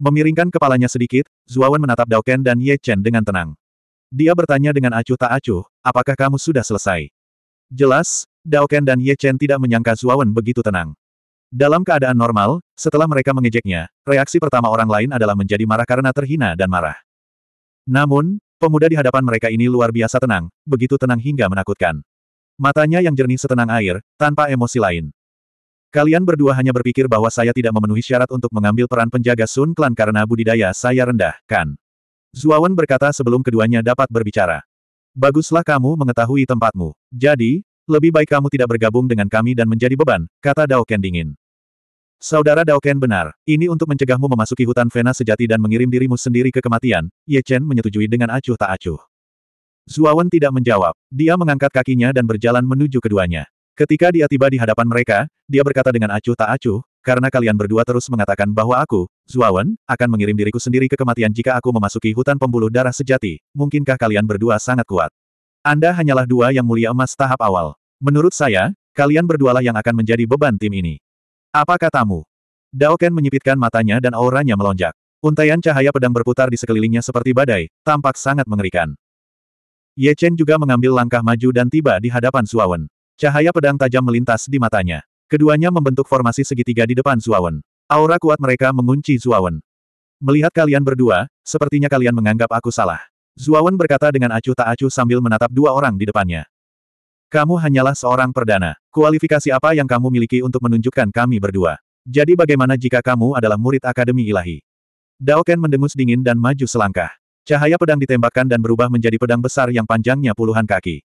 Memiringkan kepalanya sedikit, Zuawan menatap Ken dan Ye Chen dengan tenang. Dia bertanya dengan acuh tak acuh, apakah kamu sudah selesai? Jelas, Ken dan Ye Chen tidak menyangka Zuawan begitu tenang. Dalam keadaan normal, setelah mereka mengejeknya, reaksi pertama orang lain adalah menjadi marah karena terhina dan marah. Namun, pemuda di hadapan mereka ini luar biasa tenang, begitu tenang hingga menakutkan. Matanya yang jernih setenang air, tanpa emosi lain. Kalian berdua hanya berpikir bahwa saya tidak memenuhi syarat untuk mengambil peran penjaga Sun Klan karena budidaya saya rendah, kan? Zuawan berkata sebelum keduanya dapat berbicara. Baguslah kamu mengetahui tempatmu. Jadi, lebih baik kamu tidak bergabung dengan kami dan menjadi beban, kata Daoken dingin. Saudara Dao Daoken benar, ini untuk mencegahmu memasuki hutan Vena sejati dan mengirim dirimu sendiri ke kematian, Ye Chen menyetujui dengan acuh tak acuh. Zuawan tidak menjawab, dia mengangkat kakinya dan berjalan menuju keduanya. Ketika dia tiba di hadapan mereka, dia berkata dengan acuh tak acuh, karena kalian berdua terus mengatakan bahwa aku, Zuawan, akan mengirim diriku sendiri ke kematian jika aku memasuki hutan pembuluh darah sejati, mungkinkah kalian berdua sangat kuat? Anda hanyalah dua yang mulia emas tahap awal. Menurut saya, kalian berdualah yang akan menjadi beban tim ini. Apa katamu? Dao menyipitkan matanya dan auranya melonjak. Untaian cahaya pedang berputar di sekelilingnya seperti badai, tampak sangat mengerikan. Ye Chen juga mengambil langkah maju dan tiba di hadapan Zuawan. Cahaya pedang tajam melintas di matanya. Keduanya membentuk formasi segitiga di depan Zuawan. Aura kuat mereka mengunci Zuawan. Melihat kalian berdua, sepertinya kalian menganggap aku salah. Zuawan berkata dengan acuh tak acuh sambil menatap dua orang di depannya. Kamu hanyalah seorang perdana. Kualifikasi apa yang kamu miliki untuk menunjukkan kami berdua? Jadi bagaimana jika kamu adalah murid Akademi Ilahi? Dao mendengus dingin dan maju selangkah. Cahaya pedang ditembakkan dan berubah menjadi pedang besar yang panjangnya puluhan kaki.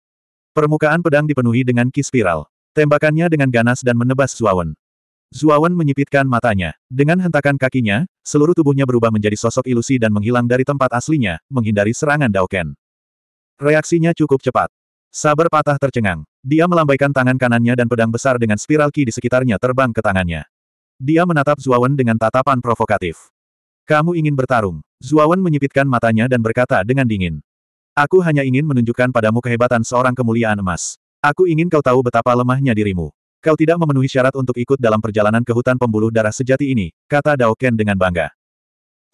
Permukaan pedang dipenuhi dengan ki spiral. Tembakannya dengan ganas dan menebas Zuawan. Zuawan menyipitkan matanya. Dengan hentakan kakinya, seluruh tubuhnya berubah menjadi sosok ilusi dan menghilang dari tempat aslinya, menghindari serangan Daoken. Reaksinya cukup cepat. Saber patah tercengang. Dia melambaikan tangan kanannya dan pedang besar dengan spiral ki di sekitarnya terbang ke tangannya. Dia menatap Zuawan dengan tatapan provokatif. Kamu ingin bertarung. Zuawan menyipitkan matanya dan berkata dengan dingin. Aku hanya ingin menunjukkan padamu kehebatan seorang kemuliaan emas. Aku ingin kau tahu betapa lemahnya dirimu. Kau tidak memenuhi syarat untuk ikut dalam perjalanan ke hutan pembuluh darah sejati ini, kata Dao Ken dengan bangga.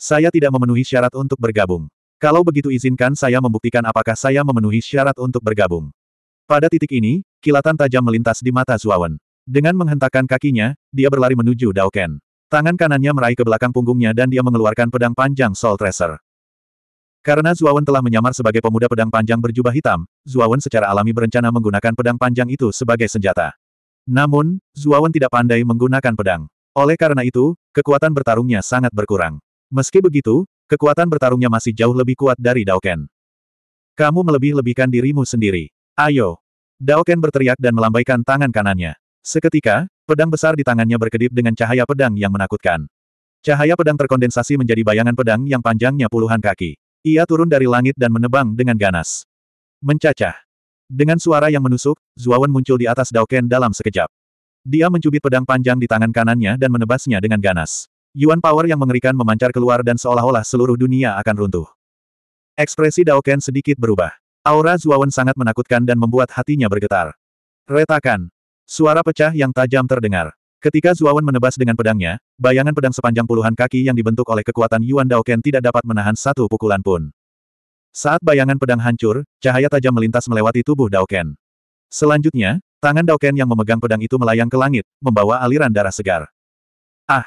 Saya tidak memenuhi syarat untuk bergabung. Kalau begitu izinkan saya membuktikan apakah saya memenuhi syarat untuk bergabung. Pada titik ini, kilatan tajam melintas di mata Zuawan. Dengan menghentakkan kakinya, dia berlari menuju Dao Ken. Tangan kanannya meraih ke belakang punggungnya dan dia mengeluarkan pedang panjang Soul Tracer. Karena Zuawan telah menyamar sebagai pemuda pedang panjang berjubah hitam, Zuawan secara alami berencana menggunakan pedang panjang itu sebagai senjata. Namun, Zuawan tidak pandai menggunakan pedang. Oleh karena itu, kekuatan bertarungnya sangat berkurang. Meski begitu, kekuatan bertarungnya masih jauh lebih kuat dari Daoken. Kamu melebih-lebihkan dirimu sendiri. Ayo! Daoken berteriak dan melambaikan tangan kanannya. Seketika, pedang besar di tangannya berkedip dengan cahaya pedang yang menakutkan. Cahaya pedang terkondensasi menjadi bayangan pedang yang panjangnya puluhan kaki. Ia turun dari langit dan menebang dengan ganas. Mencacah. Dengan suara yang menusuk, Zuawan muncul di atas Daoken dalam sekejap. Dia mencubit pedang panjang di tangan kanannya dan menebasnya dengan ganas. Yuan power yang mengerikan memancar keluar dan seolah-olah seluruh dunia akan runtuh. Ekspresi Daoken sedikit berubah. Aura Zuawan sangat menakutkan dan membuat hatinya bergetar. Retakan. Suara pecah yang tajam terdengar. Ketika Zuawan menebas dengan pedangnya, bayangan pedang sepanjang puluhan kaki yang dibentuk oleh kekuatan Yuan Dao Ken tidak dapat menahan satu pukulan pun. Saat bayangan pedang hancur, cahaya tajam melintas melewati tubuh Dao Ken. Selanjutnya, tangan Dao Ken yang memegang pedang itu melayang ke langit, membawa aliran darah segar. Ah!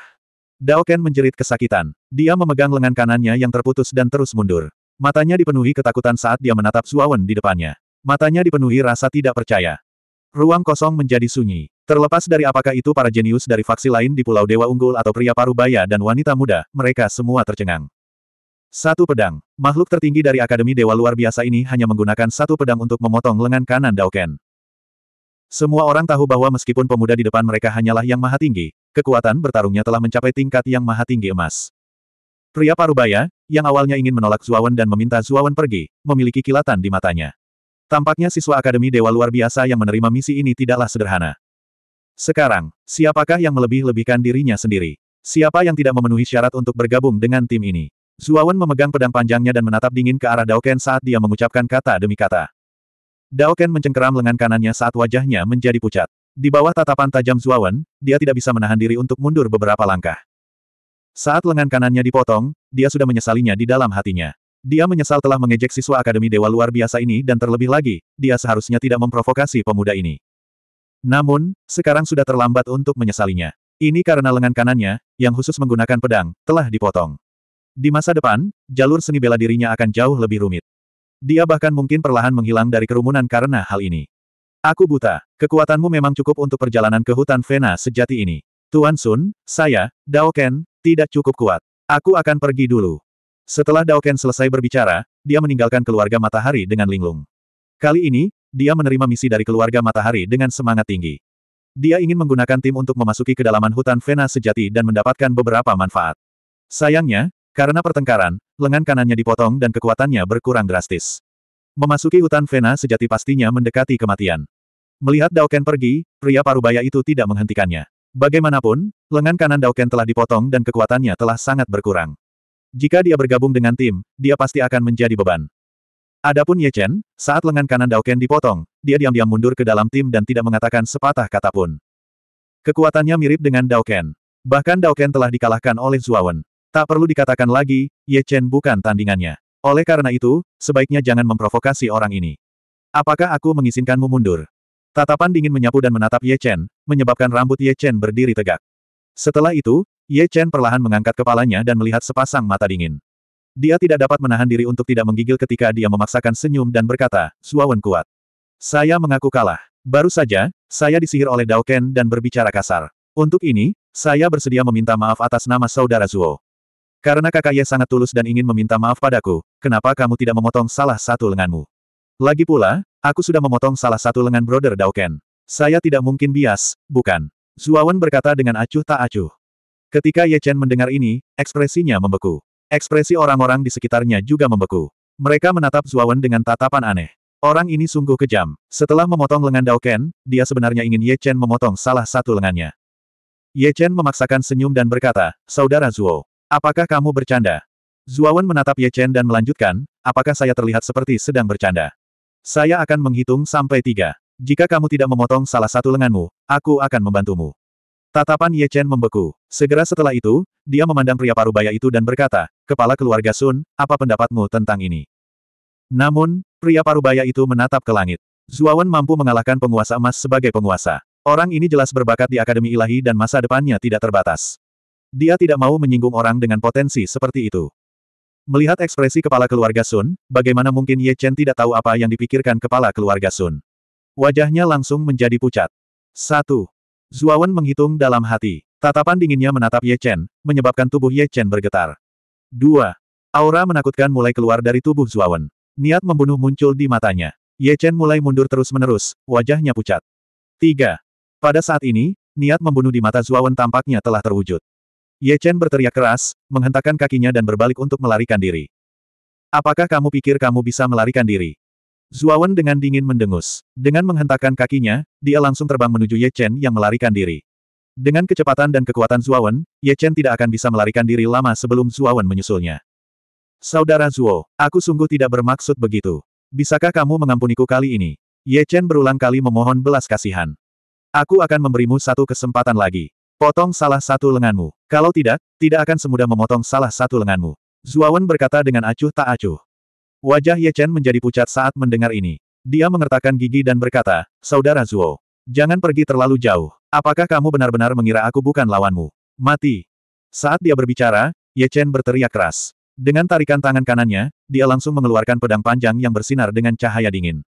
Dao Ken menjerit kesakitan. Dia memegang lengan kanannya yang terputus dan terus mundur. Matanya dipenuhi ketakutan saat dia menatap Zuawan di depannya. Matanya dipenuhi rasa tidak percaya. Ruang kosong menjadi sunyi. Terlepas dari apakah itu para jenius dari faksi lain di Pulau Dewa Unggul atau pria parubaya dan wanita muda, mereka semua tercengang. Satu pedang. Makhluk tertinggi dari Akademi Dewa luar biasa ini hanya menggunakan satu pedang untuk memotong lengan kanan Daoken. Semua orang tahu bahwa meskipun pemuda di depan mereka hanyalah yang maha tinggi, kekuatan bertarungnya telah mencapai tingkat yang maha tinggi emas. Pria parubaya, yang awalnya ingin menolak Zuawan dan meminta Zuawan pergi, memiliki kilatan di matanya. Tampaknya siswa Akademi Dewa luar biasa yang menerima misi ini tidaklah sederhana. Sekarang, siapakah yang melebih-lebihkan dirinya sendiri? Siapa yang tidak memenuhi syarat untuk bergabung dengan tim ini? Zuawan memegang pedang panjangnya dan menatap dingin ke arah Daoken saat dia mengucapkan kata demi kata. Daoken mencengkeram lengan kanannya saat wajahnya menjadi pucat. Di bawah tatapan tajam Zuawan, dia tidak bisa menahan diri untuk mundur beberapa langkah. Saat lengan kanannya dipotong, dia sudah menyesalinya di dalam hatinya. Dia menyesal telah mengejek siswa Akademi Dewa luar biasa ini dan terlebih lagi, dia seharusnya tidak memprovokasi pemuda ini. Namun, sekarang sudah terlambat untuk menyesalinya. Ini karena lengan kanannya, yang khusus menggunakan pedang, telah dipotong. Di masa depan, jalur seni bela dirinya akan jauh lebih rumit. Dia bahkan mungkin perlahan menghilang dari kerumunan karena hal ini. Aku buta, kekuatanmu memang cukup untuk perjalanan ke hutan Vena sejati ini. Tuan Sun, saya, Dao Ken, tidak cukup kuat. Aku akan pergi dulu. Setelah Dao Ken selesai berbicara, dia meninggalkan keluarga matahari dengan linglung. Kali ini, dia menerima misi dari keluarga matahari dengan semangat tinggi. Dia ingin menggunakan tim untuk memasuki kedalaman hutan Vena sejati dan mendapatkan beberapa manfaat. Sayangnya, karena pertengkaran, lengan kanannya dipotong dan kekuatannya berkurang drastis. Memasuki hutan Vena sejati pastinya mendekati kematian. Melihat Daoken pergi, pria parubaya itu tidak menghentikannya. Bagaimanapun, lengan kanan Daoken telah dipotong dan kekuatannya telah sangat berkurang. Jika dia bergabung dengan tim, dia pasti akan menjadi beban. Adapun Ye Chen, saat lengan kanan Dao Ken dipotong, dia diam-diam mundur ke dalam tim dan tidak mengatakan sepatah kata pun. Kekuatannya mirip dengan Dao Ken. Bahkan Dao Ken telah dikalahkan oleh Zuawan. Tak perlu dikatakan lagi, Ye Chen bukan tandingannya. Oleh karena itu, sebaiknya jangan memprovokasi orang ini. Apakah aku mengizinkanmu mundur? Tatapan dingin menyapu dan menatap Ye Chen, menyebabkan rambut Ye Chen berdiri tegak. Setelah itu, Ye Chen perlahan mengangkat kepalanya dan melihat sepasang mata dingin. Dia tidak dapat menahan diri untuk tidak menggigil ketika dia memaksakan senyum dan berkata, Suawen kuat. Saya mengaku kalah. Baru saja, saya disihir oleh Dao Ken dan berbicara kasar. Untuk ini, saya bersedia meminta maaf atas nama saudara Zuo. Karena kakak Ye sangat tulus dan ingin meminta maaf padaku, kenapa kamu tidak memotong salah satu lenganmu? Lagi pula, aku sudah memotong salah satu lengan brother Dao Ken. Saya tidak mungkin bias, bukan? Zuawan berkata dengan acuh tak acuh. Ketika Ye Chen mendengar ini, ekspresinya membeku. Ekspresi orang-orang di sekitarnya juga membeku. Mereka menatap Zuawan dengan tatapan aneh. Orang ini sungguh kejam. Setelah memotong lengan Dao Ken, dia sebenarnya ingin Ye Chen memotong salah satu lengannya. Ye Chen memaksakan senyum dan berkata, Saudara Zuo, apakah kamu bercanda? Zuawan menatap Ye Chen dan melanjutkan, apakah saya terlihat seperti sedang bercanda? Saya akan menghitung sampai tiga. Jika kamu tidak memotong salah satu lenganmu, aku akan membantumu. Tatapan Ye Chen membeku. Segera setelah itu, dia memandang pria parubaya itu dan berkata, Kepala keluarga Sun, apa pendapatmu tentang ini? Namun, pria parubaya itu menatap ke langit. Zuawan mampu mengalahkan penguasa emas sebagai penguasa. Orang ini jelas berbakat di Akademi Ilahi dan masa depannya tidak terbatas. Dia tidak mau menyinggung orang dengan potensi seperti itu. Melihat ekspresi kepala keluarga Sun, bagaimana mungkin Ye Chen tidak tahu apa yang dipikirkan kepala keluarga Sun. Wajahnya langsung menjadi pucat. Satu. Zuawan menghitung dalam hati. Tatapan dinginnya menatap Ye Chen, menyebabkan tubuh Ye Chen bergetar. 2. Aura menakutkan mulai keluar dari tubuh Zuawan. Niat membunuh muncul di matanya. Ye Chen mulai mundur terus-menerus, wajahnya pucat. 3. Pada saat ini, niat membunuh di mata Zuawan tampaknya telah terwujud. Ye Chen berteriak keras, menghentakkan kakinya dan berbalik untuk melarikan diri. Apakah kamu pikir kamu bisa melarikan diri? Zuawan dengan dingin mendengus. Dengan menghentakkan kakinya, dia langsung terbang menuju Ye Chen yang melarikan diri. Dengan kecepatan dan kekuatan Zuawan, Ye Chen tidak akan bisa melarikan diri lama sebelum Zuawan menyusulnya. Saudara Zuo, aku sungguh tidak bermaksud begitu. Bisakah kamu mengampuniku kali ini? Ye Chen berulang kali memohon belas kasihan. Aku akan memberimu satu kesempatan lagi. Potong salah satu lenganmu. Kalau tidak, tidak akan semudah memotong salah satu lenganmu. Zuawan berkata dengan acuh tak acuh. Wajah Ye Chen menjadi pucat saat mendengar ini. Dia mengertakkan gigi dan berkata, Saudara Zuo, jangan pergi terlalu jauh. Apakah kamu benar-benar mengira aku bukan lawanmu? Mati. Saat dia berbicara, Ye Chen berteriak keras. Dengan tarikan tangan kanannya, dia langsung mengeluarkan pedang panjang yang bersinar dengan cahaya dingin.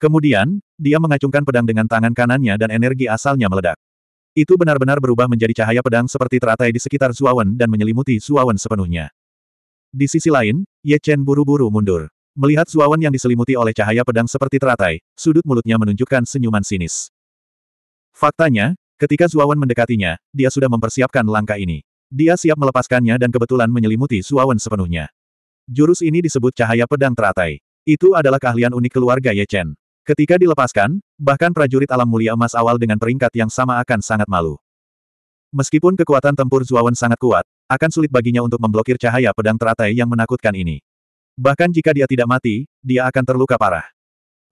Kemudian, dia mengacungkan pedang dengan tangan kanannya dan energi asalnya meledak. Itu benar-benar berubah menjadi cahaya pedang seperti teratai di sekitar Zuawan dan menyelimuti Zuawan sepenuhnya. Di sisi lain, Ye Chen buru-buru mundur. Melihat Suawan yang diselimuti oleh cahaya pedang seperti teratai, sudut mulutnya menunjukkan senyuman sinis. Faktanya, ketika Suawan mendekatinya, dia sudah mempersiapkan langkah ini. Dia siap melepaskannya dan kebetulan menyelimuti Suawan sepenuhnya. Jurus ini disebut cahaya pedang teratai. Itu adalah keahlian unik keluarga Ye Chen. Ketika dilepaskan, bahkan prajurit alam mulia emas awal dengan peringkat yang sama akan sangat malu. Meskipun kekuatan tempur Zuawan sangat kuat, akan sulit baginya untuk memblokir cahaya pedang teratai yang menakutkan ini. Bahkan jika dia tidak mati, dia akan terluka parah.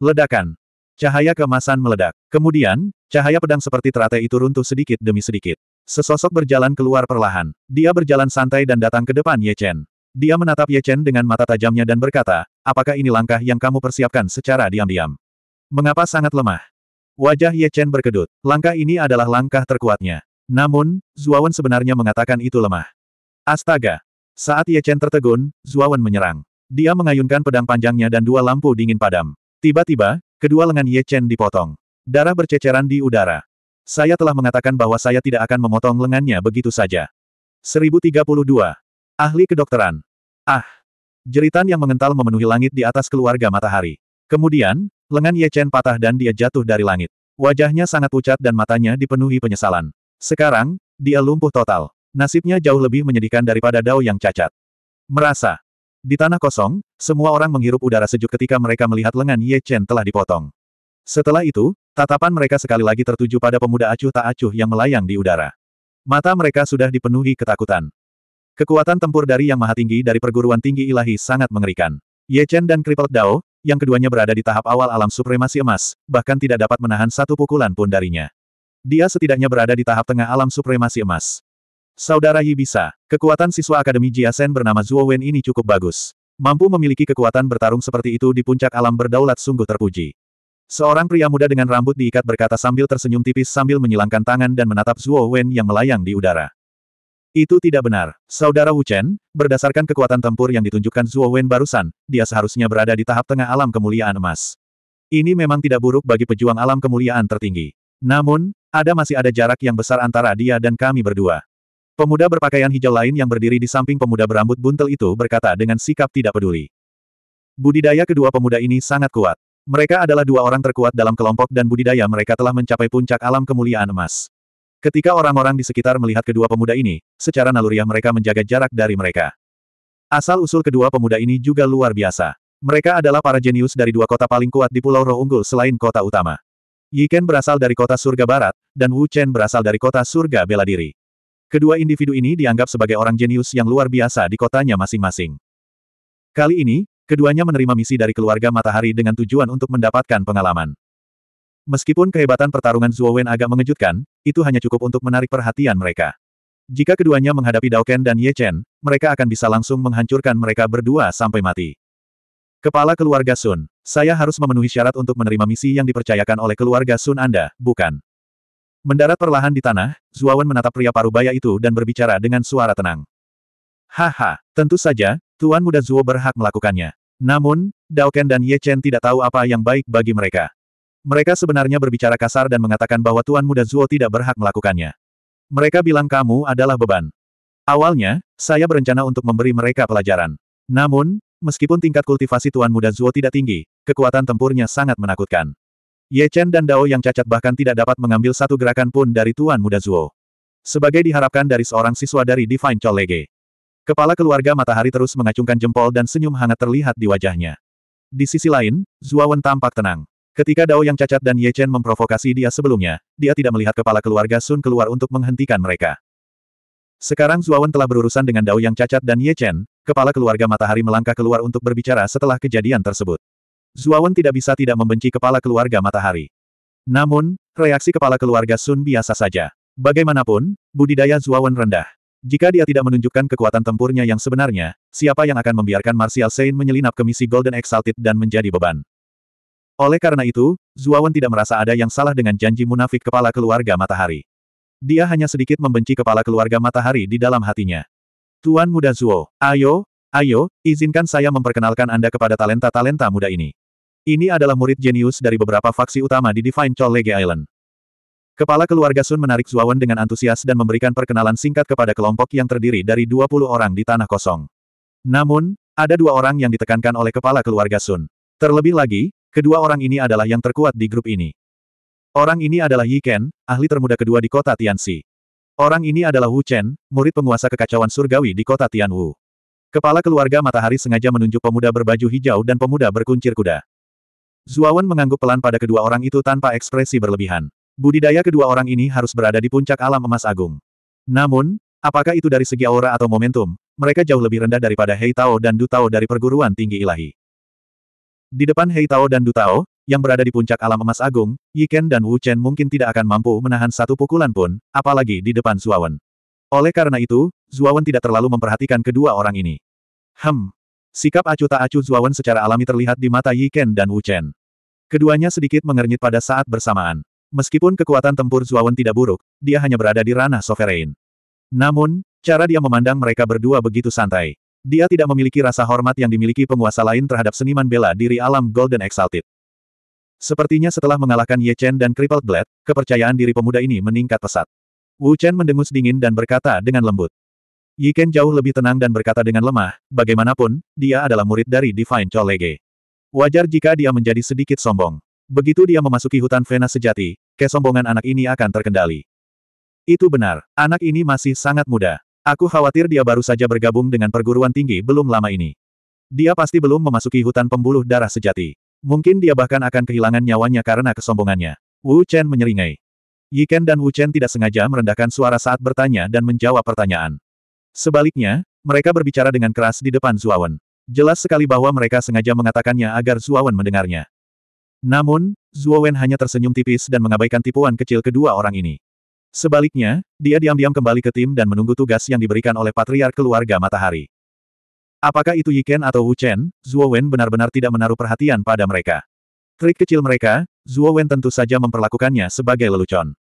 Ledakan. Cahaya kemasan meledak. Kemudian, cahaya pedang seperti teratai itu runtuh sedikit demi sedikit. Sesosok berjalan keluar perlahan. Dia berjalan santai dan datang ke depan Ye Chen. Dia menatap Ye Chen dengan mata tajamnya dan berkata, apakah ini langkah yang kamu persiapkan secara diam-diam? Mengapa sangat lemah? Wajah Ye Chen berkedut. Langkah ini adalah langkah terkuatnya. Namun, Zuawan sebenarnya mengatakan itu lemah. Astaga! Saat Ye Chen tertegun, Zuawan menyerang. Dia mengayunkan pedang panjangnya dan dua lampu dingin padam. Tiba-tiba, kedua lengan Ye Chen dipotong. Darah berceceran di udara. Saya telah mengatakan bahwa saya tidak akan memotong lengannya begitu saja. 1032. Ahli kedokteran. Ah! Jeritan yang mengental memenuhi langit di atas keluarga matahari. Kemudian, lengan Ye Chen patah dan dia jatuh dari langit. Wajahnya sangat pucat dan matanya dipenuhi penyesalan. Sekarang, dia lumpuh total. Nasibnya jauh lebih menyedihkan daripada Dao yang cacat. Merasa, di tanah kosong, semua orang menghirup udara sejuk ketika mereka melihat lengan Ye Chen telah dipotong. Setelah itu, tatapan mereka sekali lagi tertuju pada pemuda acuh tak acuh yang melayang di udara. Mata mereka sudah dipenuhi ketakutan. Kekuatan tempur dari Yang Maha Tinggi dari perguruan tinggi ilahi sangat mengerikan. Ye Chen dan Crippled Dao, yang keduanya berada di tahap awal alam supremasi emas, bahkan tidak dapat menahan satu pukulan pun darinya. Dia setidaknya berada di tahap tengah alam supremasi emas. Saudara Yibisa, kekuatan siswa Akademi Jiasen bernama Zuo Wen ini cukup bagus. Mampu memiliki kekuatan bertarung seperti itu di puncak alam berdaulat sungguh terpuji. Seorang pria muda dengan rambut diikat berkata sambil tersenyum tipis sambil menyilangkan tangan dan menatap Zuo Wen yang melayang di udara. Itu tidak benar. Saudara Wu Chen, berdasarkan kekuatan tempur yang ditunjukkan Zuo Wen barusan, dia seharusnya berada di tahap tengah alam kemuliaan emas. Ini memang tidak buruk bagi pejuang alam kemuliaan tertinggi. Namun, ada masih ada jarak yang besar antara dia dan kami berdua. Pemuda berpakaian hijau lain yang berdiri di samping pemuda berambut buntel itu berkata dengan sikap tidak peduli. Budidaya kedua pemuda ini sangat kuat. Mereka adalah dua orang terkuat dalam kelompok dan budidaya mereka telah mencapai puncak alam kemuliaan emas. Ketika orang-orang di sekitar melihat kedua pemuda ini, secara naluriah mereka menjaga jarak dari mereka. Asal-usul kedua pemuda ini juga luar biasa. Mereka adalah para jenius dari dua kota paling kuat di Pulau Roh Unggul selain kota utama. Yiken berasal dari kota surga barat, dan Wu Chen berasal dari kota surga bela diri. Kedua individu ini dianggap sebagai orang jenius yang luar biasa di kotanya masing-masing. Kali ini, keduanya menerima misi dari keluarga Matahari dengan tujuan untuk mendapatkan pengalaman. Meskipun kehebatan pertarungan Zhuo Wen agak mengejutkan, itu hanya cukup untuk menarik perhatian mereka. Jika keduanya menghadapi Daoken dan Ye Chen, mereka akan bisa langsung menghancurkan mereka berdua sampai mati. Kepala keluarga Sun, saya harus memenuhi syarat untuk menerima misi yang dipercayakan oleh keluarga Sun Anda, bukan? Mendarat perlahan di tanah, Zuawan menatap pria parubaya itu dan berbicara dengan suara tenang. Haha, tentu saja, Tuan Muda Zuo berhak melakukannya. Namun, Dao Ken dan Ye Chen tidak tahu apa yang baik bagi mereka. Mereka sebenarnya berbicara kasar dan mengatakan bahwa Tuan Muda Zuo tidak berhak melakukannya. Mereka bilang kamu adalah beban. Awalnya, saya berencana untuk memberi mereka pelajaran. Namun, meskipun tingkat kultivasi Tuan Muda Zuo tidak tinggi, kekuatan tempurnya sangat menakutkan. Ye Chen dan Dao yang cacat bahkan tidak dapat mengambil satu gerakan pun dari Tuan Muda Zuo. Sebagai diharapkan dari seorang siswa dari Divine Cholege. Kepala keluarga matahari terus mengacungkan jempol dan senyum hangat terlihat di wajahnya. Di sisi lain, Wen tampak tenang. Ketika Dao yang cacat dan Ye Chen memprovokasi dia sebelumnya, dia tidak melihat kepala keluarga Sun keluar untuk menghentikan mereka. Sekarang Wen telah berurusan dengan Dao yang cacat dan Ye Chen, kepala keluarga matahari melangkah keluar untuk berbicara setelah kejadian tersebut. Zuawan tidak bisa tidak membenci kepala keluarga matahari. Namun, reaksi kepala keluarga Sun biasa saja. Bagaimanapun, budidaya Zuawan rendah. Jika dia tidak menunjukkan kekuatan tempurnya yang sebenarnya, siapa yang akan membiarkan Martial Saint menyelinap ke misi Golden Exalted dan menjadi beban? Oleh karena itu, Zuawan tidak merasa ada yang salah dengan janji munafik kepala keluarga matahari. Dia hanya sedikit membenci kepala keluarga matahari di dalam hatinya. Tuan muda Zuo, ayo, ayo, izinkan saya memperkenalkan Anda kepada talenta-talenta muda ini. Ini adalah murid jenius dari beberapa faksi utama di Divine Chol Lege Island. Kepala keluarga Sun menarik Zuawan dengan antusias dan memberikan perkenalan singkat kepada kelompok yang terdiri dari 20 orang di tanah kosong. Namun, ada dua orang yang ditekankan oleh kepala keluarga Sun. Terlebih lagi, kedua orang ini adalah yang terkuat di grup ini. Orang ini adalah Yi Ken, ahli termuda kedua di kota Tianxi. Orang ini adalah Wu Chen, murid penguasa kekacauan surgawi di kota Tianwu. Kepala keluarga matahari sengaja menunjuk pemuda berbaju hijau dan pemuda berkuncir kuda. Zuawan mengangguk pelan pada kedua orang itu tanpa ekspresi berlebihan. Budidaya kedua orang ini harus berada di puncak alam emas agung. Namun, apakah itu dari segi aura atau momentum, mereka jauh lebih rendah daripada Hei Tao dan Du Tao dari perguruan tinggi ilahi. Di depan Hei Tao dan Du Tao, yang berada di puncak alam emas agung, Yiken dan Wu Chen mungkin tidak akan mampu menahan satu pukulan pun, apalagi di depan Zuawan. Oleh karena itu, Zuawan tidak terlalu memperhatikan kedua orang ini. Hem, Sikap acuh tak acuh Zuawan secara alami terlihat di mata Yi Ken dan Wu Chen. Keduanya sedikit mengernyit pada saat bersamaan. Meskipun kekuatan tempur Zuawan tidak buruk, dia hanya berada di ranah sovereign. Namun, cara dia memandang mereka berdua begitu santai. Dia tidak memiliki rasa hormat yang dimiliki penguasa lain terhadap seniman bela diri alam Golden Exalted. Sepertinya setelah mengalahkan Ye Chen dan Crippled Blade, kepercayaan diri pemuda ini meningkat pesat. Wu Chen mendengus dingin dan berkata dengan lembut. Yiken jauh lebih tenang dan berkata dengan lemah, bagaimanapun, dia adalah murid dari Divine Cholege. Wajar jika dia menjadi sedikit sombong. Begitu dia memasuki hutan Vena sejati, kesombongan anak ini akan terkendali. Itu benar, anak ini masih sangat muda. Aku khawatir dia baru saja bergabung dengan perguruan tinggi belum lama ini. Dia pasti belum memasuki hutan pembuluh darah sejati. Mungkin dia bahkan akan kehilangan nyawanya karena kesombongannya. Wu Chen menyeringai. Yiken dan Wu Chen tidak sengaja merendahkan suara saat bertanya dan menjawab pertanyaan. Sebaliknya, mereka berbicara dengan keras di depan Zuawan. Jelas sekali bahwa mereka sengaja mengatakannya agar Zuawan mendengarnya. Namun, Zuawan hanya tersenyum tipis dan mengabaikan tipuan kecil kedua orang ini. Sebaliknya, dia diam-diam kembali ke tim dan menunggu tugas yang diberikan oleh Patriark Keluarga Matahari. Apakah itu Yiken atau Wu Chen, Zuowen benar-benar tidak menaruh perhatian pada mereka. Trik kecil mereka, Zuowen tentu saja memperlakukannya sebagai lelucon.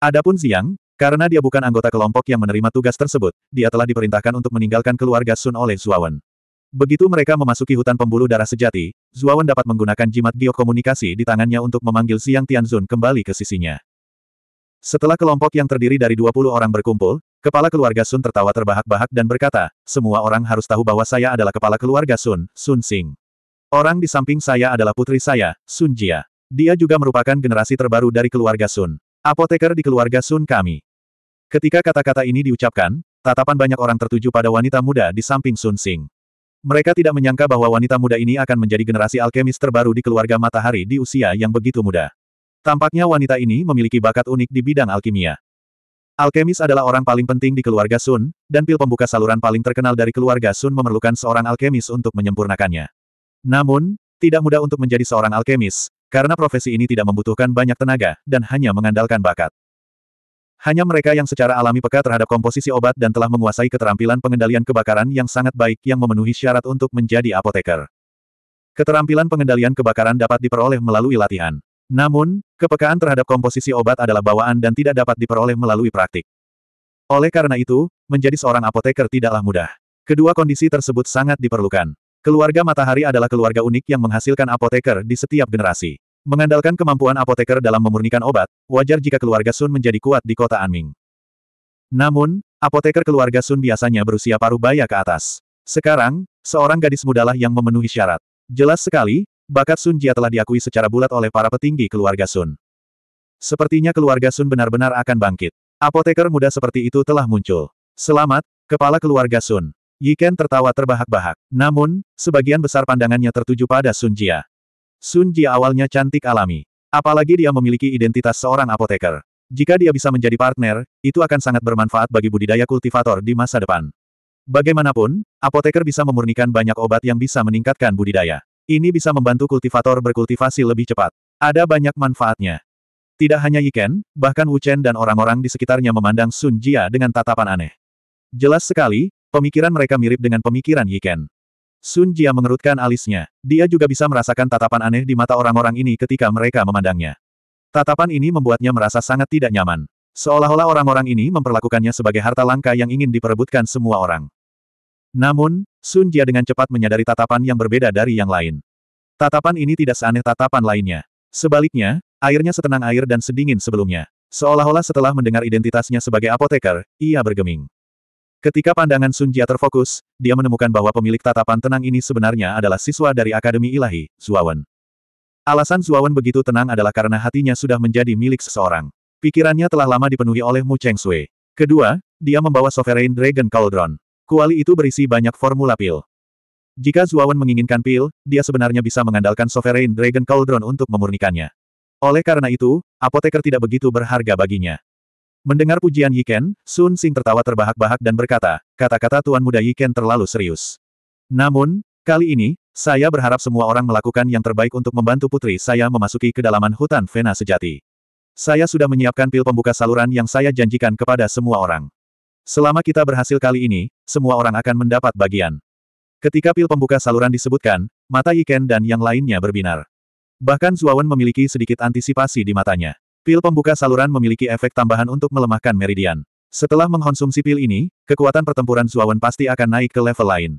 Adapun Ziyang, karena dia bukan anggota kelompok yang menerima tugas tersebut, dia telah diperintahkan untuk meninggalkan keluarga Sun oleh Zuawan. Begitu mereka memasuki hutan pembuluh darah sejati, Zuawan dapat menggunakan jimat geokomunikasi di tangannya untuk memanggil Siang Tianzun kembali ke sisinya. Setelah kelompok yang terdiri dari 20 orang berkumpul, kepala keluarga Sun tertawa terbahak-bahak dan berkata, semua orang harus tahu bahwa saya adalah kepala keluarga Sun, Sun Sing. Orang di samping saya adalah putri saya, Sun Jia. Dia juga merupakan generasi terbaru dari keluarga Sun. Apoteker di keluarga Sun kami. Ketika kata-kata ini diucapkan, tatapan banyak orang tertuju pada wanita muda di samping Sun Sing. Mereka tidak menyangka bahwa wanita muda ini akan menjadi generasi alkemis terbaru di keluarga matahari di usia yang begitu muda. Tampaknya wanita ini memiliki bakat unik di bidang alkimia. Alkemis adalah orang paling penting di keluarga Sun, dan pil pembuka saluran paling terkenal dari keluarga Sun memerlukan seorang alkemis untuk menyempurnakannya. Namun, tidak mudah untuk menjadi seorang alkemis, karena profesi ini tidak membutuhkan banyak tenaga, dan hanya mengandalkan bakat. Hanya mereka yang secara alami peka terhadap komposisi obat dan telah menguasai keterampilan pengendalian kebakaran yang sangat baik yang memenuhi syarat untuk menjadi apoteker. Keterampilan pengendalian kebakaran dapat diperoleh melalui latihan. Namun, kepekaan terhadap komposisi obat adalah bawaan dan tidak dapat diperoleh melalui praktik. Oleh karena itu, menjadi seorang apoteker tidaklah mudah. Kedua kondisi tersebut sangat diperlukan. Keluarga Matahari adalah keluarga unik yang menghasilkan apoteker di setiap generasi. Mengandalkan kemampuan apoteker dalam memurnikan obat, wajar jika keluarga Sun menjadi kuat di kota Anming. Namun, apoteker keluarga Sun biasanya berusia paruh baya ke atas. Sekarang, seorang gadis mudalah yang memenuhi syarat. Jelas sekali, bakat Sun Jia telah diakui secara bulat oleh para petinggi keluarga Sun. Sepertinya keluarga Sun benar-benar akan bangkit. Apoteker muda seperti itu telah muncul. Selamat, kepala keluarga Sun. Yiken tertawa terbahak-bahak. Namun, sebagian besar pandangannya tertuju pada Sun Jia. Sun Jia awalnya cantik alami. Apalagi dia memiliki identitas seorang apoteker. Jika dia bisa menjadi partner, itu akan sangat bermanfaat bagi budidaya kultivator di masa depan. Bagaimanapun, apoteker bisa memurnikan banyak obat yang bisa meningkatkan budidaya. Ini bisa membantu kultivator berkultivasi lebih cepat. Ada banyak manfaatnya. Tidak hanya Yiken, bahkan Wu Chen dan orang-orang di sekitarnya memandang Sun Jia dengan tatapan aneh. Jelas sekali, Pemikiran mereka mirip dengan pemikiran Yiken. Sun Jia mengerutkan alisnya. Dia juga bisa merasakan tatapan aneh di mata orang-orang ini ketika mereka memandangnya. Tatapan ini membuatnya merasa sangat tidak nyaman. Seolah-olah orang-orang ini memperlakukannya sebagai harta langka yang ingin diperebutkan semua orang. Namun, Sun Jia dengan cepat menyadari tatapan yang berbeda dari yang lain. Tatapan ini tidak seaneh tatapan lainnya. Sebaliknya, airnya setenang air dan sedingin sebelumnya. Seolah-olah setelah mendengar identitasnya sebagai apoteker, ia bergeming. Ketika pandangan Sun Jia terfokus, dia menemukan bahwa pemilik tatapan tenang ini sebenarnya adalah siswa dari Akademi Ilahi, Zuawan. Alasan Zuawan begitu tenang adalah karena hatinya sudah menjadi milik seseorang. Pikirannya telah lama dipenuhi oleh Mu Cheng Sui. Kedua, dia membawa Sovereign Dragon Cauldron. Kuali itu berisi banyak formula pil. Jika Zuawan menginginkan pil, dia sebenarnya bisa mengandalkan Sovereign Dragon Cauldron untuk memurnikannya. Oleh karena itu, apoteker tidak begitu berharga baginya. Mendengar pujian Yiken, Sun Sing tertawa terbahak-bahak dan berkata, kata-kata Tuan Muda Yiken terlalu serius. Namun, kali ini, saya berharap semua orang melakukan yang terbaik untuk membantu putri saya memasuki kedalaman hutan Vena sejati. Saya sudah menyiapkan pil pembuka saluran yang saya janjikan kepada semua orang. Selama kita berhasil kali ini, semua orang akan mendapat bagian. Ketika pil pembuka saluran disebutkan, mata Yiken dan yang lainnya berbinar. Bahkan Zuawan memiliki sedikit antisipasi di matanya. Pil pembuka saluran memiliki efek tambahan untuk melemahkan meridian. Setelah mengkonsumsi pil ini, kekuatan pertempuran Zuawan pasti akan naik ke level lain.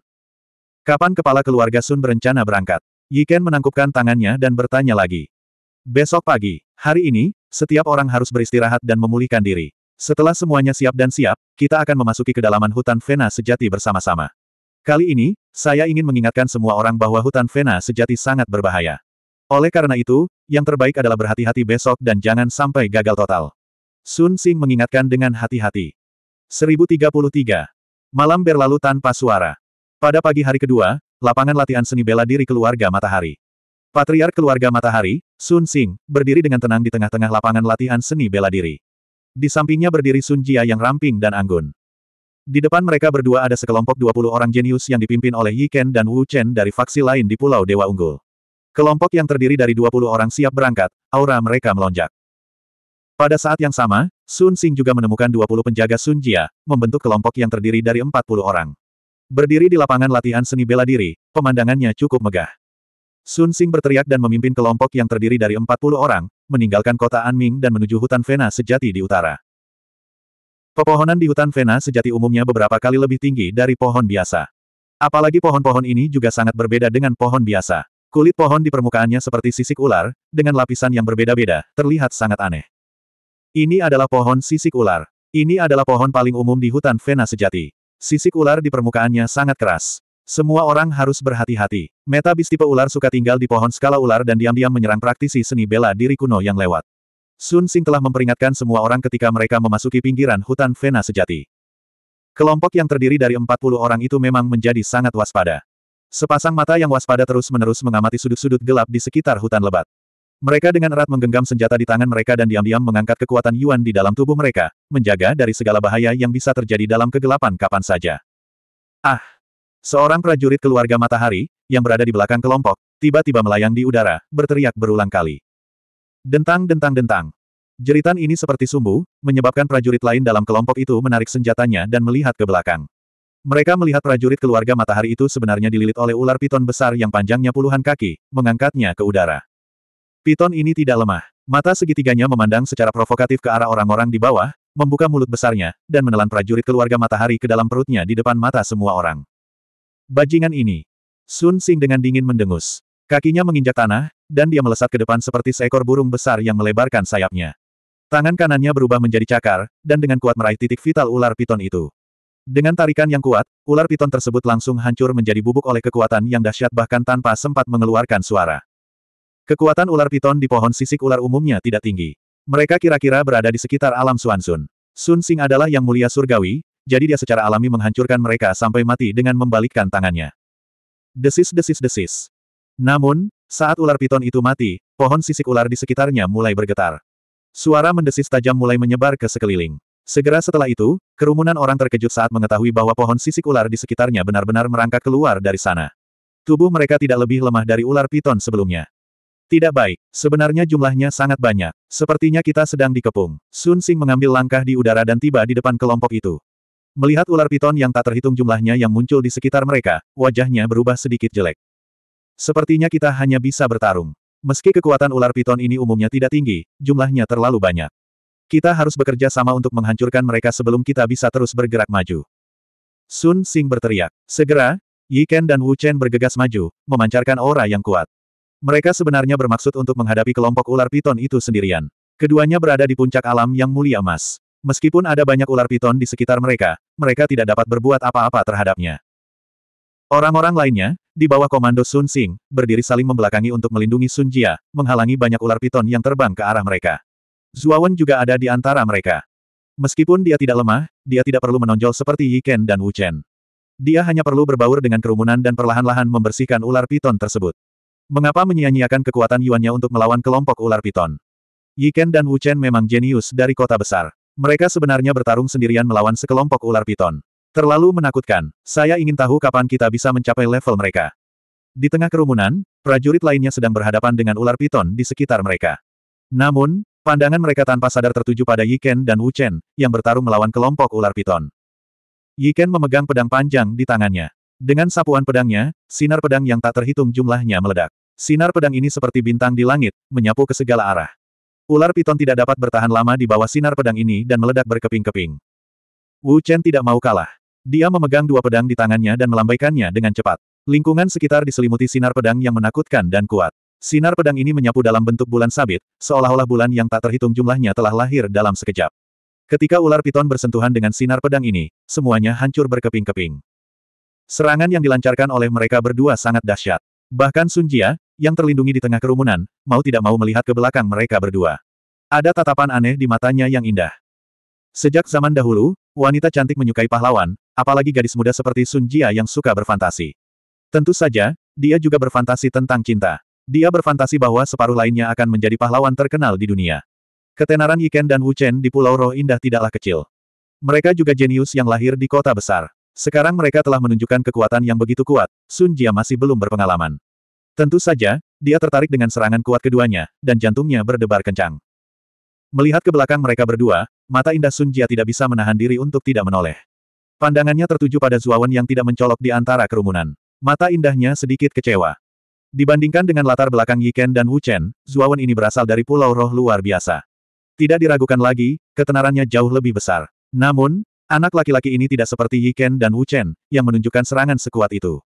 Kapan kepala keluarga Sun berencana berangkat? Yiken menangkupkan tangannya dan bertanya lagi. Besok pagi, hari ini, setiap orang harus beristirahat dan memulihkan diri. Setelah semuanya siap dan siap, kita akan memasuki kedalaman hutan Vena sejati bersama-sama. Kali ini, saya ingin mengingatkan semua orang bahwa hutan Vena sejati sangat berbahaya. Oleh karena itu, yang terbaik adalah berhati-hati besok dan jangan sampai gagal total. Sun Xing mengingatkan dengan hati-hati. 1033. Malam berlalu tanpa suara. Pada pagi hari kedua, lapangan latihan seni bela diri keluarga matahari. Patriark keluarga matahari, Sun Xing, berdiri dengan tenang di tengah-tengah lapangan latihan seni bela diri. Di sampingnya berdiri Sun Jia yang ramping dan anggun. Di depan mereka berdua ada sekelompok 20 orang jenius yang dipimpin oleh Yi Ken dan Wu Chen dari faksi lain di Pulau Dewa Unggul. Kelompok yang terdiri dari 20 orang siap berangkat, aura mereka melonjak. Pada saat yang sama, Sun Sing juga menemukan 20 penjaga Sun Jia, membentuk kelompok yang terdiri dari 40 orang. Berdiri di lapangan latihan seni bela diri, pemandangannya cukup megah. Sun Sing berteriak dan memimpin kelompok yang terdiri dari 40 orang, meninggalkan kota Anming dan menuju hutan Vena sejati di utara. Pepohonan di hutan Vena sejati umumnya beberapa kali lebih tinggi dari pohon biasa. Apalagi pohon-pohon ini juga sangat berbeda dengan pohon biasa. Kulit pohon di permukaannya seperti sisik ular, dengan lapisan yang berbeda-beda, terlihat sangat aneh. Ini adalah pohon sisik ular. Ini adalah pohon paling umum di hutan Vena sejati. Sisik ular di permukaannya sangat keras. Semua orang harus berhati-hati. Meta bis tipe ular suka tinggal di pohon skala ular dan diam-diam menyerang praktisi seni bela diri kuno yang lewat. Sun Sing telah memperingatkan semua orang ketika mereka memasuki pinggiran hutan Vena sejati. Kelompok yang terdiri dari 40 orang itu memang menjadi sangat waspada. Sepasang mata yang waspada terus-menerus mengamati sudut-sudut gelap di sekitar hutan lebat. Mereka dengan erat menggenggam senjata di tangan mereka dan diam-diam mengangkat kekuatan Yuan di dalam tubuh mereka, menjaga dari segala bahaya yang bisa terjadi dalam kegelapan kapan saja. Ah! Seorang prajurit keluarga matahari, yang berada di belakang kelompok, tiba-tiba melayang di udara, berteriak berulang kali. Dentang dentang dentang. Jeritan ini seperti sumbu, menyebabkan prajurit lain dalam kelompok itu menarik senjatanya dan melihat ke belakang. Mereka melihat prajurit keluarga matahari itu sebenarnya dililit oleh ular piton besar yang panjangnya puluhan kaki, mengangkatnya ke udara. Piton ini tidak lemah. Mata segitiganya memandang secara provokatif ke arah orang-orang di bawah, membuka mulut besarnya, dan menelan prajurit keluarga matahari ke dalam perutnya di depan mata semua orang. Bajingan ini. Sun Sing dengan dingin mendengus. Kakinya menginjak tanah, dan dia melesat ke depan seperti seekor burung besar yang melebarkan sayapnya. Tangan kanannya berubah menjadi cakar, dan dengan kuat meraih titik vital ular piton itu. Dengan tarikan yang kuat, ular piton tersebut langsung hancur menjadi bubuk oleh kekuatan yang dahsyat bahkan tanpa sempat mengeluarkan suara. Kekuatan ular piton di pohon sisik ular umumnya tidak tinggi. Mereka kira-kira berada di sekitar alam Suansun. Sun Sing adalah yang mulia surgawi, jadi dia secara alami menghancurkan mereka sampai mati dengan membalikkan tangannya. Desis-desis-desis. Namun, saat ular piton itu mati, pohon sisik ular di sekitarnya mulai bergetar. Suara mendesis tajam mulai menyebar ke sekeliling. Segera setelah itu, kerumunan orang terkejut saat mengetahui bahwa pohon sisik ular di sekitarnya benar-benar merangkak keluar dari sana. Tubuh mereka tidak lebih lemah dari ular piton sebelumnya. Tidak baik, sebenarnya jumlahnya sangat banyak. Sepertinya kita sedang dikepung. Sun Sing mengambil langkah di udara dan tiba di depan kelompok itu. Melihat ular piton yang tak terhitung jumlahnya yang muncul di sekitar mereka, wajahnya berubah sedikit jelek. Sepertinya kita hanya bisa bertarung. Meski kekuatan ular piton ini umumnya tidak tinggi, jumlahnya terlalu banyak. Kita harus bekerja sama untuk menghancurkan mereka sebelum kita bisa terus bergerak maju. Sun Sing berteriak. Segera, Yi Ken dan Wu Chen bergegas maju, memancarkan aura yang kuat. Mereka sebenarnya bermaksud untuk menghadapi kelompok ular piton itu sendirian. Keduanya berada di puncak alam yang mulia emas. Meskipun ada banyak ular piton di sekitar mereka, mereka tidak dapat berbuat apa-apa terhadapnya. Orang-orang lainnya, di bawah komando Sun Sing, berdiri saling membelakangi untuk melindungi Sun Jia, menghalangi banyak ular piton yang terbang ke arah mereka. Zuawan juga ada di antara mereka. Meskipun dia tidak lemah, dia tidak perlu menonjol seperti Yiken dan Wu Chen. Dia hanya perlu berbaur dengan kerumunan dan perlahan-lahan membersihkan ular piton tersebut. Mengapa menyia-nyiakan kekuatan Yuannya untuk melawan kelompok ular piton? Yiken dan Wu Chen memang jenius dari kota besar. Mereka sebenarnya bertarung sendirian melawan sekelompok ular piton. Terlalu menakutkan. Saya ingin tahu kapan kita bisa mencapai level mereka. Di tengah kerumunan, prajurit lainnya sedang berhadapan dengan ular piton di sekitar mereka. Namun, Pandangan mereka tanpa sadar tertuju pada Yiken dan Wu Chen, yang bertarung melawan kelompok ular piton. Yiken memegang pedang panjang di tangannya. Dengan sapuan pedangnya, sinar pedang yang tak terhitung jumlahnya meledak. Sinar pedang ini seperti bintang di langit, menyapu ke segala arah. Ular piton tidak dapat bertahan lama di bawah sinar pedang ini dan meledak berkeping-keping. Wu Chen tidak mau kalah. Dia memegang dua pedang di tangannya dan melambaikannya dengan cepat. Lingkungan sekitar diselimuti sinar pedang yang menakutkan dan kuat. Sinar pedang ini menyapu dalam bentuk bulan sabit, seolah-olah bulan yang tak terhitung jumlahnya telah lahir dalam sekejap. Ketika ular piton bersentuhan dengan sinar pedang ini, semuanya hancur berkeping-keping. Serangan yang dilancarkan oleh mereka berdua sangat dahsyat. Bahkan Sun Jia, yang terlindungi di tengah kerumunan, mau tidak mau melihat ke belakang mereka berdua. Ada tatapan aneh di matanya yang indah. Sejak zaman dahulu, wanita cantik menyukai pahlawan, apalagi gadis muda seperti Sun Jia yang suka berfantasi. Tentu saja, dia juga berfantasi tentang cinta. Dia berfantasi bahwa separuh lainnya akan menjadi pahlawan terkenal di dunia. Ketenaran Iken dan Wu Chen di Pulau Roh Indah tidaklah kecil. Mereka juga jenius yang lahir di kota besar. Sekarang mereka telah menunjukkan kekuatan yang begitu kuat, Sun Jia masih belum berpengalaman. Tentu saja, dia tertarik dengan serangan kuat keduanya, dan jantungnya berdebar kencang. Melihat ke belakang mereka berdua, mata indah Sun Jia tidak bisa menahan diri untuk tidak menoleh. Pandangannya tertuju pada Zuawan yang tidak mencolok di antara kerumunan. Mata indahnya sedikit kecewa. Dibandingkan dengan latar belakang Yiken dan Wu Chen, Zuawan ini berasal dari pulau roh luar biasa. Tidak diragukan lagi, ketenarannya jauh lebih besar. Namun, anak laki-laki ini tidak seperti Yiken dan Wu Chen, yang menunjukkan serangan sekuat itu.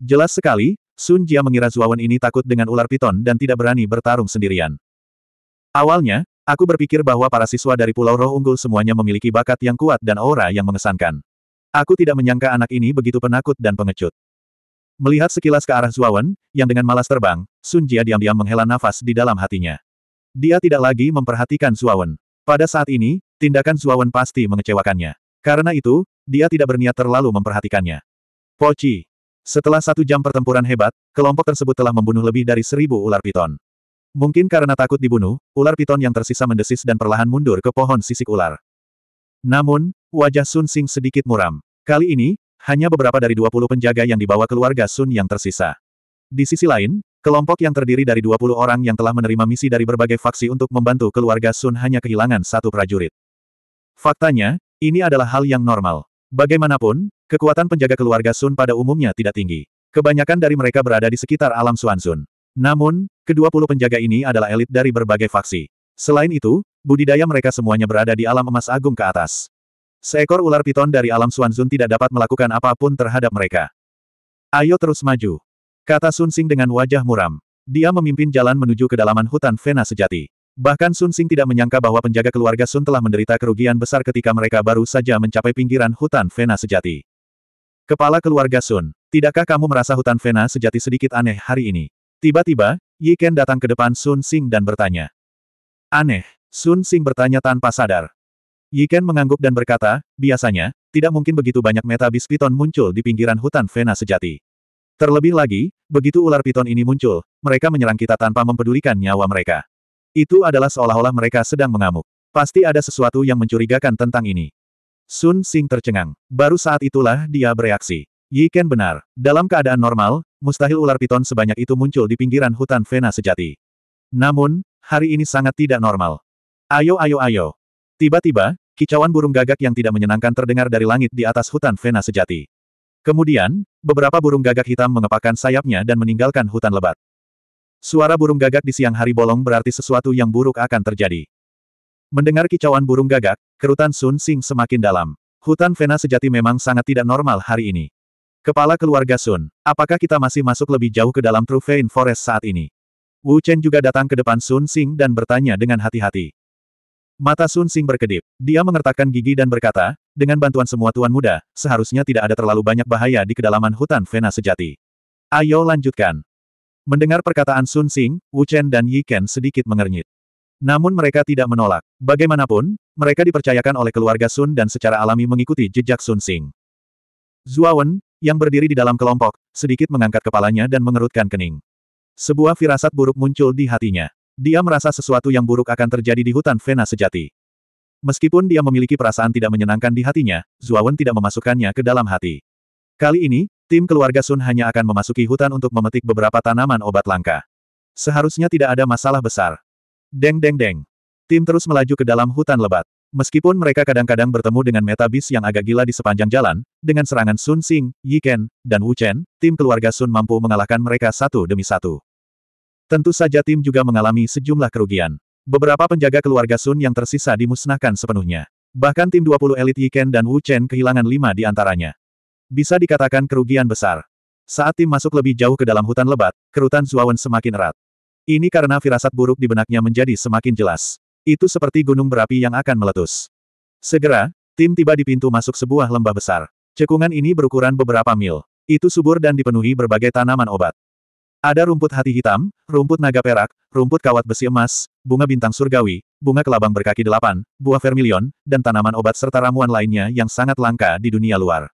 Jelas sekali, Sun Jia mengira Zuawan ini takut dengan ular piton dan tidak berani bertarung sendirian. Awalnya, aku berpikir bahwa para siswa dari Pulau Roh Unggul semuanya memiliki bakat yang kuat dan aura yang mengesankan. Aku tidak menyangka anak ini begitu penakut dan pengecut. Melihat sekilas ke arah Zuawan, yang dengan malas terbang, Sun Jia diam-diam menghela nafas di dalam hatinya. Dia tidak lagi memperhatikan Zuawan. Pada saat ini, tindakan Zuawan pasti mengecewakannya. Karena itu, dia tidak berniat terlalu memperhatikannya. Pochi, Setelah satu jam pertempuran hebat, kelompok tersebut telah membunuh lebih dari seribu ular piton. Mungkin karena takut dibunuh, ular piton yang tersisa mendesis dan perlahan mundur ke pohon sisik ular. Namun, wajah Sun Sing sedikit muram. Kali ini, hanya beberapa dari 20 penjaga yang dibawa keluarga Sun yang tersisa. Di sisi lain, kelompok yang terdiri dari 20 orang yang telah menerima misi dari berbagai faksi untuk membantu keluarga Sun hanya kehilangan satu prajurit. Faktanya, ini adalah hal yang normal. Bagaimanapun, kekuatan penjaga keluarga Sun pada umumnya tidak tinggi. Kebanyakan dari mereka berada di sekitar alam Suan Sun. Namun, kedua puluh penjaga ini adalah elit dari berbagai faksi. Selain itu, budidaya mereka semuanya berada di alam emas agung ke atas. Seekor ular piton dari alam Xuanzun tidak dapat melakukan apapun terhadap mereka. Ayo terus maju. Kata Sun Sing dengan wajah muram. Dia memimpin jalan menuju kedalaman hutan Vena sejati. Bahkan Sun Sing tidak menyangka bahwa penjaga keluarga Sun telah menderita kerugian besar ketika mereka baru saja mencapai pinggiran hutan Vena sejati. Kepala keluarga Sun, tidakkah kamu merasa hutan Vena sejati sedikit aneh hari ini? Tiba-tiba, Yi Ken datang ke depan Sun Sing dan bertanya. Aneh, Sun Sing bertanya tanpa sadar. Yiken mengangguk dan berkata, biasanya, tidak mungkin begitu banyak metabis piton muncul di pinggiran hutan Vena sejati. Terlebih lagi, begitu ular piton ini muncul, mereka menyerang kita tanpa mempedulikan nyawa mereka. Itu adalah seolah-olah mereka sedang mengamuk. Pasti ada sesuatu yang mencurigakan tentang ini. Sun Sing tercengang. Baru saat itulah dia bereaksi. Yiken benar. Dalam keadaan normal, mustahil ular piton sebanyak itu muncul di pinggiran hutan Vena sejati. Namun, hari ini sangat tidak normal. Ayo ayo ayo, Tiba-tiba, kicauan burung gagak yang tidak menyenangkan terdengar dari langit di atas hutan Vena sejati. Kemudian, beberapa burung gagak hitam mengepakkan sayapnya dan meninggalkan hutan lebat. Suara burung gagak di siang hari bolong berarti sesuatu yang buruk akan terjadi. Mendengar kicauan burung gagak, kerutan Sun Sing semakin dalam. Hutan Vena sejati memang sangat tidak normal hari ini. Kepala keluarga Sun, apakah kita masih masuk lebih jauh ke dalam True Forest saat ini? Wu Chen juga datang ke depan Sun Sing dan bertanya dengan hati-hati. Mata Sun Sing berkedip. Dia mengertakkan gigi dan berkata, dengan bantuan semua tuan muda, seharusnya tidak ada terlalu banyak bahaya di kedalaman hutan Vena sejati. Ayo lanjutkan. Mendengar perkataan Sun Sing, Wu Chen dan Yi Ken sedikit mengernyit. Namun mereka tidak menolak. Bagaimanapun, mereka dipercayakan oleh keluarga Sun dan secara alami mengikuti jejak Sun Sing. Wen, yang berdiri di dalam kelompok, sedikit mengangkat kepalanya dan mengerutkan kening. Sebuah firasat buruk muncul di hatinya. Dia merasa sesuatu yang buruk akan terjadi di hutan Vena sejati. Meskipun dia memiliki perasaan tidak menyenangkan di hatinya, Zuawan tidak memasukkannya ke dalam hati. Kali ini, tim keluarga Sun hanya akan memasuki hutan untuk memetik beberapa tanaman obat langka. Seharusnya tidak ada masalah besar. Deng deng deng. Tim terus melaju ke dalam hutan lebat. Meskipun mereka kadang-kadang bertemu dengan metabis yang agak gila di sepanjang jalan, dengan serangan Sun Sing, Yi Ken, dan Wu Chen, tim keluarga Sun mampu mengalahkan mereka satu demi satu. Tentu saja tim juga mengalami sejumlah kerugian. Beberapa penjaga keluarga Sun yang tersisa dimusnahkan sepenuhnya. Bahkan tim 20 elit Yiken dan Wu Chen kehilangan lima di antaranya. Bisa dikatakan kerugian besar. Saat tim masuk lebih jauh ke dalam hutan lebat, kerutan Zuawan semakin erat. Ini karena firasat buruk di benaknya menjadi semakin jelas. Itu seperti gunung berapi yang akan meletus. Segera, tim tiba di pintu masuk sebuah lembah besar. Cekungan ini berukuran beberapa mil. Itu subur dan dipenuhi berbagai tanaman obat. Ada rumput hati hitam, rumput naga perak, rumput kawat besi emas, bunga bintang surgawi, bunga kelabang berkaki delapan, buah vermilion, dan tanaman obat serta ramuan lainnya yang sangat langka di dunia luar.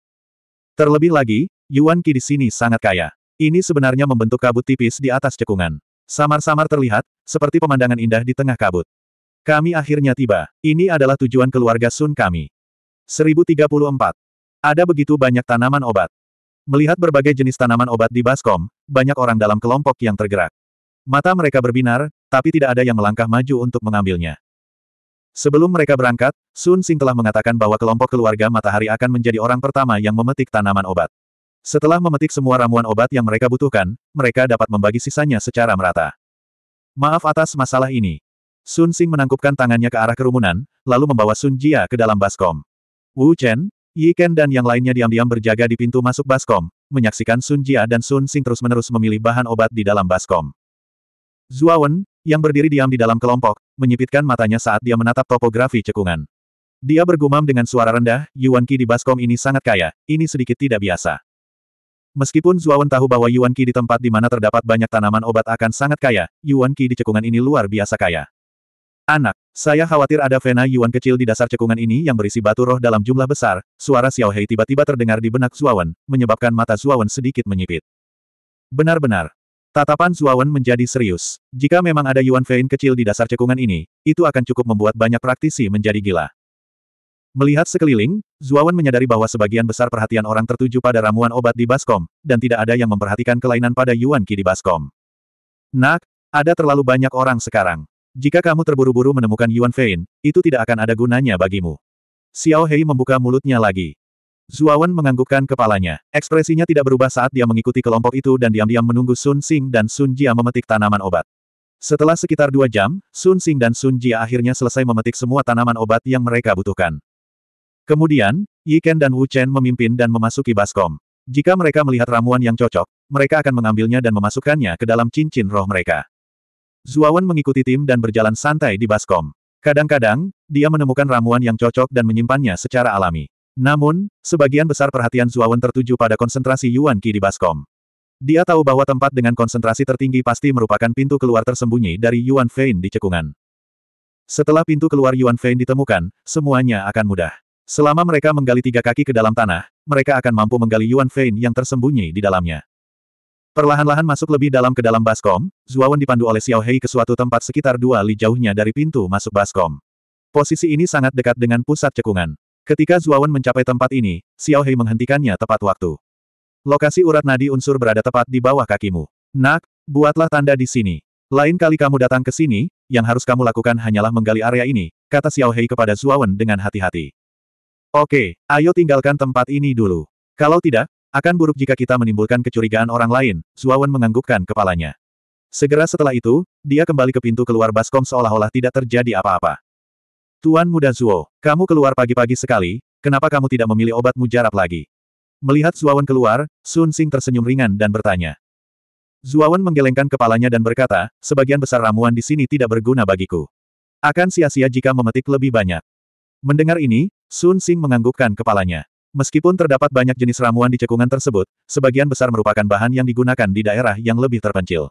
Terlebih lagi, Yuan Qi di sini sangat kaya. Ini sebenarnya membentuk kabut tipis di atas cekungan. Samar-samar terlihat, seperti pemandangan indah di tengah kabut. Kami akhirnya tiba. Ini adalah tujuan keluarga Sun kami. 1034. Ada begitu banyak tanaman obat. Melihat berbagai jenis tanaman obat di Baskom, banyak orang dalam kelompok yang tergerak. Mata mereka berbinar, tapi tidak ada yang melangkah maju untuk mengambilnya. Sebelum mereka berangkat, Sun Sing telah mengatakan bahwa kelompok keluarga matahari akan menjadi orang pertama yang memetik tanaman obat. Setelah memetik semua ramuan obat yang mereka butuhkan, mereka dapat membagi sisanya secara merata. Maaf atas masalah ini. Sun Sing menangkupkan tangannya ke arah kerumunan, lalu membawa Sun Jia ke dalam baskom. Wu Chen, Yi Ken dan yang lainnya diam-diam berjaga di pintu masuk baskom, menyaksikan Sun Jia dan Sun Sing terus-menerus memilih bahan obat di dalam baskom. Wen, yang berdiri diam di dalam kelompok, menyipitkan matanya saat dia menatap topografi cekungan. Dia bergumam dengan suara rendah, Yuan Qi di baskom ini sangat kaya, ini sedikit tidak biasa. Meskipun Wen tahu bahwa Yuan Qi di tempat di mana terdapat banyak tanaman obat akan sangat kaya, Yuan Qi di cekungan ini luar biasa kaya. Anak, saya khawatir ada vena Yuan kecil di dasar cekungan ini yang berisi batu roh dalam jumlah besar, suara Xiao Hei tiba-tiba terdengar di benak Zuawan, menyebabkan mata Zuawan sedikit menyipit. Benar-benar. Tatapan Zuawan menjadi serius. Jika memang ada Yuan Fein kecil di dasar cekungan ini, itu akan cukup membuat banyak praktisi menjadi gila. Melihat sekeliling, Zuawan menyadari bahwa sebagian besar perhatian orang tertuju pada ramuan obat di Baskom, dan tidak ada yang memperhatikan kelainan pada Yuan Qi di Baskom. Nak, ada terlalu banyak orang sekarang. Jika kamu terburu-buru menemukan Yuan Fein, itu tidak akan ada gunanya bagimu. Xiao Hei membuka mulutnya lagi. Zuawan menganggukkan kepalanya. Ekspresinya tidak berubah saat dia mengikuti kelompok itu dan diam-diam menunggu Sun Xing dan Sun Jia memetik tanaman obat. Setelah sekitar dua jam, Sun Xing dan Sun Jia akhirnya selesai memetik semua tanaman obat yang mereka butuhkan. Kemudian, Yi Ken dan Wu Chen memimpin dan memasuki baskom. Jika mereka melihat ramuan yang cocok, mereka akan mengambilnya dan memasukkannya ke dalam cincin roh mereka. Zuawan mengikuti tim dan berjalan santai di baskom. Kadang-kadang, dia menemukan ramuan yang cocok dan menyimpannya secara alami. Namun, sebagian besar perhatian Zuawan tertuju pada konsentrasi Yuan Qi di baskom. Dia tahu bahwa tempat dengan konsentrasi tertinggi pasti merupakan pintu keluar tersembunyi dari Yuan Fein di cekungan. Setelah pintu keluar Yuan Fein ditemukan, semuanya akan mudah. Selama mereka menggali tiga kaki ke dalam tanah, mereka akan mampu menggali Yuan Fein yang tersembunyi di dalamnya. Perlahan-lahan masuk lebih dalam ke dalam baskom, Zuawan dipandu oleh Xiao Hei ke suatu tempat sekitar dua li jauhnya dari pintu masuk baskom. Posisi ini sangat dekat dengan pusat cekungan. Ketika Zuawan mencapai tempat ini, Xiao Hei menghentikannya tepat waktu. Lokasi urat nadi unsur berada tepat di bawah kakimu. Nak, buatlah tanda di sini. Lain kali kamu datang ke sini, yang harus kamu lakukan hanyalah menggali area ini, kata Xiao Hei kepada Zuawan dengan hati-hati. Oke, ayo tinggalkan tempat ini dulu. Kalau tidak, akan buruk jika kita menimbulkan kecurigaan orang lain, Zuawan menganggukkan kepalanya. Segera setelah itu, dia kembali ke pintu keluar baskom seolah-olah tidak terjadi apa-apa. Tuan muda Zuo, kamu keluar pagi-pagi sekali, kenapa kamu tidak memilih obat mujarab lagi? Melihat Zuawan keluar, Sun Sing tersenyum ringan dan bertanya. Zuawan menggelengkan kepalanya dan berkata, sebagian besar ramuan di sini tidak berguna bagiku. Akan sia-sia jika memetik lebih banyak. Mendengar ini, Sun Sing menganggukkan kepalanya. Meskipun terdapat banyak jenis ramuan di cekungan tersebut, sebagian besar merupakan bahan yang digunakan di daerah yang lebih terpencil.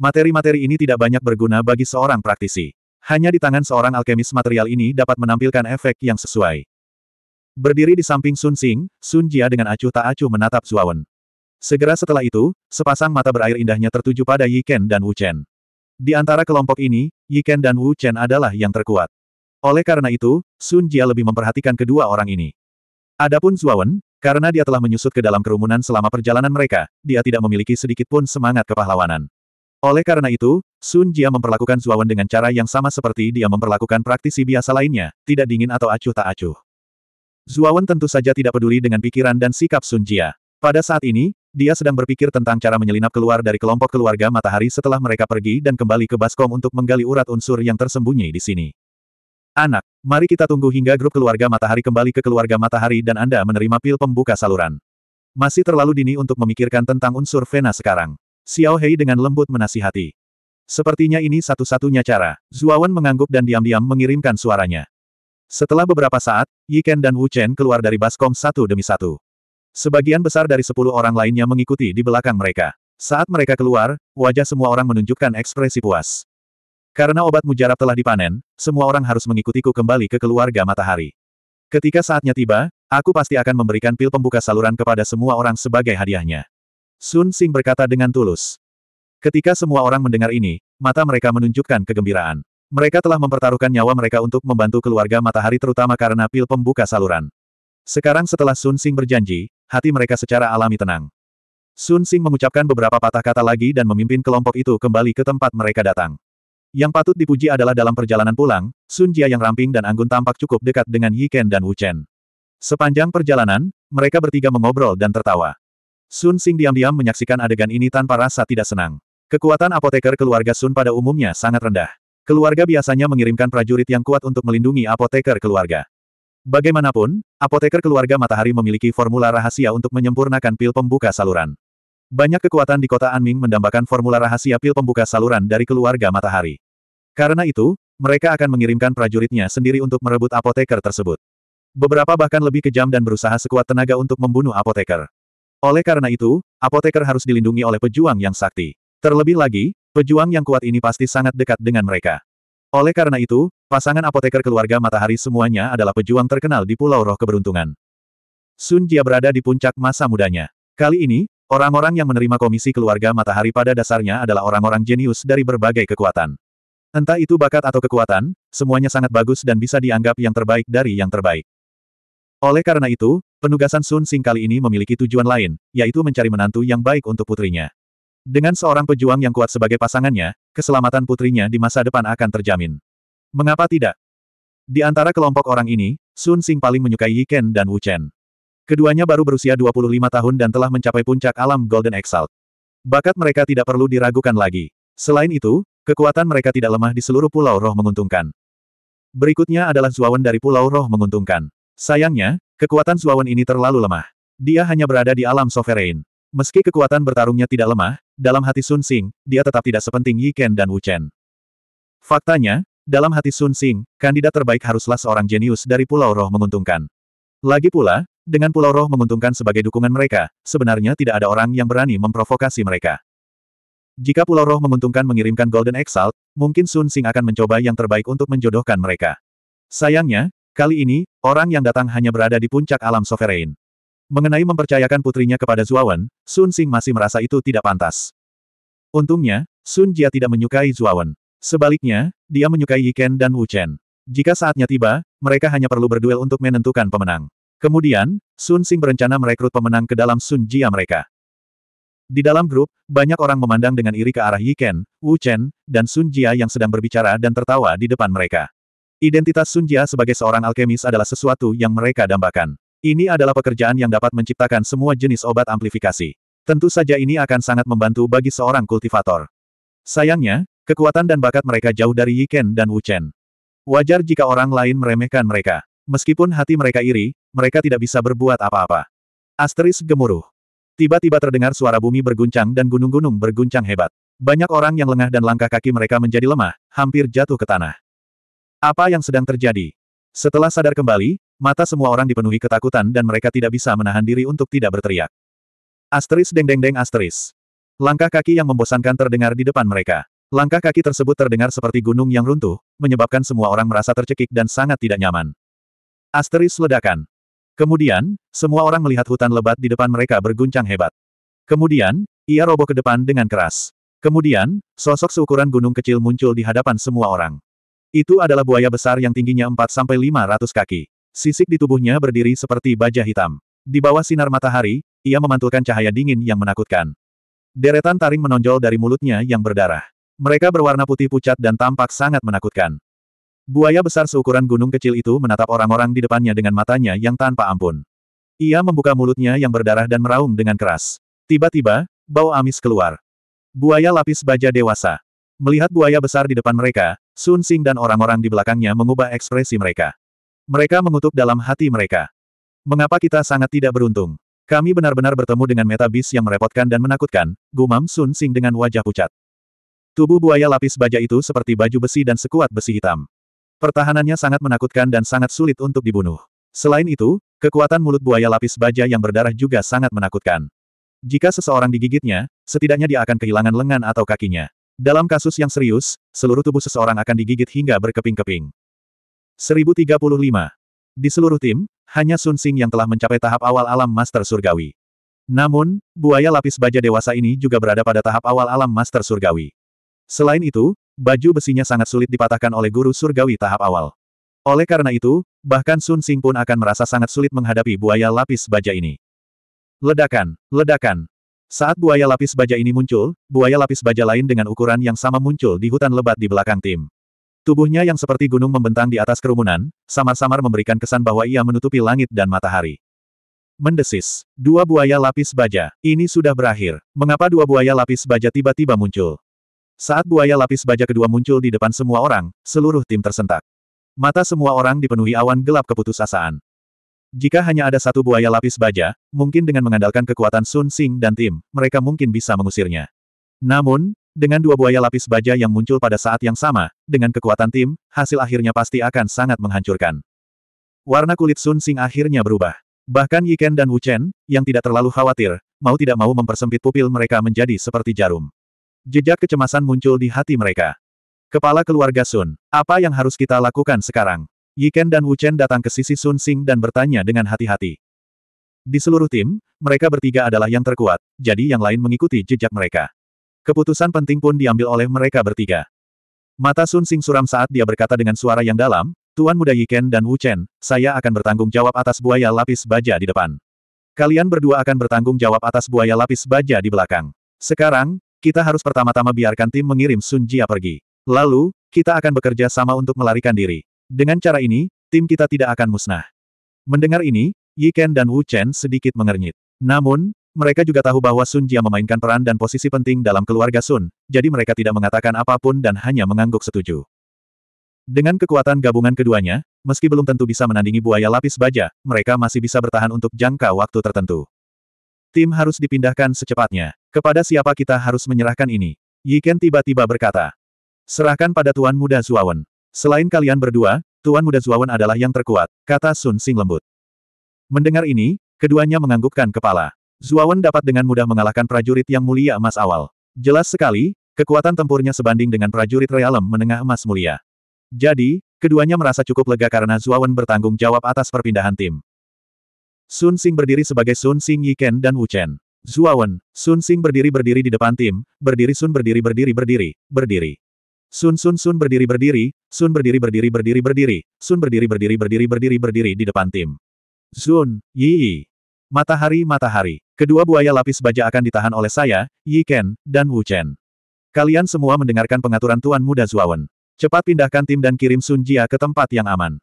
Materi-materi ini tidak banyak berguna bagi seorang praktisi. Hanya di tangan seorang alkemis material ini dapat menampilkan efek yang sesuai. Berdiri di samping Sun Xing, Sun Jia dengan acuh tak acuh menatap Zuawan. Segera setelah itu, sepasang mata berair indahnya tertuju pada Yi Ken dan Wu Chen. Di antara kelompok ini, Yi Ken dan Wu Chen adalah yang terkuat. Oleh karena itu, Sun Jia lebih memperhatikan kedua orang ini. Adapun Zuawan, karena dia telah menyusut ke dalam kerumunan selama perjalanan mereka, dia tidak memiliki sedikit pun semangat kepahlawanan. Oleh karena itu, Sun Jia memperlakukan Zuawan dengan cara yang sama seperti dia memperlakukan praktisi biasa lainnya, tidak dingin atau acuh tak acuh. Zuawan tentu saja tidak peduli dengan pikiran dan sikap Sun Jia. Pada saat ini, dia sedang berpikir tentang cara menyelinap keluar dari kelompok keluarga matahari setelah mereka pergi dan kembali ke Baskom untuk menggali urat unsur yang tersembunyi di sini. Anak, mari kita tunggu hingga grup keluarga matahari kembali ke keluarga matahari dan Anda menerima pil pembuka saluran. Masih terlalu dini untuk memikirkan tentang unsur Vena sekarang. Xiao Hei dengan lembut menasihati. Sepertinya ini satu-satunya cara. Zuawan mengangguk dan diam-diam mengirimkan suaranya. Setelah beberapa saat, Yiken dan Wu Chen keluar dari baskom satu demi satu. Sebagian besar dari sepuluh orang lainnya mengikuti di belakang mereka. Saat mereka keluar, wajah semua orang menunjukkan ekspresi puas. Karena obat mujarab telah dipanen, semua orang harus mengikutiku kembali ke keluarga matahari. Ketika saatnya tiba, aku pasti akan memberikan pil pembuka saluran kepada semua orang sebagai hadiahnya. Sun Sing berkata dengan tulus. Ketika semua orang mendengar ini, mata mereka menunjukkan kegembiraan. Mereka telah mempertaruhkan nyawa mereka untuk membantu keluarga matahari terutama karena pil pembuka saluran. Sekarang setelah Sun Sing berjanji, hati mereka secara alami tenang. Sun Sing mengucapkan beberapa patah kata lagi dan memimpin kelompok itu kembali ke tempat mereka datang. Yang patut dipuji adalah dalam perjalanan pulang, Sun Jia yang ramping dan anggun tampak cukup dekat dengan Yi Ken dan Wu Chen. Sepanjang perjalanan, mereka bertiga mengobrol dan tertawa. Sun Xing diam-diam menyaksikan adegan ini tanpa rasa tidak senang. Kekuatan apoteker keluarga Sun pada umumnya sangat rendah. Keluarga biasanya mengirimkan prajurit yang kuat untuk melindungi apoteker keluarga. Bagaimanapun, apoteker keluarga matahari memiliki formula rahasia untuk menyempurnakan pil pembuka saluran. Banyak kekuatan di kota Anming mendambakan formula rahasia pil pembuka saluran dari keluarga matahari. Karena itu, mereka akan mengirimkan prajuritnya sendiri untuk merebut apoteker tersebut. Beberapa bahkan lebih kejam dan berusaha sekuat tenaga untuk membunuh apoteker. Oleh karena itu, apoteker harus dilindungi oleh pejuang yang sakti. Terlebih lagi, pejuang yang kuat ini pasti sangat dekat dengan mereka. Oleh karena itu, pasangan apoteker keluarga matahari semuanya adalah pejuang terkenal di Pulau Roh Keberuntungan. Sun Jia berada di puncak masa mudanya. Kali ini, Orang-orang yang menerima komisi keluarga matahari pada dasarnya adalah orang-orang jenius dari berbagai kekuatan. Entah itu bakat atau kekuatan, semuanya sangat bagus dan bisa dianggap yang terbaik dari yang terbaik. Oleh karena itu, penugasan Sun Sing kali ini memiliki tujuan lain, yaitu mencari menantu yang baik untuk putrinya. Dengan seorang pejuang yang kuat sebagai pasangannya, keselamatan putrinya di masa depan akan terjamin. Mengapa tidak? Di antara kelompok orang ini, Sun Sing paling menyukai Yi Ken dan Wu Chen. Keduanya baru berusia 25 tahun dan telah mencapai puncak alam Golden Exalt. Bakat mereka tidak perlu diragukan lagi. Selain itu, kekuatan mereka tidak lemah di seluruh Pulau Roh menguntungkan. Berikutnya adalah Zuawan dari Pulau Roh menguntungkan. Sayangnya, kekuatan Zuawan ini terlalu lemah. Dia hanya berada di alam sovereign. Meski kekuatan bertarungnya tidak lemah, dalam hati Sun Sing, dia tetap tidak sepenting Yi Ken dan Wu Chen. Faktanya, dalam hati Sun Sing, kandidat terbaik haruslah seorang jenius dari Pulau Roh menguntungkan. Lagi pula, dengan pulau roh menguntungkan sebagai dukungan mereka, sebenarnya tidak ada orang yang berani memprovokasi mereka. Jika pulau roh menguntungkan mengirimkan Golden Exalt, mungkin Sun Sing akan mencoba yang terbaik untuk menjodohkan mereka. Sayangnya, kali ini, orang yang datang hanya berada di puncak alam sovereign. Mengenai mempercayakan putrinya kepada Zuawan, Sun Sing masih merasa itu tidak pantas. Untungnya, Sun Jia tidak menyukai Zuawan. Sebaliknya, dia menyukai Yiken dan Wu Chen. Jika saatnya tiba, mereka hanya perlu berduel untuk menentukan pemenang. Kemudian, Sun Sing berencana merekrut pemenang ke dalam Sun Jia mereka. Di dalam grup, banyak orang memandang dengan iri ke arah Yi Ken, Wu Chen, dan Sun Jia yang sedang berbicara dan tertawa di depan mereka. Identitas Sun Jia sebagai seorang alkemis adalah sesuatu yang mereka dambakan. Ini adalah pekerjaan yang dapat menciptakan semua jenis obat amplifikasi. Tentu saja ini akan sangat membantu bagi seorang kultivator. Sayangnya, kekuatan dan bakat mereka jauh dari Yi Ken dan Wu Chen. Wajar jika orang lain meremehkan mereka. Meskipun hati mereka iri, mereka tidak bisa berbuat apa-apa. Asteris gemuruh. Tiba-tiba terdengar suara bumi berguncang dan gunung-gunung berguncang hebat. Banyak orang yang lengah dan langkah kaki mereka menjadi lemah, hampir jatuh ke tanah. Apa yang sedang terjadi? Setelah sadar kembali, mata semua orang dipenuhi ketakutan dan mereka tidak bisa menahan diri untuk tidak berteriak. Asteris deng-deng-deng asteris. Langkah kaki yang membosankan terdengar di depan mereka. Langkah kaki tersebut terdengar seperti gunung yang runtuh, menyebabkan semua orang merasa tercekik dan sangat tidak nyaman. Asteris ledakan. Kemudian, semua orang melihat hutan lebat di depan mereka berguncang hebat. Kemudian, ia roboh ke depan dengan keras. Kemudian, sosok seukuran gunung kecil muncul di hadapan semua orang. Itu adalah buaya besar yang tingginya 4-500 kaki. Sisik di tubuhnya berdiri seperti baja hitam. Di bawah sinar matahari, ia memantulkan cahaya dingin yang menakutkan. Deretan taring menonjol dari mulutnya yang berdarah. Mereka berwarna putih pucat dan tampak sangat menakutkan. Buaya besar seukuran gunung kecil itu menatap orang-orang di depannya dengan matanya yang tanpa ampun. Ia membuka mulutnya yang berdarah dan meraung dengan keras. Tiba-tiba, bau amis keluar. Buaya lapis baja dewasa. Melihat buaya besar di depan mereka, Sun Sing dan orang-orang di belakangnya mengubah ekspresi mereka. Mereka mengutuk dalam hati mereka. Mengapa kita sangat tidak beruntung? Kami benar-benar bertemu dengan metabis yang merepotkan dan menakutkan, gumam Sun Sing dengan wajah pucat. Tubuh buaya lapis baja itu seperti baju besi dan sekuat besi hitam. Pertahanannya sangat menakutkan dan sangat sulit untuk dibunuh. Selain itu, kekuatan mulut buaya lapis baja yang berdarah juga sangat menakutkan. Jika seseorang digigitnya, setidaknya dia akan kehilangan lengan atau kakinya. Dalam kasus yang serius, seluruh tubuh seseorang akan digigit hingga berkeping-keping. 1035. Di seluruh tim, hanya Sun Sing yang telah mencapai tahap awal alam Master Surgawi. Namun, buaya lapis baja dewasa ini juga berada pada tahap awal alam Master Surgawi. Selain itu, baju besinya sangat sulit dipatahkan oleh guru surgawi tahap awal. Oleh karena itu, bahkan Sun Sing pun akan merasa sangat sulit menghadapi buaya lapis baja ini. Ledakan, ledakan. Saat buaya lapis baja ini muncul, buaya lapis baja lain dengan ukuran yang sama muncul di hutan lebat di belakang tim. Tubuhnya yang seperti gunung membentang di atas kerumunan, samar-samar memberikan kesan bahwa ia menutupi langit dan matahari. Mendesis. Dua buaya lapis baja. Ini sudah berakhir. Mengapa dua buaya lapis baja tiba-tiba muncul? Saat buaya lapis baja kedua muncul di depan semua orang, seluruh tim tersentak. Mata semua orang dipenuhi awan gelap keputusasaan. Jika hanya ada satu buaya lapis baja, mungkin dengan mengandalkan kekuatan Sun Sing dan tim, mereka mungkin bisa mengusirnya. Namun, dengan dua buaya lapis baja yang muncul pada saat yang sama, dengan kekuatan tim, hasil akhirnya pasti akan sangat menghancurkan. Warna kulit Sun Sing akhirnya berubah. Bahkan Yiken dan Wu Chen, yang tidak terlalu khawatir, mau tidak mau mempersempit pupil mereka menjadi seperti jarum. Jejak kecemasan muncul di hati mereka. Kepala keluarga Sun, apa yang harus kita lakukan sekarang? Yiken dan Wu Chen datang ke sisi Sun Xing dan bertanya dengan hati-hati. Di seluruh tim, mereka bertiga adalah yang terkuat, jadi yang lain mengikuti jejak mereka. Keputusan penting pun diambil oleh mereka bertiga. Mata Sun Xing suram saat dia berkata dengan suara yang dalam, Tuan Muda Yiken dan Wu Chen, saya akan bertanggung jawab atas buaya lapis baja di depan. Kalian berdua akan bertanggung jawab atas buaya lapis baja di belakang. Sekarang, kita harus pertama-tama biarkan tim mengirim Sun Jia pergi. Lalu, kita akan bekerja sama untuk melarikan diri. Dengan cara ini, tim kita tidak akan musnah. Mendengar ini, Yi Ken dan Wu Chen sedikit mengernyit. Namun, mereka juga tahu bahwa Sun Jia memainkan peran dan posisi penting dalam keluarga Sun, jadi mereka tidak mengatakan apapun dan hanya mengangguk setuju. Dengan kekuatan gabungan keduanya, meski belum tentu bisa menandingi buaya lapis baja, mereka masih bisa bertahan untuk jangka waktu tertentu. Tim harus dipindahkan secepatnya. Kepada siapa kita harus menyerahkan ini? Yiken tiba-tiba berkata. Serahkan pada Tuan Muda Zuawan. Selain kalian berdua, Tuan Muda Zuawan adalah yang terkuat, kata Sun Sing lembut. Mendengar ini, keduanya menganggukkan kepala. Zuawan dapat dengan mudah mengalahkan prajurit yang mulia emas awal. Jelas sekali, kekuatan tempurnya sebanding dengan prajurit realem menengah emas mulia. Jadi, keduanya merasa cukup lega karena Zuawan bertanggung jawab atas perpindahan tim. Sun Xing berdiri sebagai Sun Xing Yiken dan Wu Chen. Wen, Sun Xing berdiri-berdiri di depan tim, berdiri Sun berdiri-berdiri berdiri, berdiri. Sun Sun Sun berdiri-berdiri, Sun berdiri-berdiri berdiri berdiri, Sun berdiri-berdiri berdiri berdiri berdiri di depan tim. Sun, Yi. Yi. Matahari matahari. Kedua buaya lapis baja akan ditahan oleh saya, Yi Ken, dan Wu Chen. Kalian semua mendengarkan pengaturan Tuan Muda Wen. Cepat pindahkan tim dan kirim Sun Jia ke tempat yang aman.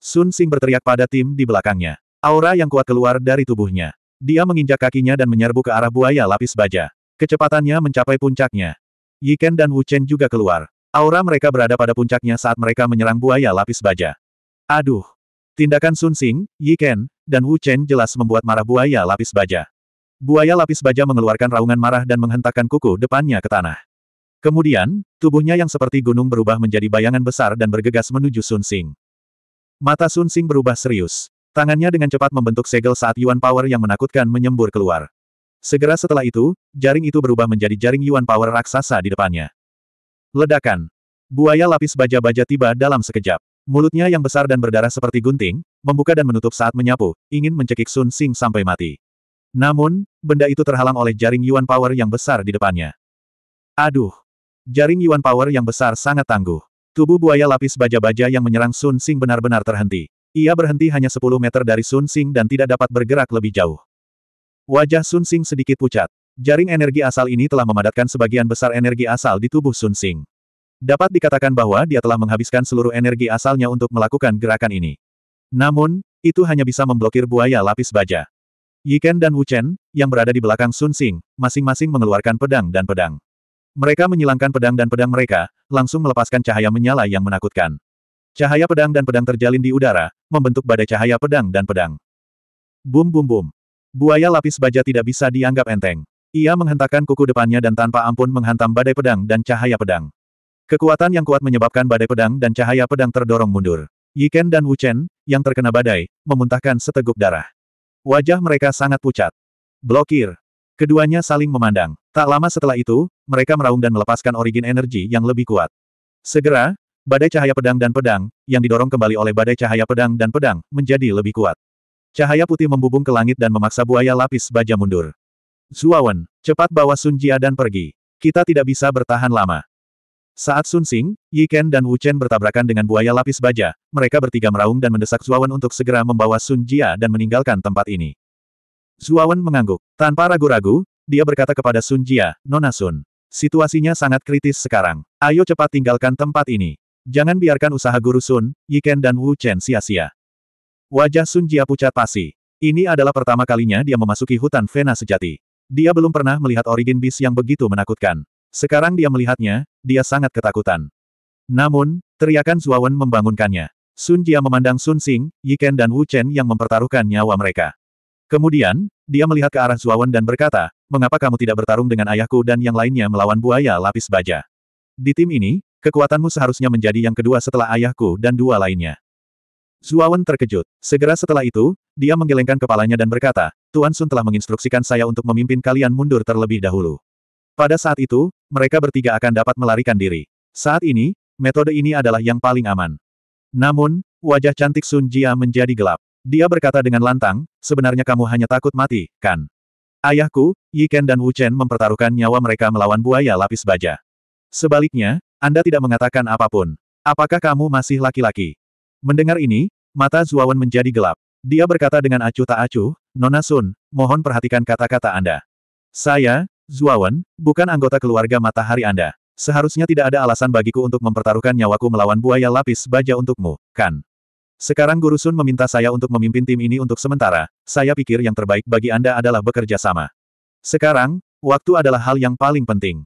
Sun Sing berteriak pada tim di belakangnya. Aura yang kuat keluar dari tubuhnya. Dia menginjak kakinya dan menyerbu ke arah buaya lapis baja. Kecepatannya mencapai puncaknya. Yiken dan Wuchen juga keluar. Aura mereka berada pada puncaknya saat mereka menyerang buaya lapis baja. Aduh! Tindakan Sun Xing, Yi dan Wuchen jelas membuat marah buaya lapis baja. Buaya lapis baja mengeluarkan raungan marah dan menghentakkan kuku depannya ke tanah. Kemudian, tubuhnya yang seperti gunung berubah menjadi bayangan besar dan bergegas menuju Sun Xing. Mata Sun Xing berubah serius. Tangannya dengan cepat membentuk segel saat Yuan Power yang menakutkan menyembur keluar. Segera setelah itu, jaring itu berubah menjadi jaring Yuan Power raksasa di depannya. Ledakan. Buaya lapis baja-baja tiba dalam sekejap. Mulutnya yang besar dan berdarah seperti gunting, membuka dan menutup saat menyapu, ingin mencekik Sun Sing sampai mati. Namun, benda itu terhalang oleh jaring Yuan Power yang besar di depannya. Aduh! Jaring Yuan Power yang besar sangat tangguh. Tubuh buaya lapis baja-baja yang menyerang Sun Sing benar-benar terhenti. Ia berhenti hanya 10 meter dari Sun Sing dan tidak dapat bergerak lebih jauh. Wajah Sun Sing sedikit pucat. Jaring energi asal ini telah memadatkan sebagian besar energi asal di tubuh Sun Sing. Dapat dikatakan bahwa dia telah menghabiskan seluruh energi asalnya untuk melakukan gerakan ini. Namun, itu hanya bisa memblokir buaya lapis baja. Yiken dan Wu Chen, yang berada di belakang Sun Sing, masing-masing mengeluarkan pedang dan pedang. Mereka menyilangkan pedang dan pedang mereka, langsung melepaskan cahaya menyala yang menakutkan. Cahaya pedang dan pedang terjalin di udara, membentuk badai cahaya pedang dan pedang. Bum bum bum. Buaya lapis baja tidak bisa dianggap enteng. Ia menghentakkan kuku depannya dan tanpa ampun menghantam badai pedang dan cahaya pedang. Kekuatan yang kuat menyebabkan badai pedang dan cahaya pedang terdorong mundur. Yiken dan Wu Chen, yang terkena badai, memuntahkan seteguk darah. Wajah mereka sangat pucat. Blokir. Keduanya saling memandang. Tak lama setelah itu, mereka meraung dan melepaskan origin energi yang lebih kuat. Segera, Badai cahaya pedang dan pedang, yang didorong kembali oleh badai cahaya pedang dan pedang, menjadi lebih kuat. Cahaya putih membubung ke langit dan memaksa buaya lapis baja mundur. Zuawan, cepat bawa Sun Jia dan pergi. Kita tidak bisa bertahan lama. Saat Sun Xing, Yi Ken dan Wu Chen bertabrakan dengan buaya lapis baja, mereka bertiga meraung dan mendesak Zuawan untuk segera membawa Sun Jia dan meninggalkan tempat ini. Zuawan mengangguk. Tanpa ragu-ragu, dia berkata kepada Sun Jia, Nona Sun. Situasinya sangat kritis sekarang. Ayo cepat tinggalkan tempat ini. Jangan biarkan usaha guru Sun, Yiken dan Wu Chen sia-sia. Wajah Sun Jia pucat pasi. Ini adalah pertama kalinya dia memasuki hutan Vena sejati. Dia belum pernah melihat origin bis yang begitu menakutkan. Sekarang dia melihatnya, dia sangat ketakutan. Namun, teriakan Zuawan membangunkannya. Sun Jia memandang Sun Sing, Yiken dan Wu Chen yang mempertaruhkan nyawa mereka. Kemudian, dia melihat ke arah Zuawan dan berkata, mengapa kamu tidak bertarung dengan ayahku dan yang lainnya melawan buaya lapis baja? Di tim ini, Kekuatanmu seharusnya menjadi yang kedua setelah ayahku dan dua lainnya. Zuawan terkejut. Segera setelah itu, dia menggelengkan kepalanya dan berkata, Tuan Sun telah menginstruksikan saya untuk memimpin kalian mundur terlebih dahulu. Pada saat itu, mereka bertiga akan dapat melarikan diri. Saat ini, metode ini adalah yang paling aman. Namun, wajah cantik Sun Jia menjadi gelap. Dia berkata dengan lantang, sebenarnya kamu hanya takut mati, kan? Ayahku, Yiken dan Wu Chen mempertaruhkan nyawa mereka melawan buaya lapis baja. Sebaliknya, anda tidak mengatakan apapun. Apakah kamu masih laki-laki? Mendengar ini, mata Zuawan menjadi gelap. Dia berkata dengan acuh tak acuh, Nona Sun, mohon perhatikan kata-kata Anda. Saya, Zuawan, bukan anggota keluarga matahari Anda. Seharusnya tidak ada alasan bagiku untuk mempertaruhkan nyawaku melawan buaya lapis baja untukmu, kan? Sekarang Guru Sun meminta saya untuk memimpin tim ini untuk sementara, saya pikir yang terbaik bagi Anda adalah bekerja sama. Sekarang, waktu adalah hal yang paling penting.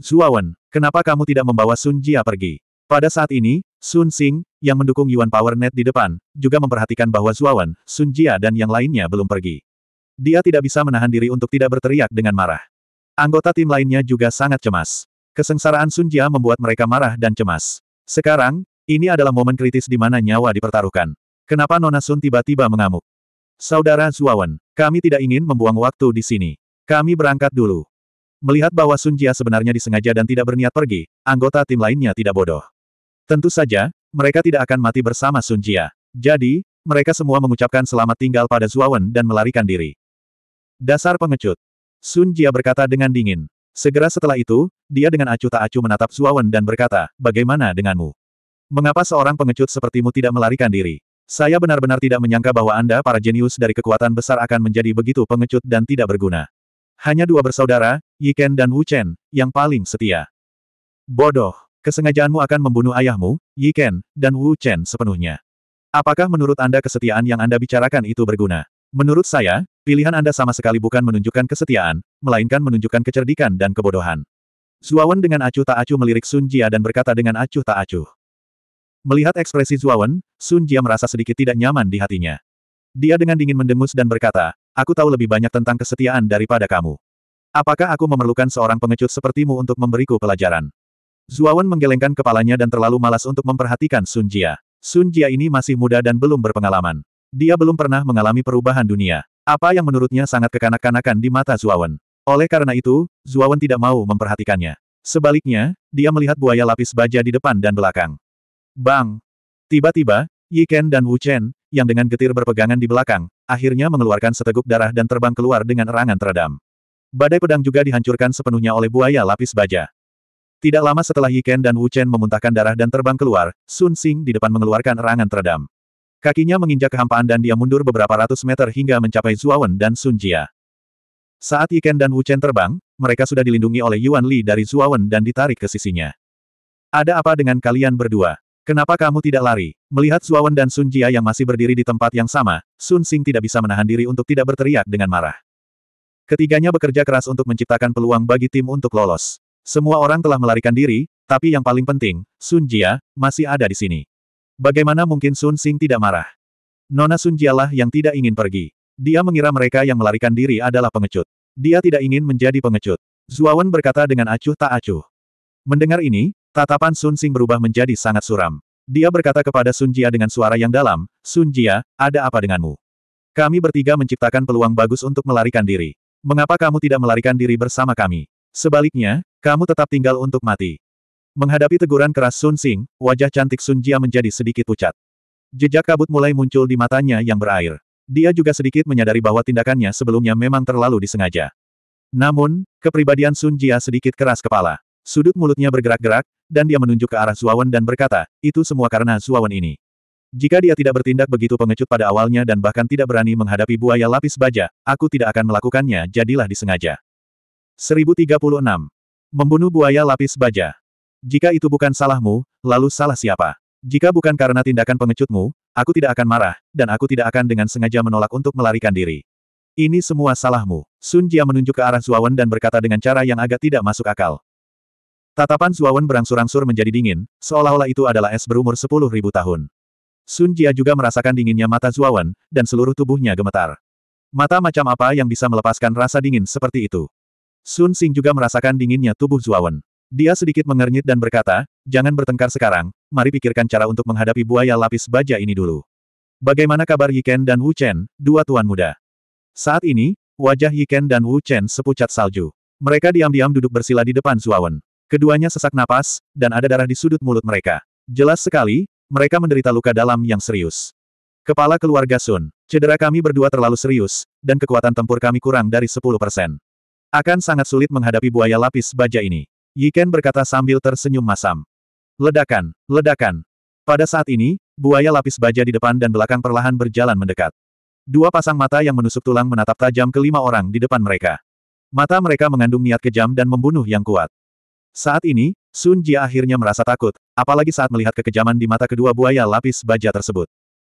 Zuawan, kenapa kamu tidak membawa Sun Jia pergi? Pada saat ini, Sun Xing, yang mendukung Yuan Power Net di depan, juga memperhatikan bahwa Zuawan, Sun Jia dan yang lainnya belum pergi. Dia tidak bisa menahan diri untuk tidak berteriak dengan marah. Anggota tim lainnya juga sangat cemas. Kesengsaraan Sun Jia membuat mereka marah dan cemas. Sekarang, ini adalah momen kritis di mana nyawa dipertaruhkan. Kenapa Nona Sun tiba-tiba mengamuk? Saudara Zuawan, kami tidak ingin membuang waktu di sini. Kami berangkat dulu. Melihat bahwa Sun Jia sebenarnya disengaja dan tidak berniat pergi, anggota tim lainnya tidak bodoh. Tentu saja, mereka tidak akan mati bersama Sun Jia. Jadi, mereka semua mengucapkan selamat tinggal pada Zuawan dan melarikan diri. Dasar pengecut. Sun Jia berkata dengan dingin. Segera setelah itu, dia dengan acuh tak acuh menatap Zuawan dan berkata, bagaimana denganmu? Mengapa seorang pengecut sepertimu tidak melarikan diri? Saya benar-benar tidak menyangka bahwa Anda para jenius dari kekuatan besar akan menjadi begitu pengecut dan tidak berguna. Hanya dua bersaudara, Yiken dan Wu Chen, yang paling setia. Bodoh, kesengajaanmu akan membunuh ayahmu, Yiken, dan Wu Chen sepenuhnya. Apakah menurut Anda kesetiaan yang Anda bicarakan itu berguna? Menurut saya, pilihan Anda sama sekali bukan menunjukkan kesetiaan, melainkan menunjukkan kecerdikan dan kebodohan. Zuawan dengan acuh tak acuh melirik Sun Jia dan berkata dengan acuh tak acuh. Melihat ekspresi Zuawan, Sun Jia merasa sedikit tidak nyaman di hatinya. Dia dengan dingin mendengus dan berkata, Aku tahu lebih banyak tentang kesetiaan daripada kamu. Apakah aku memerlukan seorang pengecut sepertimu untuk memberiku pelajaran? Zuawan menggelengkan kepalanya dan terlalu malas untuk memperhatikan Sun Jia. Sun Jia ini masih muda dan belum berpengalaman. Dia belum pernah mengalami perubahan dunia. Apa yang menurutnya sangat kekanak-kanakan di mata Zuawan. Oleh karena itu, Zuawan tidak mau memperhatikannya. Sebaliknya, dia melihat buaya lapis baja di depan dan belakang. Bang! Tiba-tiba, Yi Ken dan Wu Chen, yang dengan getir berpegangan di belakang, akhirnya mengeluarkan seteguk darah dan terbang keluar dengan erangan teredam. Badai pedang juga dihancurkan sepenuhnya oleh buaya lapis baja. Tidak lama setelah Yiken dan Wu Chen memuntahkan darah dan terbang keluar, Sun Xing di depan mengeluarkan erangan teredam. Kakinya menginjak kehampaan dan dia mundur beberapa ratus meter hingga mencapai Zuawan dan Sun Jia. Saat Yiken dan Wu Chen terbang, mereka sudah dilindungi oleh Yuan Li dari Zuawan dan ditarik ke sisinya. Ada apa dengan kalian berdua? Kenapa kamu tidak lari? Melihat Zuawan dan Sun Jia yang masih berdiri di tempat yang sama, Sun Sing tidak bisa menahan diri untuk tidak berteriak dengan marah. Ketiganya bekerja keras untuk menciptakan peluang bagi tim untuk lolos. Semua orang telah melarikan diri, tapi yang paling penting, Sun Jia, masih ada di sini. Bagaimana mungkin Sun Sing tidak marah? Nona Sun Jia lah yang tidak ingin pergi. Dia mengira mereka yang melarikan diri adalah pengecut. Dia tidak ingin menjadi pengecut. Zuawan berkata dengan acuh tak acuh. Mendengar ini, tatapan Sun Sing berubah menjadi sangat suram. Dia berkata kepada Sun Jia dengan suara yang dalam, Sun Jia, ada apa denganmu? Kami bertiga menciptakan peluang bagus untuk melarikan diri. Mengapa kamu tidak melarikan diri bersama kami? Sebaliknya, kamu tetap tinggal untuk mati. Menghadapi teguran keras Sun Sing, wajah cantik Sun Jia menjadi sedikit pucat. Jejak kabut mulai muncul di matanya yang berair. Dia juga sedikit menyadari bahwa tindakannya sebelumnya memang terlalu disengaja. Namun, kepribadian Sun Jia sedikit keras kepala. Sudut mulutnya bergerak-gerak, dan dia menunjuk ke arah Suawan dan berkata, itu semua karena Suawan ini. Jika dia tidak bertindak begitu pengecut pada awalnya dan bahkan tidak berani menghadapi buaya lapis baja, aku tidak akan melakukannya, jadilah disengaja. 1036. Membunuh buaya lapis baja. Jika itu bukan salahmu, lalu salah siapa? Jika bukan karena tindakan pengecutmu, aku tidak akan marah, dan aku tidak akan dengan sengaja menolak untuk melarikan diri. Ini semua salahmu. Sun Jia menunjuk ke arah Suawan dan berkata dengan cara yang agak tidak masuk akal. Tatapan Zuawan berangsur-angsur menjadi dingin, seolah-olah itu adalah es berumur sepuluh ribu tahun. Sun Jia juga merasakan dinginnya mata Zuawan, dan seluruh tubuhnya gemetar. Mata macam apa yang bisa melepaskan rasa dingin seperti itu? Sun Xing juga merasakan dinginnya tubuh Zuawan. Dia sedikit mengernyit dan berkata, jangan bertengkar sekarang, mari pikirkan cara untuk menghadapi buaya lapis baja ini dulu. Bagaimana kabar Yiken dan Wu Chen, dua tuan muda? Saat ini, wajah Yiken dan Wu Chen sepucat salju. Mereka diam-diam duduk bersila di depan Zuawan. Keduanya sesak napas, dan ada darah di sudut mulut mereka. Jelas sekali, mereka menderita luka dalam yang serius. Kepala keluarga Sun, cedera kami berdua terlalu serius, dan kekuatan tempur kami kurang dari 10 persen. Akan sangat sulit menghadapi buaya lapis baja ini. Yiken berkata sambil tersenyum masam. Ledakan, ledakan. Pada saat ini, buaya lapis baja di depan dan belakang perlahan berjalan mendekat. Dua pasang mata yang menusuk tulang menatap tajam kelima orang di depan mereka. Mata mereka mengandung niat kejam dan membunuh yang kuat. Saat ini, Sun Jia akhirnya merasa takut, apalagi saat melihat kekejaman di mata kedua buaya lapis baja tersebut.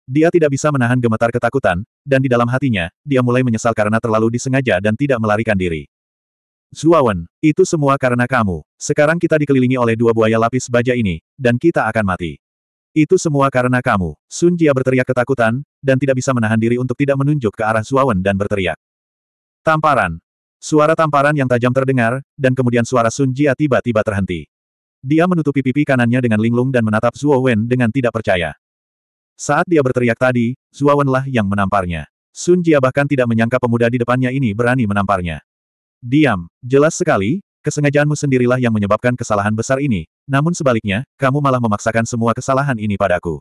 Dia tidak bisa menahan gemetar ketakutan, dan di dalam hatinya, dia mulai menyesal karena terlalu disengaja dan tidak melarikan diri. Zuawan, itu semua karena kamu. Sekarang kita dikelilingi oleh dua buaya lapis baja ini, dan kita akan mati. Itu semua karena kamu. Sun Jia berteriak ketakutan, dan tidak bisa menahan diri untuk tidak menunjuk ke arah Zuawan dan berteriak. Tamparan, Suara tamparan yang tajam terdengar, dan kemudian suara Sun Jia tiba-tiba terhenti. Dia menutupi pipi kanannya dengan linglung dan menatap Zuo Wen dengan tidak percaya. Saat dia berteriak tadi, Zuo Wen lah yang menamparnya. Sun Jia bahkan tidak menyangka pemuda di depannya ini berani menamparnya. Diam, jelas sekali, kesengajaanmu sendirilah yang menyebabkan kesalahan besar ini, namun sebaliknya, kamu malah memaksakan semua kesalahan ini padaku.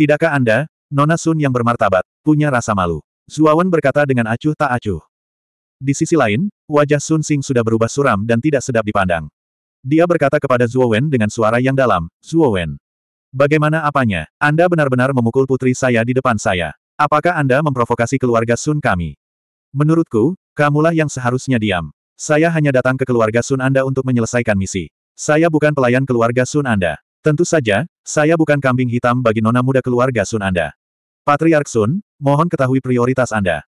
Tidakkah Anda, Nona Sun yang bermartabat, punya rasa malu? Wen berkata dengan acuh tak acuh. Di sisi lain, wajah Sun Sing sudah berubah suram dan tidak sedap dipandang. Dia berkata kepada Zuo Wen dengan suara yang dalam, Zuo Wen. Bagaimana apanya? Anda benar-benar memukul putri saya di depan saya. Apakah Anda memprovokasi keluarga Sun kami? Menurutku, kamulah yang seharusnya diam. Saya hanya datang ke keluarga Sun Anda untuk menyelesaikan misi. Saya bukan pelayan keluarga Sun Anda. Tentu saja, saya bukan kambing hitam bagi nona muda keluarga Sun Anda. Patriark Sun, mohon ketahui prioritas Anda.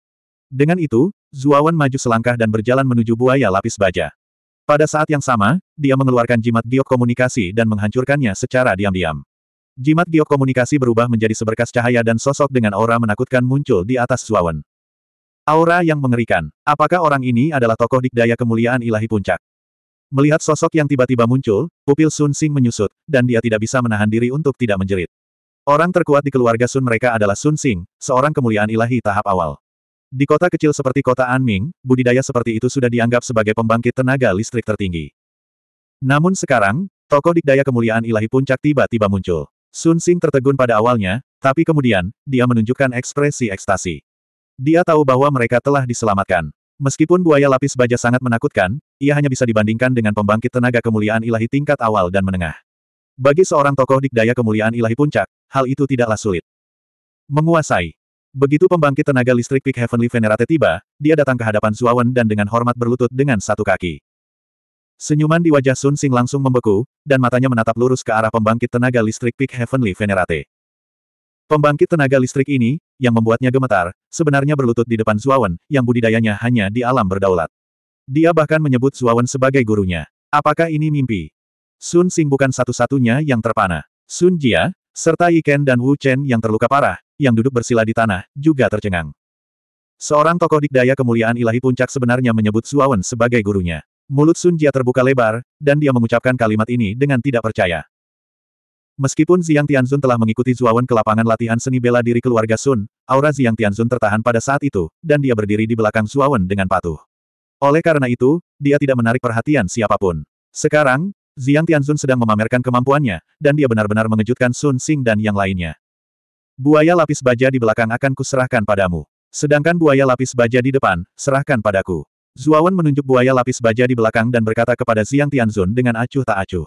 Dengan itu, Zuawan maju selangkah dan berjalan menuju buaya lapis baja. Pada saat yang sama, dia mengeluarkan jimat giok komunikasi dan menghancurkannya secara diam-diam. Jimat giok komunikasi berubah menjadi seberkas cahaya dan sosok dengan aura menakutkan muncul di atas Zuawan. Aura yang mengerikan. Apakah orang ini adalah tokoh dikdaya kemuliaan ilahi puncak? Melihat sosok yang tiba-tiba muncul, pupil Sun Sing menyusut, dan dia tidak bisa menahan diri untuk tidak menjerit. Orang terkuat di keluarga Sun mereka adalah Sun Sing, seorang kemuliaan ilahi tahap awal. Di kota kecil seperti kota Anming, budidaya seperti itu sudah dianggap sebagai pembangkit tenaga listrik tertinggi. Namun sekarang, tokoh dikdaya kemuliaan ilahi puncak tiba-tiba muncul. Sun Sing tertegun pada awalnya, tapi kemudian, dia menunjukkan ekspresi ekstasi. Dia tahu bahwa mereka telah diselamatkan. Meskipun buaya lapis baja sangat menakutkan, ia hanya bisa dibandingkan dengan pembangkit tenaga kemuliaan ilahi tingkat awal dan menengah. Bagi seorang tokoh dikdaya kemuliaan ilahi puncak, hal itu tidaklah sulit. Menguasai Begitu pembangkit tenaga listrik Peak Heavenly Venerate tiba, dia datang ke hadapan Zuawan dan dengan hormat berlutut dengan satu kaki. Senyuman di wajah Sun Sing langsung membeku, dan matanya menatap lurus ke arah pembangkit tenaga listrik Peak Heavenly Venerate. Pembangkit tenaga listrik ini, yang membuatnya gemetar, sebenarnya berlutut di depan Zuawan, yang budidayanya hanya di alam berdaulat. Dia bahkan menyebut Zuawan sebagai gurunya. Apakah ini mimpi? Sun Sing bukan satu-satunya yang terpana. Sun Jia, serta Iken dan Wu Chen yang terluka parah, yang duduk bersila di tanah, juga tercengang. Seorang tokoh dikdaya kemuliaan ilahi puncak sebenarnya menyebut Suawen sebagai gurunya. Mulut Sun Jia terbuka lebar, dan dia mengucapkan kalimat ini dengan tidak percaya. Meskipun Ziang Tianzun telah mengikuti Zuawan ke lapangan latihan seni bela diri keluarga Sun, aura Ziang Tianzun tertahan pada saat itu, dan dia berdiri di belakang Zuawan dengan patuh. Oleh karena itu, dia tidak menarik perhatian siapapun. Sekarang, Ziang Tianzun sedang memamerkan kemampuannya, dan dia benar-benar mengejutkan Sun Xing dan yang lainnya. Buaya lapis baja di belakang akan kuserahkan padamu. Sedangkan buaya lapis baja di depan, serahkan padaku. Zuawan menunjuk buaya lapis baja di belakang dan berkata kepada Ziang Tianzun dengan acuh tak acuh.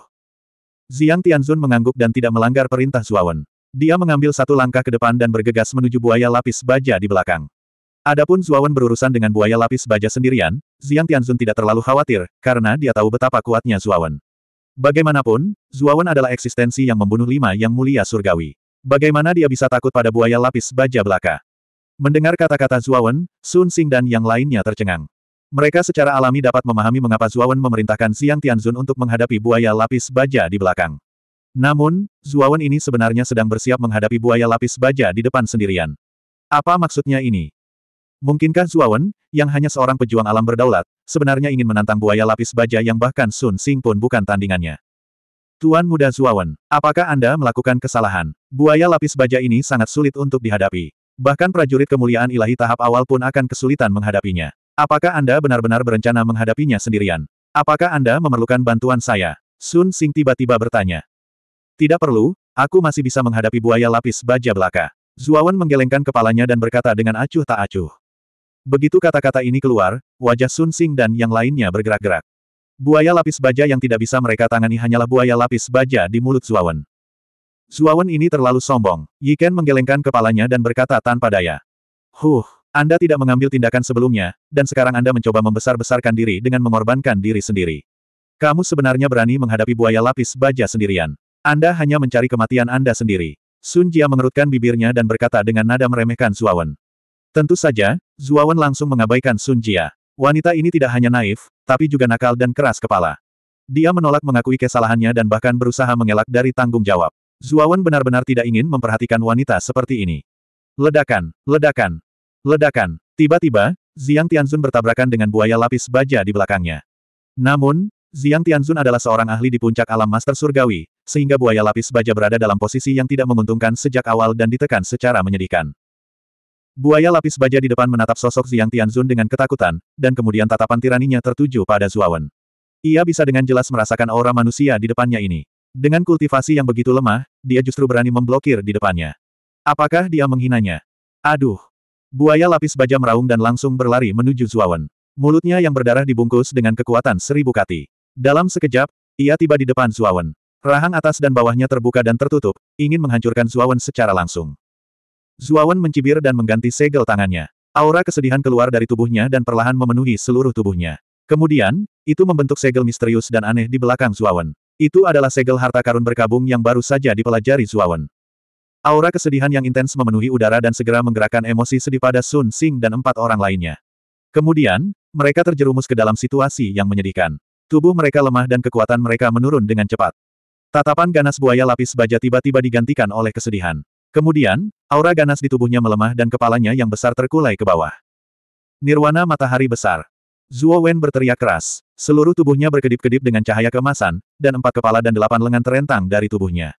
Ziang Tianzun mengangguk dan tidak melanggar perintah Zuawan. Dia mengambil satu langkah ke depan dan bergegas menuju buaya lapis baja di belakang. Adapun Zuawan berurusan dengan buaya lapis baja sendirian, Ziang Tianzun tidak terlalu khawatir, karena dia tahu betapa kuatnya Zuawan. Bagaimanapun, Zuawan adalah eksistensi yang membunuh lima yang mulia surgawi. Bagaimana dia bisa takut pada buaya lapis baja belaka? Mendengar kata-kata Zuawan, Sun Xing dan yang lainnya tercengang. Mereka secara alami dapat memahami mengapa Zuawan memerintahkan Siang Tianzun untuk menghadapi buaya lapis baja di belakang. Namun, Zuawan ini sebenarnya sedang bersiap menghadapi buaya lapis baja di depan sendirian. Apa maksudnya ini? Mungkinkah Zuawan, yang hanya seorang pejuang alam berdaulat, sebenarnya ingin menantang buaya lapis baja yang bahkan Sun Xing pun bukan tandingannya? Tuan Muda Zuawan, apakah Anda melakukan kesalahan? Buaya lapis baja ini sangat sulit untuk dihadapi. Bahkan prajurit kemuliaan ilahi tahap awal pun akan kesulitan menghadapinya. Apakah Anda benar-benar berencana menghadapinya sendirian? Apakah Anda memerlukan bantuan saya? Sun Sing tiba-tiba bertanya. Tidak perlu, aku masih bisa menghadapi buaya lapis baja belaka. Zuawan menggelengkan kepalanya dan berkata dengan acuh tak acuh. Begitu kata-kata ini keluar, wajah Sun Sing dan yang lainnya bergerak-gerak. Buaya lapis baja yang tidak bisa mereka tangani hanyalah buaya lapis baja di mulut Zuawan. Zuawan ini terlalu sombong. Yiken menggelengkan kepalanya dan berkata tanpa daya. Huh, Anda tidak mengambil tindakan sebelumnya, dan sekarang Anda mencoba membesar-besarkan diri dengan mengorbankan diri sendiri. Kamu sebenarnya berani menghadapi buaya lapis baja sendirian. Anda hanya mencari kematian Anda sendiri. Sun Jia mengerutkan bibirnya dan berkata dengan nada meremehkan Zuawan. Tentu saja, Zuawan langsung mengabaikan Sun Jia. Wanita ini tidak hanya naif, tapi juga nakal dan keras kepala. Dia menolak mengakui kesalahannya dan bahkan berusaha mengelak dari tanggung jawab. Zuawan benar-benar tidak ingin memperhatikan wanita seperti ini. Ledakan, ledakan, ledakan. Tiba-tiba, Ziang Tianzun bertabrakan dengan buaya lapis baja di belakangnya. Namun, Ziang Tianzun adalah seorang ahli di puncak alam master surgawi, sehingga buaya lapis baja berada dalam posisi yang tidak menguntungkan sejak awal dan ditekan secara menyedihkan. Buaya lapis baja di depan menatap sosok Ziang Tianzun dengan ketakutan, dan kemudian tatapan tiraninya tertuju pada Zuawan. Ia bisa dengan jelas merasakan aura manusia di depannya ini. Dengan kultivasi yang begitu lemah, dia justru berani memblokir di depannya. Apakah dia menghinanya? Aduh! Buaya lapis baja meraung dan langsung berlari menuju Zuawan. Mulutnya yang berdarah dibungkus dengan kekuatan seribu kati. Dalam sekejap, ia tiba di depan Zuawan. Rahang atas dan bawahnya terbuka dan tertutup, ingin menghancurkan Zuawan secara langsung. Zuawan mencibir dan mengganti segel tangannya. Aura kesedihan keluar dari tubuhnya dan perlahan memenuhi seluruh tubuhnya. Kemudian, itu membentuk segel misterius dan aneh di belakang Zuawan. Itu adalah segel harta karun berkabung yang baru saja dipelajari Zuawan. Aura kesedihan yang intens memenuhi udara dan segera menggerakkan emosi sedih pada Sun Sing dan empat orang lainnya. Kemudian, mereka terjerumus ke dalam situasi yang menyedihkan. Tubuh mereka lemah dan kekuatan mereka menurun dengan cepat. Tatapan ganas buaya lapis baja tiba-tiba digantikan oleh kesedihan. Kemudian, aura ganas di tubuhnya melemah dan kepalanya yang besar terkulai ke bawah. Nirwana matahari besar. Zuo Wen berteriak keras. Seluruh tubuhnya berkedip-kedip dengan cahaya kemasan, dan empat kepala dan delapan lengan terentang dari tubuhnya.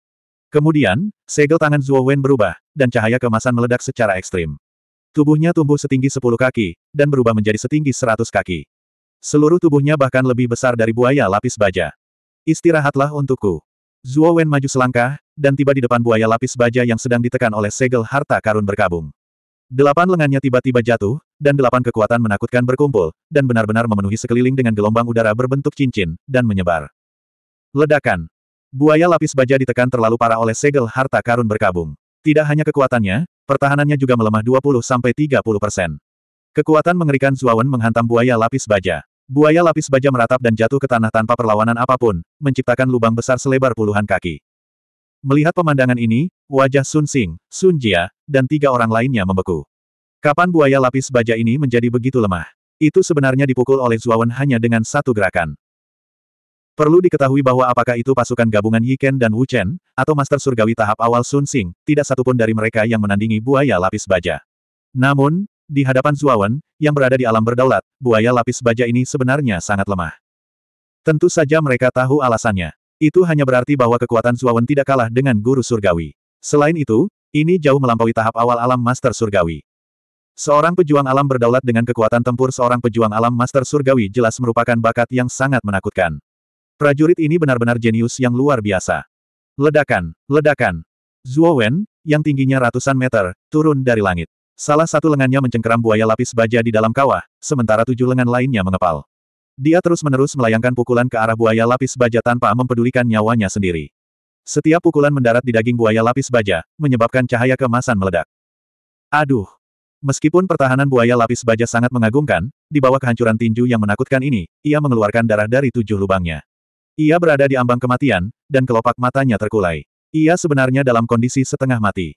Kemudian, segel tangan Zuo Wen berubah, dan cahaya kemasan meledak secara ekstrim. Tubuhnya tumbuh setinggi sepuluh kaki, dan berubah menjadi setinggi seratus kaki. Seluruh tubuhnya bahkan lebih besar dari buaya lapis baja. Istirahatlah untukku. Zuo Wen maju selangkah, dan tiba di depan buaya lapis baja yang sedang ditekan oleh segel harta karun berkabung. Delapan lengannya tiba-tiba jatuh, dan delapan kekuatan menakutkan berkumpul, dan benar-benar memenuhi sekeliling dengan gelombang udara berbentuk cincin, dan menyebar. Ledakan. Buaya lapis baja ditekan terlalu parah oleh segel harta karun berkabung. Tidak hanya kekuatannya, pertahanannya juga melemah 20-30 persen. Kekuatan mengerikan Zuawan menghantam buaya lapis baja. Buaya lapis baja meratap dan jatuh ke tanah tanpa perlawanan apapun, menciptakan lubang besar selebar puluhan kaki. Melihat pemandangan ini, wajah Sun Sing, Sun Jia, dan tiga orang lainnya membeku. Kapan buaya lapis baja ini menjadi begitu lemah? Itu sebenarnya dipukul oleh Zuawan hanya dengan satu gerakan. Perlu diketahui bahwa apakah itu pasukan gabungan Yiken dan Wu Chen, atau Master Surgawi tahap awal Sun Sing, tidak satupun dari mereka yang menandingi buaya lapis baja. Namun, di hadapan Zuawan, yang berada di alam berdaulat, buaya lapis baja ini sebenarnya sangat lemah. Tentu saja mereka tahu alasannya. Itu hanya berarti bahwa kekuatan Suawen tidak kalah dengan guru surgawi. Selain itu, ini jauh melampaui tahap awal alam master surgawi. Seorang pejuang alam berdaulat dengan kekuatan tempur seorang pejuang alam master surgawi jelas merupakan bakat yang sangat menakutkan. Prajurit ini benar-benar jenius yang luar biasa. Ledakan, ledakan. Zuo Wen, yang tingginya ratusan meter, turun dari langit. Salah satu lengannya mencengkeram buaya lapis baja di dalam kawah, sementara tujuh lengan lainnya mengepal. Dia terus-menerus melayangkan pukulan ke arah buaya lapis baja tanpa mempedulikan nyawanya sendiri. Setiap pukulan mendarat di daging buaya lapis baja, menyebabkan cahaya kemasan meledak. Aduh! Meskipun pertahanan buaya lapis baja sangat mengagumkan, di bawah kehancuran tinju yang menakutkan ini, ia mengeluarkan darah dari tujuh lubangnya. Ia berada di ambang kematian, dan kelopak matanya terkulai. Ia sebenarnya dalam kondisi setengah mati.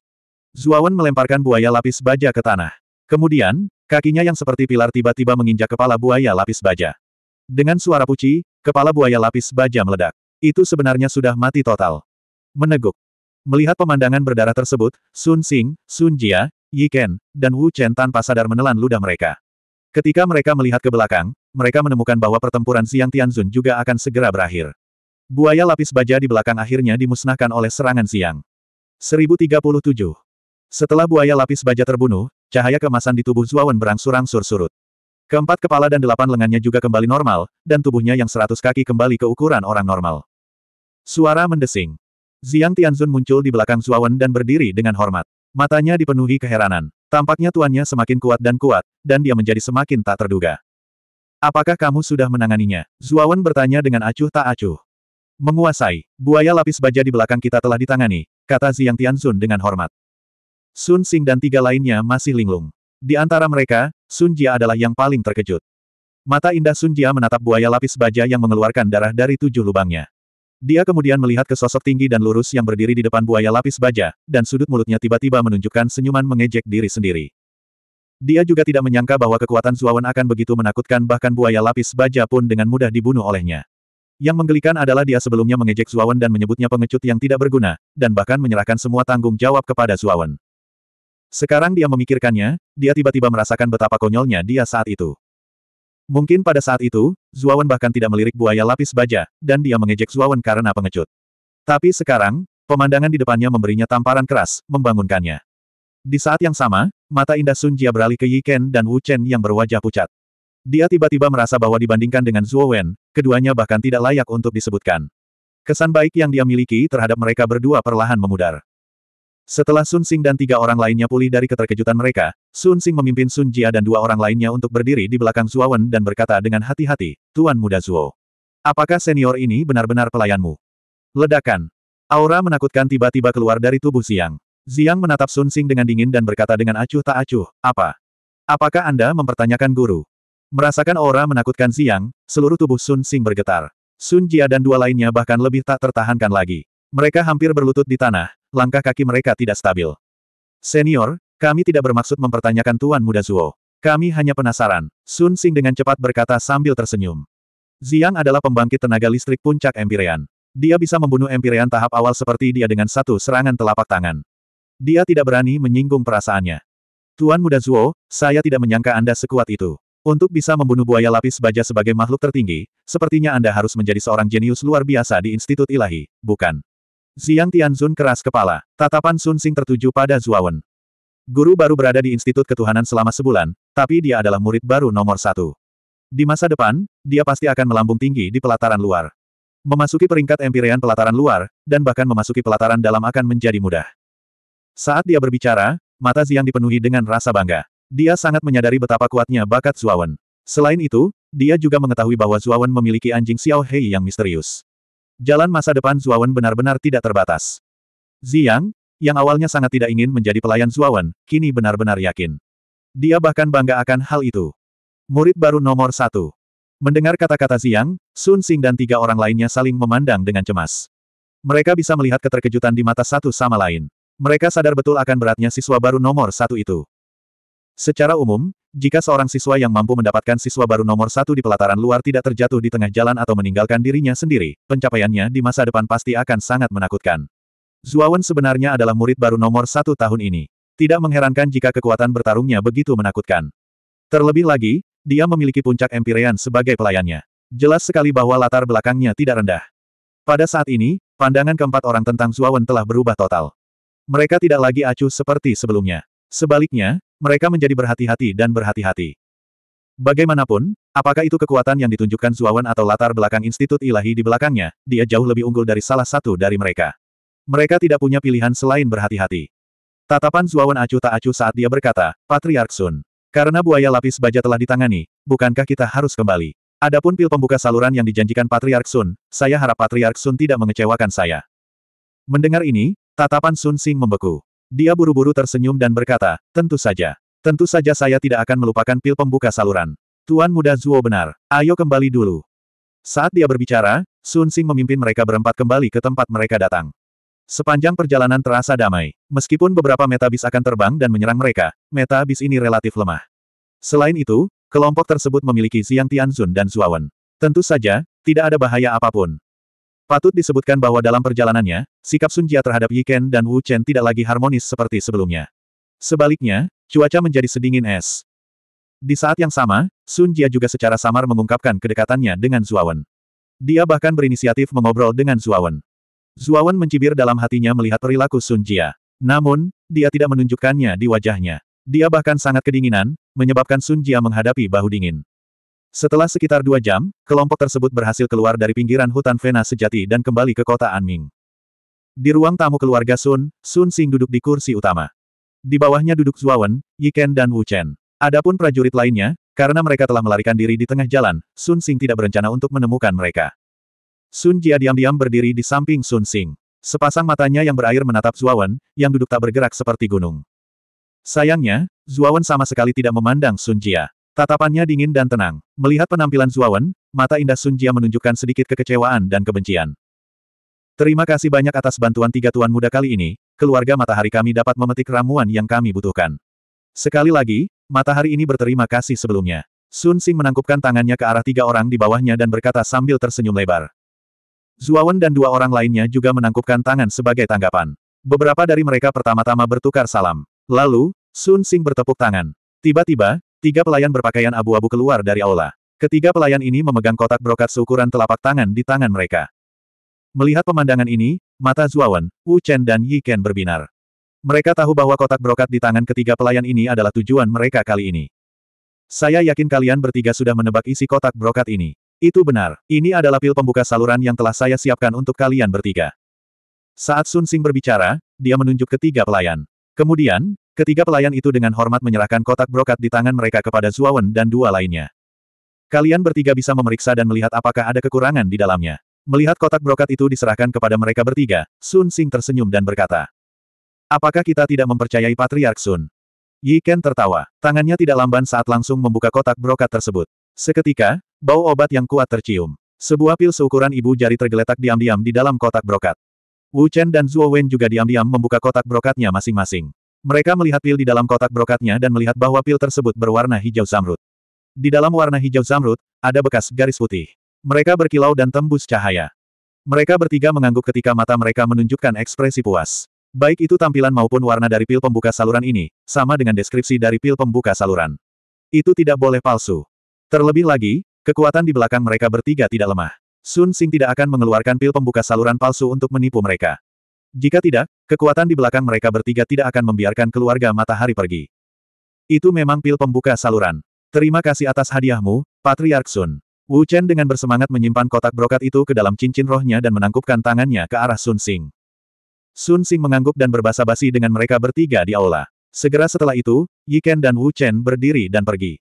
Zuawan melemparkan buaya lapis baja ke tanah. Kemudian, kakinya yang seperti pilar tiba-tiba menginjak kepala buaya lapis baja. Dengan suara puci, kepala buaya lapis baja meledak. Itu sebenarnya sudah mati total. Meneguk. Melihat pemandangan berdarah tersebut, Sun Xing, Sun Jia, Yi Ken, dan Wu Chen tanpa sadar menelan ludah mereka. Ketika mereka melihat ke belakang, mereka menemukan bahwa pertempuran Siang Tianzun juga akan segera berakhir. Buaya lapis baja di belakang akhirnya dimusnahkan oleh serangan Siang. 1037. Setelah buaya lapis baja terbunuh, cahaya kemasan di tubuh Zuawan berangsur-angsur surut. Keempat kepala dan delapan lengannya juga kembali normal, dan tubuhnya yang seratus kaki kembali ke ukuran orang normal. Suara mendesing. Ziang Tianzun muncul di belakang Zuawan dan berdiri dengan hormat. Matanya dipenuhi keheranan. Tampaknya tuannya semakin kuat dan kuat, dan dia menjadi semakin tak terduga. Apakah kamu sudah menanganinya? Zuawan bertanya dengan acuh tak acuh. Menguasai, buaya lapis baja di belakang kita telah ditangani, kata Ziang Tianzun dengan hormat. Sun Sing dan tiga lainnya masih linglung. Di antara mereka, Sun Jia adalah yang paling terkejut. Mata indah Sun Jia menatap buaya lapis baja yang mengeluarkan darah dari tujuh lubangnya. Dia kemudian melihat ke sosok tinggi dan lurus yang berdiri di depan buaya lapis baja, dan sudut mulutnya tiba-tiba menunjukkan senyuman mengejek diri sendiri. Dia juga tidak menyangka bahwa kekuatan Zuawan akan begitu menakutkan bahkan buaya lapis baja pun dengan mudah dibunuh olehnya. Yang menggelikan adalah dia sebelumnya mengejek Zuawan dan menyebutnya pengecut yang tidak berguna, dan bahkan menyerahkan semua tanggung jawab kepada Zuawan. Sekarang dia memikirkannya, dia tiba-tiba merasakan betapa konyolnya dia saat itu. Mungkin pada saat itu, Zuawan bahkan tidak melirik buaya lapis baja, dan dia mengejek Zuawan karena pengecut. Tapi sekarang, pemandangan di depannya memberinya tamparan keras, membangunkannya. Di saat yang sama, mata indah Sun Jia beralih ke Yi Ken dan Wu Chen yang berwajah pucat. Dia tiba-tiba merasa bahwa dibandingkan dengan Zuo Wen, keduanya bahkan tidak layak untuk disebutkan. Kesan baik yang dia miliki terhadap mereka berdua perlahan memudar. Setelah Sun Xing dan tiga orang lainnya pulih dari keterkejutan mereka, Sun Xing memimpin Sun Jia dan dua orang lainnya untuk berdiri di belakang Wen dan berkata dengan hati-hati, Tuan Muda Zuo. Apakah senior ini benar-benar pelayanmu? Ledakan. Aura menakutkan tiba-tiba keluar dari tubuh Xiang. Ziang menatap Sun Sing dengan dingin dan berkata dengan acuh tak acuh, apa? Apakah Anda mempertanyakan guru? Merasakan aura menakutkan Ziang, seluruh tubuh Sun Sing bergetar. Sun Jia dan dua lainnya bahkan lebih tak tertahankan lagi. Mereka hampir berlutut di tanah, langkah kaki mereka tidak stabil. Senior, kami tidak bermaksud mempertanyakan Tuan Muda Zuo. Kami hanya penasaran, Sun Xing dengan cepat berkata sambil tersenyum. Ziang adalah pembangkit tenaga listrik puncak Empyrean. Dia bisa membunuh Empyrean tahap awal seperti dia dengan satu serangan telapak tangan. Dia tidak berani menyinggung perasaannya. Tuan Muda Zuo, saya tidak menyangka Anda sekuat itu. Untuk bisa membunuh buaya lapis baja sebagai makhluk tertinggi, sepertinya Anda harus menjadi seorang jenius luar biasa di Institut Ilahi, bukan? Ziang Tianzun keras kepala. Tatapan Sun Xing tertuju pada Zuawan. Guru baru berada di Institut Ketuhanan selama sebulan, tapi dia adalah murid baru nomor satu. Di masa depan, dia pasti akan melambung tinggi di pelataran luar. Memasuki peringkat empirean pelataran luar, dan bahkan memasuki pelataran dalam akan menjadi mudah. Saat dia berbicara, mata Ziang dipenuhi dengan rasa bangga. Dia sangat menyadari betapa kuatnya bakat Zuawan. Selain itu, dia juga mengetahui bahwa Zuawan memiliki anjing Xiao Hei yang misterius. Jalan masa depan Zuawan benar-benar tidak terbatas. Ziyang, yang awalnya sangat tidak ingin menjadi pelayan Zuawan, kini benar-benar yakin. Dia bahkan bangga akan hal itu. Murid baru nomor satu. Mendengar kata-kata Ziyang, Sun Xing dan tiga orang lainnya saling memandang dengan cemas. Mereka bisa melihat keterkejutan di mata satu sama lain. Mereka sadar betul akan beratnya siswa baru nomor satu itu. Secara umum, jika seorang siswa yang mampu mendapatkan siswa baru nomor satu di pelataran luar tidak terjatuh di tengah jalan atau meninggalkan dirinya sendiri, pencapaiannya di masa depan pasti akan sangat menakutkan. Zuawan sebenarnya adalah murid baru nomor satu tahun ini. Tidak mengherankan jika kekuatan bertarungnya begitu menakutkan. Terlebih lagi, dia memiliki puncak Empyrean sebagai pelayannya. Jelas sekali bahwa latar belakangnya tidak rendah. Pada saat ini, pandangan keempat orang tentang Zuawan telah berubah total. Mereka tidak lagi acuh seperti sebelumnya. Sebaliknya, mereka menjadi berhati-hati dan berhati-hati. Bagaimanapun, apakah itu kekuatan yang ditunjukkan Zuawan atau latar belakang Institut Ilahi di belakangnya, dia jauh lebih unggul dari salah satu dari mereka. Mereka tidak punya pilihan selain berhati-hati. Tatapan Zuawan acuh tak acuh saat dia berkata, Patriark Sun. Karena buaya lapis baja telah ditangani, bukankah kita harus kembali? Adapun pil pembuka saluran yang dijanjikan Patriark Sun, saya harap Patriark Sun tidak mengecewakan saya. Mendengar ini, tatapan Sun Sing membeku. Dia buru-buru tersenyum dan berkata, tentu saja. Tentu saja saya tidak akan melupakan pil pembuka saluran. Tuan muda Zuo benar, ayo kembali dulu. Saat dia berbicara, Sun Xing memimpin mereka berempat kembali ke tempat mereka datang. Sepanjang perjalanan terasa damai. Meskipun beberapa metabis akan terbang dan menyerang mereka, metabis ini relatif lemah. Selain itu, kelompok tersebut memiliki Xiang Tianzun dan Zuawan. Tentu saja, tidak ada bahaya apapun. Patut disebutkan bahwa dalam perjalanannya, sikap Sun Jia terhadap Yi Ken dan Wu Chen tidak lagi harmonis seperti sebelumnya. Sebaliknya, cuaca menjadi sedingin es. Di saat yang sama, Sun Jia juga secara samar mengungkapkan kedekatannya dengan Zuawan. Dia bahkan berinisiatif mengobrol dengan Zuawan. Zuawan mencibir dalam hatinya melihat perilaku Sun Jia. Namun, dia tidak menunjukkannya di wajahnya. Dia bahkan sangat kedinginan, menyebabkan Sun Jia menghadapi bahu dingin. Setelah sekitar dua jam, kelompok tersebut berhasil keluar dari pinggiran hutan Vena sejati dan kembali ke kota Anming. Di ruang tamu keluarga Sun, Sun Sing duduk di kursi utama. Di bawahnya duduk Zhuawan, Yiken dan Wu Chen. Adapun prajurit lainnya, karena mereka telah melarikan diri di tengah jalan, Sun Sing tidak berencana untuk menemukan mereka. Sun Jia diam-diam berdiri di samping Sun Sing. Sepasang matanya yang berair menatap Zhuawan, yang duduk tak bergerak seperti gunung. Sayangnya, Zhuawan sama sekali tidak memandang Sun Jia. Tatapannya dingin dan tenang. Melihat penampilan Zuawan, mata indah Sun Jia menunjukkan sedikit kekecewaan dan kebencian. Terima kasih banyak atas bantuan tiga tuan muda kali ini, keluarga matahari kami dapat memetik ramuan yang kami butuhkan. Sekali lagi, matahari ini berterima kasih sebelumnya. Sun Sing menangkupkan tangannya ke arah tiga orang di bawahnya dan berkata sambil tersenyum lebar. Zuawan dan dua orang lainnya juga menangkupkan tangan sebagai tanggapan. Beberapa dari mereka pertama-tama bertukar salam. Lalu, Sun Sing bertepuk tangan. Tiba-tiba, Tiga pelayan berpakaian abu-abu keluar dari aula. Ketiga pelayan ini memegang kotak brokat seukuran telapak tangan di tangan mereka. Melihat pemandangan ini, mata Zuawan, Wu Chen dan Yi Ken berbinar. Mereka tahu bahwa kotak brokat di tangan ketiga pelayan ini adalah tujuan mereka kali ini. Saya yakin kalian bertiga sudah menebak isi kotak brokat ini. Itu benar, ini adalah pil pembuka saluran yang telah saya siapkan untuk kalian bertiga. Saat Sun Sing berbicara, dia menunjuk ketiga pelayan. Kemudian, Ketiga pelayan itu dengan hormat menyerahkan kotak brokat di tangan mereka kepada Zuawan dan dua lainnya. Kalian bertiga bisa memeriksa dan melihat apakah ada kekurangan di dalamnya. Melihat kotak brokat itu diserahkan kepada mereka bertiga, Sun Sing tersenyum dan berkata, Apakah kita tidak mempercayai Patriark Sun? Yi Ken tertawa. Tangannya tidak lamban saat langsung membuka kotak brokat tersebut. Seketika, bau obat yang kuat tercium. Sebuah pil seukuran ibu jari tergeletak diam-diam di dalam kotak brokat. Wu Chen dan Zhuo Wen juga diam-diam membuka kotak brokatnya masing-masing. Mereka melihat pil di dalam kotak brokatnya dan melihat bahwa pil tersebut berwarna hijau zamrud. Di dalam warna hijau zamrud, ada bekas garis putih. Mereka berkilau dan tembus cahaya. Mereka bertiga mengangguk ketika mata mereka menunjukkan ekspresi puas. Baik itu tampilan maupun warna dari pil pembuka saluran ini, sama dengan deskripsi dari pil pembuka saluran. Itu tidak boleh palsu. Terlebih lagi, kekuatan di belakang mereka bertiga tidak lemah. Sun Sing tidak akan mengeluarkan pil pembuka saluran palsu untuk menipu mereka. Jika tidak, kekuatan di belakang mereka bertiga tidak akan membiarkan keluarga matahari pergi. Itu memang pil pembuka saluran. Terima kasih atas hadiahmu, Patriark Sun. Wu Chen dengan bersemangat menyimpan kotak brokat itu ke dalam cincin rohnya dan menangkupkan tangannya ke arah Sun Sing. Sun Sing mengangguk dan berbahasa basi dengan mereka bertiga di aula. Segera setelah itu, Yiken dan Wu Chen berdiri dan pergi.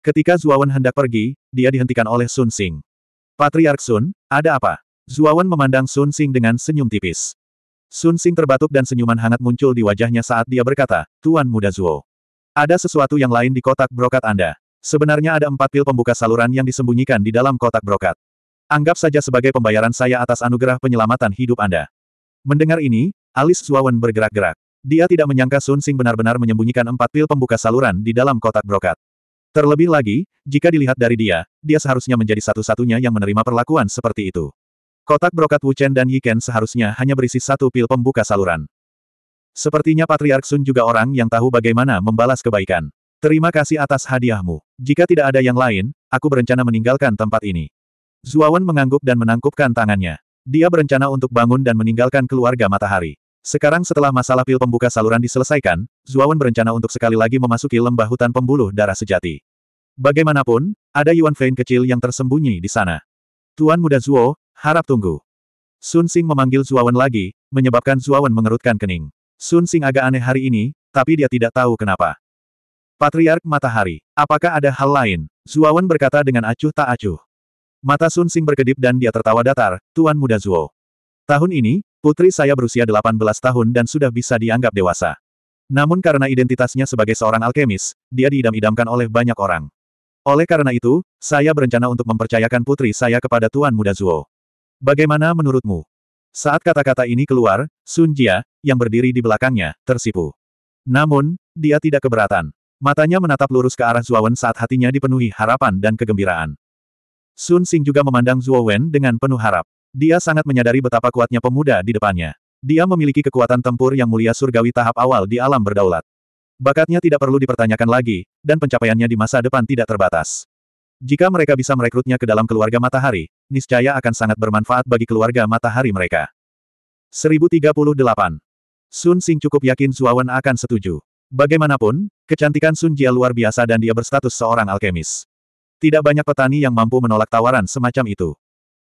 Ketika Zuawan hendak pergi, dia dihentikan oleh Sun Sing. Patriark Sun, ada apa? Zuawan memandang Sun Sing dengan senyum tipis. Sun Sing terbatuk dan senyuman hangat muncul di wajahnya saat dia berkata, Tuan Muda Zuo. Ada sesuatu yang lain di kotak brokat Anda. Sebenarnya ada empat pil pembuka saluran yang disembunyikan di dalam kotak brokat. Anggap saja sebagai pembayaran saya atas anugerah penyelamatan hidup Anda. Mendengar ini, alis Zuawan bergerak-gerak. Dia tidak menyangka Sun Sing benar-benar menyembunyikan empat pil pembuka saluran di dalam kotak brokat. Terlebih lagi, jika dilihat dari dia, dia seharusnya menjadi satu-satunya yang menerima perlakuan seperti itu. Kotak brokat Wuchen dan Yiken seharusnya hanya berisi satu pil pembuka saluran. Sepertinya Patriark Sun juga orang yang tahu bagaimana membalas kebaikan. Terima kasih atas hadiahmu. Jika tidak ada yang lain, aku berencana meninggalkan tempat ini. Zuawan mengangguk dan menangkupkan tangannya. Dia berencana untuk bangun dan meninggalkan keluarga matahari. Sekarang setelah masalah pil pembuka saluran diselesaikan, Zuawan berencana untuk sekali lagi memasuki lembah hutan pembuluh darah sejati. Bagaimanapun, ada Yuan Fein kecil yang tersembunyi di sana. Tuan muda Zuo, Harap tunggu. Sun Sing memanggil Zuawan lagi, menyebabkan Zuawan mengerutkan kening. Sun Sing agak aneh hari ini, tapi dia tidak tahu kenapa. Patriark Matahari, apakah ada hal lain? Zuawan berkata dengan acuh tak acuh. Mata Sun Sing berkedip dan dia tertawa datar, Tuan Muda Zuo. Tahun ini, putri saya berusia 18 tahun dan sudah bisa dianggap dewasa. Namun karena identitasnya sebagai seorang alkemis, dia diidam-idamkan oleh banyak orang. Oleh karena itu, saya berencana untuk mempercayakan putri saya kepada Tuan Muda Zuo. Bagaimana menurutmu? Saat kata-kata ini keluar, Sun Jia, yang berdiri di belakangnya, tersipu. Namun, dia tidak keberatan. Matanya menatap lurus ke arah Zuowen saat hatinya dipenuhi harapan dan kegembiraan. Sun Xing juga memandang Zuowen dengan penuh harap. Dia sangat menyadari betapa kuatnya pemuda di depannya. Dia memiliki kekuatan tempur yang mulia surgawi tahap awal di alam berdaulat. Bakatnya tidak perlu dipertanyakan lagi, dan pencapaiannya di masa depan tidak terbatas. Jika mereka bisa merekrutnya ke dalam keluarga matahari, niscaya akan sangat bermanfaat bagi keluarga matahari mereka. 1038. Sun Sing cukup yakin Zuawan akan setuju. Bagaimanapun, kecantikan Sun Jia luar biasa dan dia berstatus seorang alkemis. Tidak banyak petani yang mampu menolak tawaran semacam itu.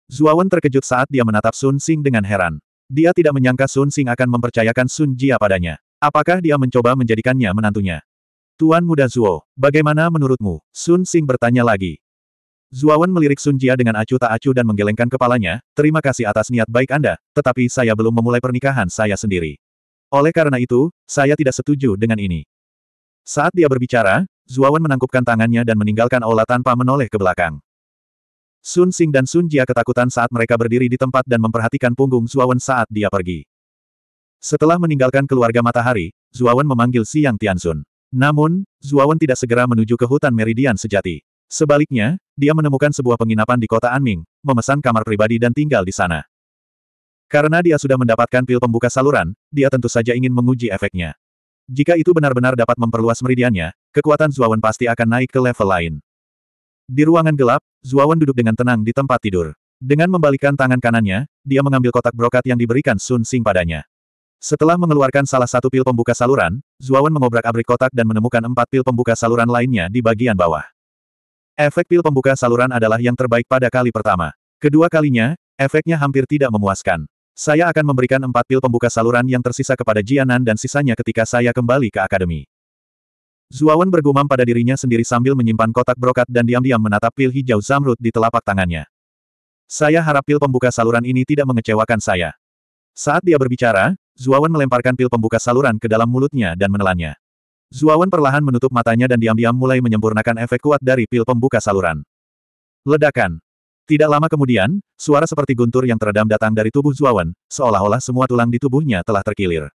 Zuawan terkejut saat dia menatap Sun Sing dengan heran. Dia tidak menyangka Sun Sing akan mempercayakan Sun Jia padanya. Apakah dia mencoba menjadikannya menantunya? Tuan Muda Zuo, bagaimana menurutmu? Sun Sing bertanya lagi. Zuawan melirik Sun Jia dengan acuh tak acuh dan menggelengkan kepalanya, terima kasih atas niat baik Anda, tetapi saya belum memulai pernikahan saya sendiri. Oleh karena itu, saya tidak setuju dengan ini. Saat dia berbicara, Zuawan menangkupkan tangannya dan meninggalkan aula tanpa menoleh ke belakang. Sun Sing dan Sun Jia ketakutan saat mereka berdiri di tempat dan memperhatikan punggung Zuawan saat dia pergi. Setelah meninggalkan keluarga matahari, Zuawan memanggil Siang Tian Sun. Namun, Zuawan tidak segera menuju ke hutan meridian sejati. Sebaliknya, dia menemukan sebuah penginapan di kota Anming, memesan kamar pribadi dan tinggal di sana. Karena dia sudah mendapatkan pil pembuka saluran, dia tentu saja ingin menguji efeknya. Jika itu benar-benar dapat memperluas meridiannya, kekuatan Zuawan pasti akan naik ke level lain. Di ruangan gelap, Zuawan duduk dengan tenang di tempat tidur. Dengan membalikkan tangan kanannya, dia mengambil kotak brokat yang diberikan Sun Sing padanya. Setelah mengeluarkan salah satu pil pembuka saluran, Zuawan mengobrak-abrik kotak dan menemukan empat pil pembuka saluran lainnya di bagian bawah. Efek pil pembuka saluran adalah yang terbaik pada kali pertama. Kedua kalinya, efeknya hampir tidak memuaskan. Saya akan memberikan empat pil pembuka saluran yang tersisa kepada Jianan dan sisanya ketika saya kembali ke akademi. Zuawan bergumam pada dirinya sendiri sambil menyimpan kotak brokat dan diam-diam menatap pil hijau zamrud di telapak tangannya. Saya harap pil pembuka saluran ini tidak mengecewakan saya. Saat dia berbicara, Zuawan melemparkan pil pembuka saluran ke dalam mulutnya dan menelannya. Zuawan perlahan menutup matanya dan diam-diam mulai menyempurnakan efek kuat dari pil pembuka saluran. Ledakan. Tidak lama kemudian, suara seperti guntur yang teredam datang dari tubuh Zuawan, seolah-olah semua tulang di tubuhnya telah terkilir.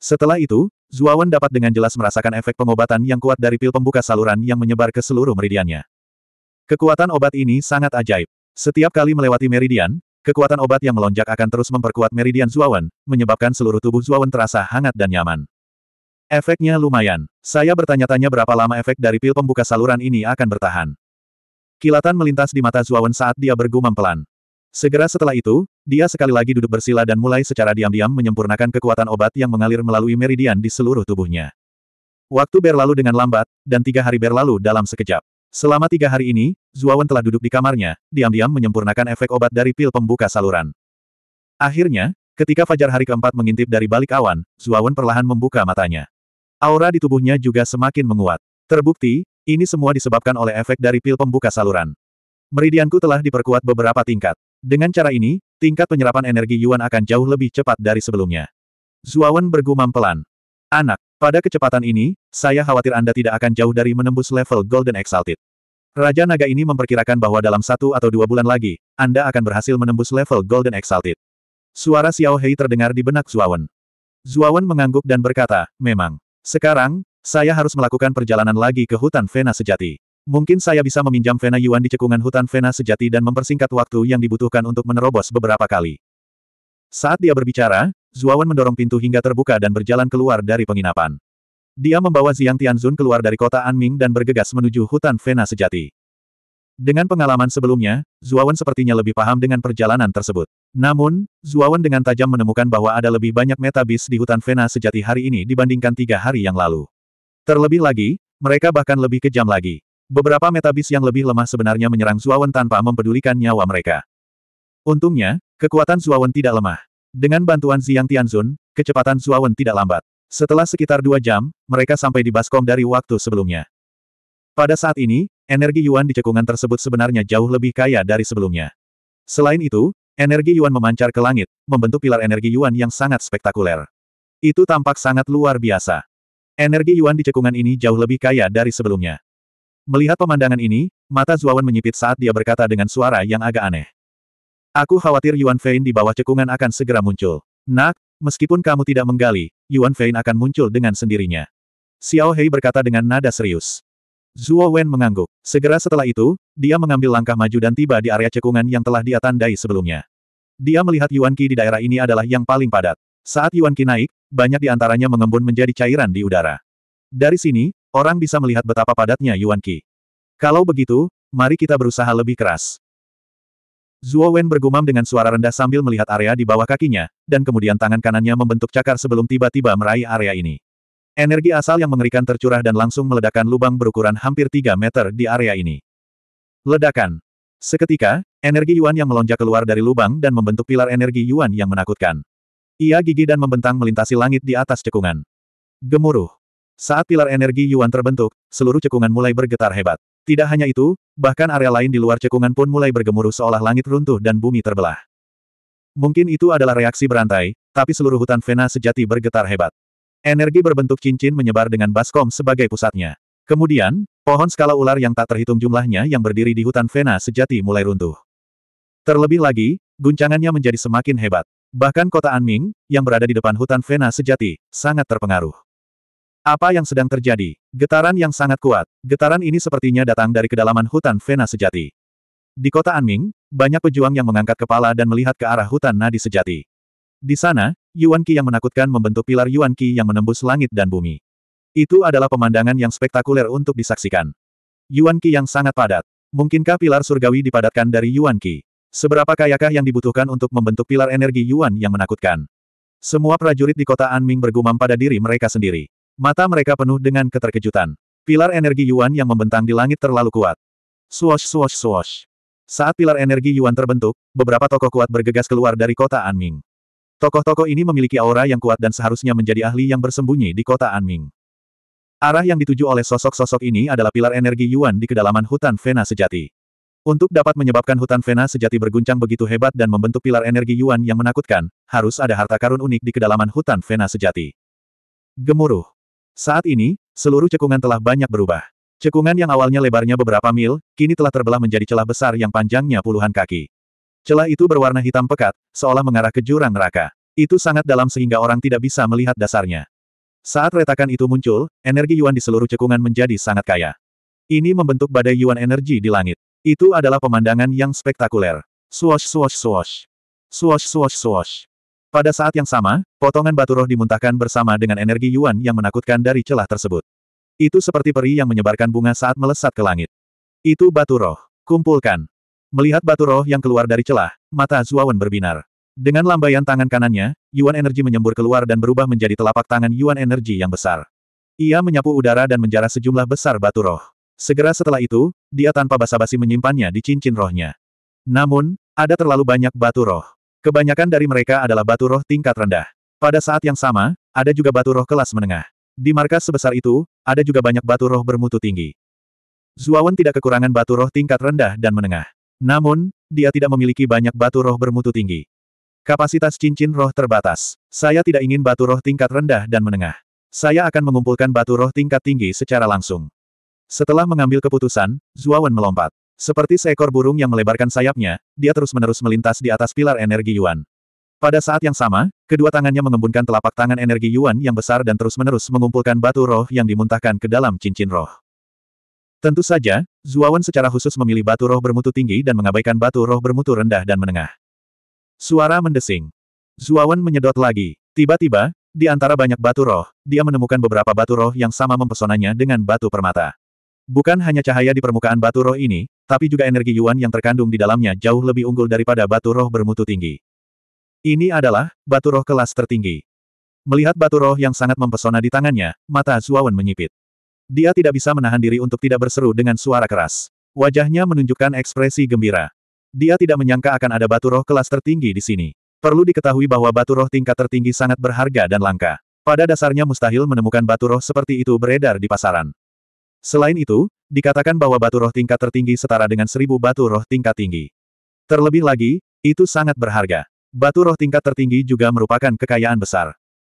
Setelah itu, Zuawan dapat dengan jelas merasakan efek pengobatan yang kuat dari pil pembuka saluran yang menyebar ke seluruh meridiannya. Kekuatan obat ini sangat ajaib. Setiap kali melewati meridian, kekuatan obat yang melonjak akan terus memperkuat meridian Zuawan, menyebabkan seluruh tubuh Zuawan terasa hangat dan nyaman. Efeknya lumayan. Saya bertanya-tanya berapa lama efek dari pil pembuka saluran ini akan bertahan. Kilatan melintas di mata Zuawan saat dia bergumam pelan. Segera setelah itu, dia sekali lagi duduk bersila dan mulai secara diam-diam menyempurnakan kekuatan obat yang mengalir melalui meridian di seluruh tubuhnya. Waktu berlalu dengan lambat, dan tiga hari berlalu dalam sekejap. Selama tiga hari ini, Zuawan telah duduk di kamarnya, diam-diam menyempurnakan efek obat dari pil pembuka saluran. Akhirnya, ketika fajar hari keempat mengintip dari balik awan, Zuawan perlahan membuka matanya. Aura di tubuhnya juga semakin menguat. Terbukti, ini semua disebabkan oleh efek dari pil pembuka saluran. Meridianku telah diperkuat beberapa tingkat. Dengan cara ini, tingkat penyerapan energi Yuan akan jauh lebih cepat dari sebelumnya. Zuawan bergumam pelan. Anak, pada kecepatan ini, saya khawatir Anda tidak akan jauh dari menembus level Golden Exalted. Raja Naga ini memperkirakan bahwa dalam satu atau dua bulan lagi, Anda akan berhasil menembus level Golden Exalted. Suara Xiao Hei terdengar di benak Zuawan. Zuawan mengangguk dan berkata, memang. Sekarang, saya harus melakukan perjalanan lagi ke hutan Vena sejati. Mungkin saya bisa meminjam Vena Yuan di cekungan hutan Vena sejati dan mempersingkat waktu yang dibutuhkan untuk menerobos beberapa kali. Saat dia berbicara, Zuawan mendorong pintu hingga terbuka dan berjalan keluar dari penginapan. Dia membawa Ziang Tianzun keluar dari kota Anming dan bergegas menuju hutan Vena sejati. Dengan pengalaman sebelumnya, Zuawan sepertinya lebih paham dengan perjalanan tersebut. Namun, Zuawan dengan tajam menemukan bahwa ada lebih banyak metabis di hutan Vena sejati hari ini dibandingkan tiga hari yang lalu. Terlebih lagi, mereka bahkan lebih kejam lagi. Beberapa metabis yang lebih lemah sebenarnya menyerang Zuawan tanpa mempedulikan nyawa mereka. Untungnya, kekuatan Zuawan tidak lemah. Dengan bantuan Ziang Tianzun, kecepatan Zuawan tidak lambat. Setelah sekitar dua jam, mereka sampai di Baskom dari waktu sebelumnya. Pada saat ini, energi Yuan di cekungan tersebut sebenarnya jauh lebih kaya dari sebelumnya. Selain itu, energi Yuan memancar ke langit, membentuk pilar energi Yuan yang sangat spektakuler. Itu tampak sangat luar biasa. Energi Yuan di cekungan ini jauh lebih kaya dari sebelumnya. Melihat pemandangan ini, mata Zuawan menyipit saat dia berkata dengan suara yang agak aneh. Aku khawatir Yuan Fein di bawah cekungan akan segera muncul. Nak, meskipun kamu tidak menggali, Yuan Fein akan muncul dengan sendirinya. Xiao Hei berkata dengan nada serius. Zuo Wen mengangguk. Segera setelah itu, dia mengambil langkah maju dan tiba di area cekungan yang telah dia tandai sebelumnya. Dia melihat Yuan Qi di daerah ini adalah yang paling padat. Saat Yuan Qi naik, banyak di antaranya mengembun menjadi cairan di udara. Dari sini, orang bisa melihat betapa padatnya Yuan Qi. Kalau begitu, mari kita berusaha lebih keras. Zuo Wen bergumam dengan suara rendah sambil melihat area di bawah kakinya, dan kemudian tangan kanannya membentuk cakar sebelum tiba-tiba meraih area ini. Energi asal yang mengerikan tercurah dan langsung meledakkan lubang berukuran hampir 3 meter di area ini. Ledakan. Seketika, energi Yuan yang melonjak keluar dari lubang dan membentuk pilar energi Yuan yang menakutkan. Ia gigi dan membentang melintasi langit di atas cekungan. Gemuruh. Saat pilar energi Yuan terbentuk, seluruh cekungan mulai bergetar hebat. Tidak hanya itu, bahkan area lain di luar cekungan pun mulai bergemuruh seolah langit runtuh dan bumi terbelah. Mungkin itu adalah reaksi berantai, tapi seluruh hutan Vena sejati bergetar hebat. Energi berbentuk cincin menyebar dengan baskom sebagai pusatnya. Kemudian, pohon skala ular yang tak terhitung jumlahnya yang berdiri di hutan Vena sejati mulai runtuh. Terlebih lagi, guncangannya menjadi semakin hebat. Bahkan kota Anming, yang berada di depan hutan Vena sejati, sangat terpengaruh. Apa yang sedang terjadi? Getaran yang sangat kuat. Getaran ini sepertinya datang dari kedalaman hutan Vena sejati. Di kota Anming, banyak pejuang yang mengangkat kepala dan melihat ke arah hutan nadi sejati. Di sana, Yuan Qi yang menakutkan membentuk pilar Yuan Qi yang menembus langit dan bumi. Itu adalah pemandangan yang spektakuler untuk disaksikan. Yuan Qi yang sangat padat. Mungkinkah pilar surgawi dipadatkan dari Yuan Qi? Seberapa kayakah yang dibutuhkan untuk membentuk pilar energi Yuan yang menakutkan? Semua prajurit di kota Anming bergumam pada diri mereka sendiri. Mata mereka penuh dengan keterkejutan. Pilar energi Yuan yang membentang di langit terlalu kuat. Swash swash swash. Saat pilar energi Yuan terbentuk, beberapa tokoh kuat bergegas keluar dari kota Anming. Tokoh-tokoh ini memiliki aura yang kuat dan seharusnya menjadi ahli yang bersembunyi di kota Anming. Arah yang dituju oleh sosok-sosok ini adalah pilar energi Yuan di kedalaman hutan Vena sejati. Untuk dapat menyebabkan hutan Vena sejati berguncang begitu hebat dan membentuk pilar energi Yuan yang menakutkan, harus ada harta karun unik di kedalaman hutan Vena sejati. Gemuruh. Saat ini, seluruh cekungan telah banyak berubah. Cekungan yang awalnya lebarnya beberapa mil, kini telah terbelah menjadi celah besar yang panjangnya puluhan kaki. Celah itu berwarna hitam pekat, seolah mengarah ke jurang neraka. Itu sangat dalam sehingga orang tidak bisa melihat dasarnya. Saat retakan itu muncul, energi Yuan di seluruh cekungan menjadi sangat kaya. Ini membentuk badai Yuan energi di langit. Itu adalah pemandangan yang spektakuler. Swash swash swash. Swash swash swash. Pada saat yang sama, potongan batu roh dimuntahkan bersama dengan energi Yuan yang menakutkan dari celah tersebut. Itu seperti peri yang menyebarkan bunga saat melesat ke langit. Itu batu roh. Kumpulkan. Melihat batu roh yang keluar dari celah, mata Zuawan berbinar. Dengan lambaian tangan kanannya, Yuan Energi menyembur keluar dan berubah menjadi telapak tangan Yuan Energi yang besar. Ia menyapu udara dan menjarah sejumlah besar batu roh. Segera setelah itu, dia tanpa basa-basi menyimpannya di cincin rohnya. Namun, ada terlalu banyak batu roh. Kebanyakan dari mereka adalah batu roh tingkat rendah. Pada saat yang sama, ada juga batu roh kelas menengah. Di markas sebesar itu, ada juga banyak batu roh bermutu tinggi. Zuawan tidak kekurangan batu roh tingkat rendah dan menengah. Namun, dia tidak memiliki banyak batu roh bermutu tinggi. Kapasitas cincin roh terbatas. Saya tidak ingin batu roh tingkat rendah dan menengah. Saya akan mengumpulkan batu roh tingkat tinggi secara langsung. Setelah mengambil keputusan, Zuawan melompat. Seperti seekor burung yang melebarkan sayapnya, dia terus-menerus melintas di atas pilar energi Yuan. Pada saat yang sama, kedua tangannya mengembunkan telapak tangan energi Yuan yang besar dan terus-menerus mengumpulkan batu roh yang dimuntahkan ke dalam cincin roh. Tentu saja, Zuawan secara khusus memilih batu roh bermutu tinggi dan mengabaikan batu roh bermutu rendah dan menengah. Suara mendesing. Zuawan menyedot lagi. Tiba-tiba, di antara banyak batu roh, dia menemukan beberapa batu roh yang sama mempesonanya dengan batu permata. Bukan hanya cahaya di permukaan batu roh ini, tapi juga energi Yuan yang terkandung di dalamnya jauh lebih unggul daripada batu roh bermutu tinggi. Ini adalah batu roh kelas tertinggi. Melihat batu roh yang sangat mempesona di tangannya, mata Zuawan menyipit. Dia tidak bisa menahan diri untuk tidak berseru dengan suara keras. Wajahnya menunjukkan ekspresi gembira. Dia tidak menyangka akan ada batu roh kelas tertinggi di sini. Perlu diketahui bahwa batu roh tingkat tertinggi sangat berharga dan langka. Pada dasarnya mustahil menemukan batu roh seperti itu beredar di pasaran. Selain itu, dikatakan bahwa batu roh tingkat tertinggi setara dengan seribu batu roh tingkat tinggi. Terlebih lagi, itu sangat berharga. Batu roh tingkat tertinggi juga merupakan kekayaan besar.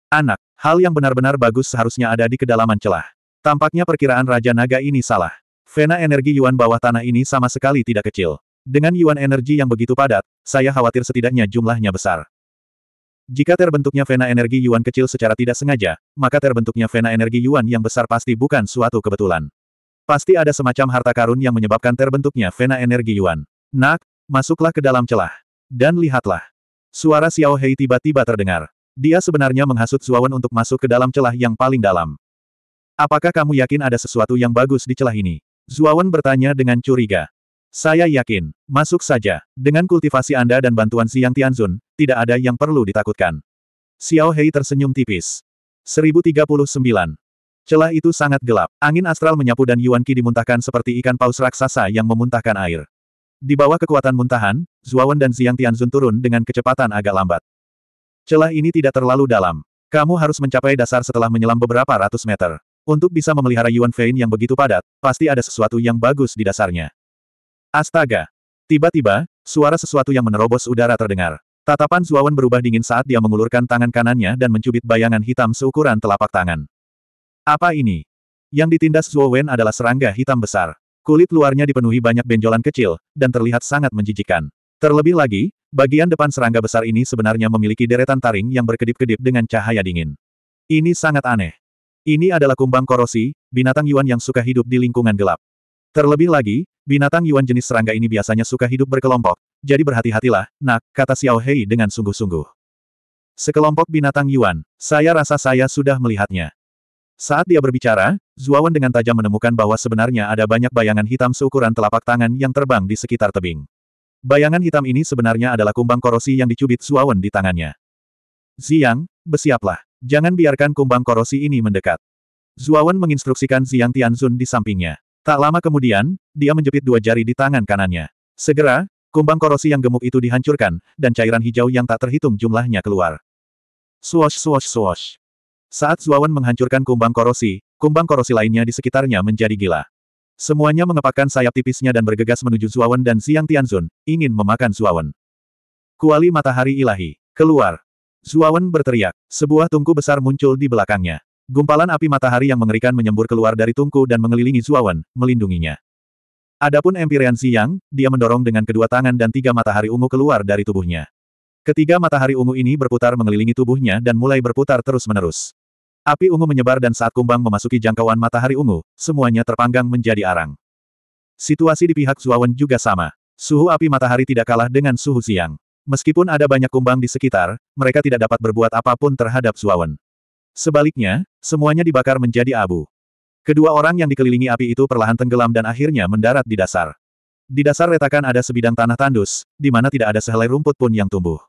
Anak, hal yang benar-benar bagus seharusnya ada di kedalaman celah. Tampaknya perkiraan Raja Naga ini salah. Vena energi Yuan bawah tanah ini sama sekali tidak kecil. Dengan Yuan energi yang begitu padat, saya khawatir setidaknya jumlahnya besar. Jika terbentuknya Vena energi Yuan kecil secara tidak sengaja, maka terbentuknya Vena energi Yuan yang besar pasti bukan suatu kebetulan. Pasti ada semacam harta karun yang menyebabkan terbentuknya Vena energi Yuan. Nak, masuklah ke dalam celah. Dan lihatlah. Suara Xiao Hei tiba-tiba terdengar. Dia sebenarnya menghasut Zuawan untuk masuk ke dalam celah yang paling dalam. Apakah kamu yakin ada sesuatu yang bagus di celah ini? Zuawan bertanya dengan curiga. Saya yakin. Masuk saja. Dengan kultivasi Anda dan bantuan Siang Tianzun, tidak ada yang perlu ditakutkan. Xiao Hei tersenyum tipis. 1039. Celah itu sangat gelap. Angin astral menyapu dan Yuan Qi dimuntahkan seperti ikan paus raksasa yang memuntahkan air. Di bawah kekuatan muntahan, Zuawan dan Xiang Tianzun turun dengan kecepatan agak lambat. Celah ini tidak terlalu dalam. Kamu harus mencapai dasar setelah menyelam beberapa ratus meter. Untuk bisa memelihara Yuan Fein yang begitu padat, pasti ada sesuatu yang bagus di dasarnya. Astaga! Tiba-tiba, suara sesuatu yang menerobos udara terdengar. Tatapan Zuawan berubah dingin saat dia mengulurkan tangan kanannya dan mencubit bayangan hitam seukuran telapak tangan. Apa ini? Yang ditindas Zuawan adalah serangga hitam besar. Kulit luarnya dipenuhi banyak benjolan kecil, dan terlihat sangat menjijikan. Terlebih lagi, bagian depan serangga besar ini sebenarnya memiliki deretan taring yang berkedip-kedip dengan cahaya dingin. Ini sangat aneh. Ini adalah kumbang korosi, binatang Yuan yang suka hidup di lingkungan gelap. Terlebih lagi, binatang Yuan jenis serangga ini biasanya suka hidup berkelompok, jadi berhati-hatilah, nak, kata Xiao Hei dengan sungguh-sungguh. Sekelompok binatang Yuan, saya rasa saya sudah melihatnya. Saat dia berbicara, Zuawan dengan tajam menemukan bahwa sebenarnya ada banyak bayangan hitam seukuran telapak tangan yang terbang di sekitar tebing. Bayangan hitam ini sebenarnya adalah kumbang korosi yang dicubit Zuawan di tangannya. Ziyang, bersiaplah. Jangan biarkan kumbang korosi ini mendekat. Zuawan menginstruksikan Ziyang Tianzun di sampingnya. Tak lama kemudian, dia menjepit dua jari di tangan kanannya. Segera, kumbang korosi yang gemuk itu dihancurkan, dan cairan hijau yang tak terhitung jumlahnya keluar. Swash swash swash. Saat Zuawan menghancurkan kumbang korosi, kumbang korosi lainnya di sekitarnya menjadi gila. Semuanya mengepakkan sayap tipisnya dan bergegas menuju Zuawan dan Ziyang Tianzun, ingin memakan Zuawan. Kuali matahari ilahi, keluar. Zuawan berteriak. Sebuah tungku besar muncul di belakangnya. Gumpalan api matahari yang mengerikan menyembur keluar dari tungku dan mengelilingi Zuawan, melindunginya. Adapun Empyrean Siang, dia mendorong dengan kedua tangan dan tiga matahari ungu keluar dari tubuhnya. Ketiga matahari ungu ini berputar mengelilingi tubuhnya dan mulai berputar terus-menerus. Api ungu menyebar dan saat kumbang memasuki jangkauan matahari ungu, semuanya terpanggang menjadi arang. Situasi di pihak Zuawan juga sama. Suhu api matahari tidak kalah dengan suhu siang. Meskipun ada banyak kumbang di sekitar, mereka tidak dapat berbuat apapun terhadap Zuawan. Sebaliknya, semuanya dibakar menjadi abu. Kedua orang yang dikelilingi api itu perlahan tenggelam dan akhirnya mendarat di dasar. Di dasar retakan ada sebidang tanah tandus, di mana tidak ada sehelai rumput pun yang tumbuh.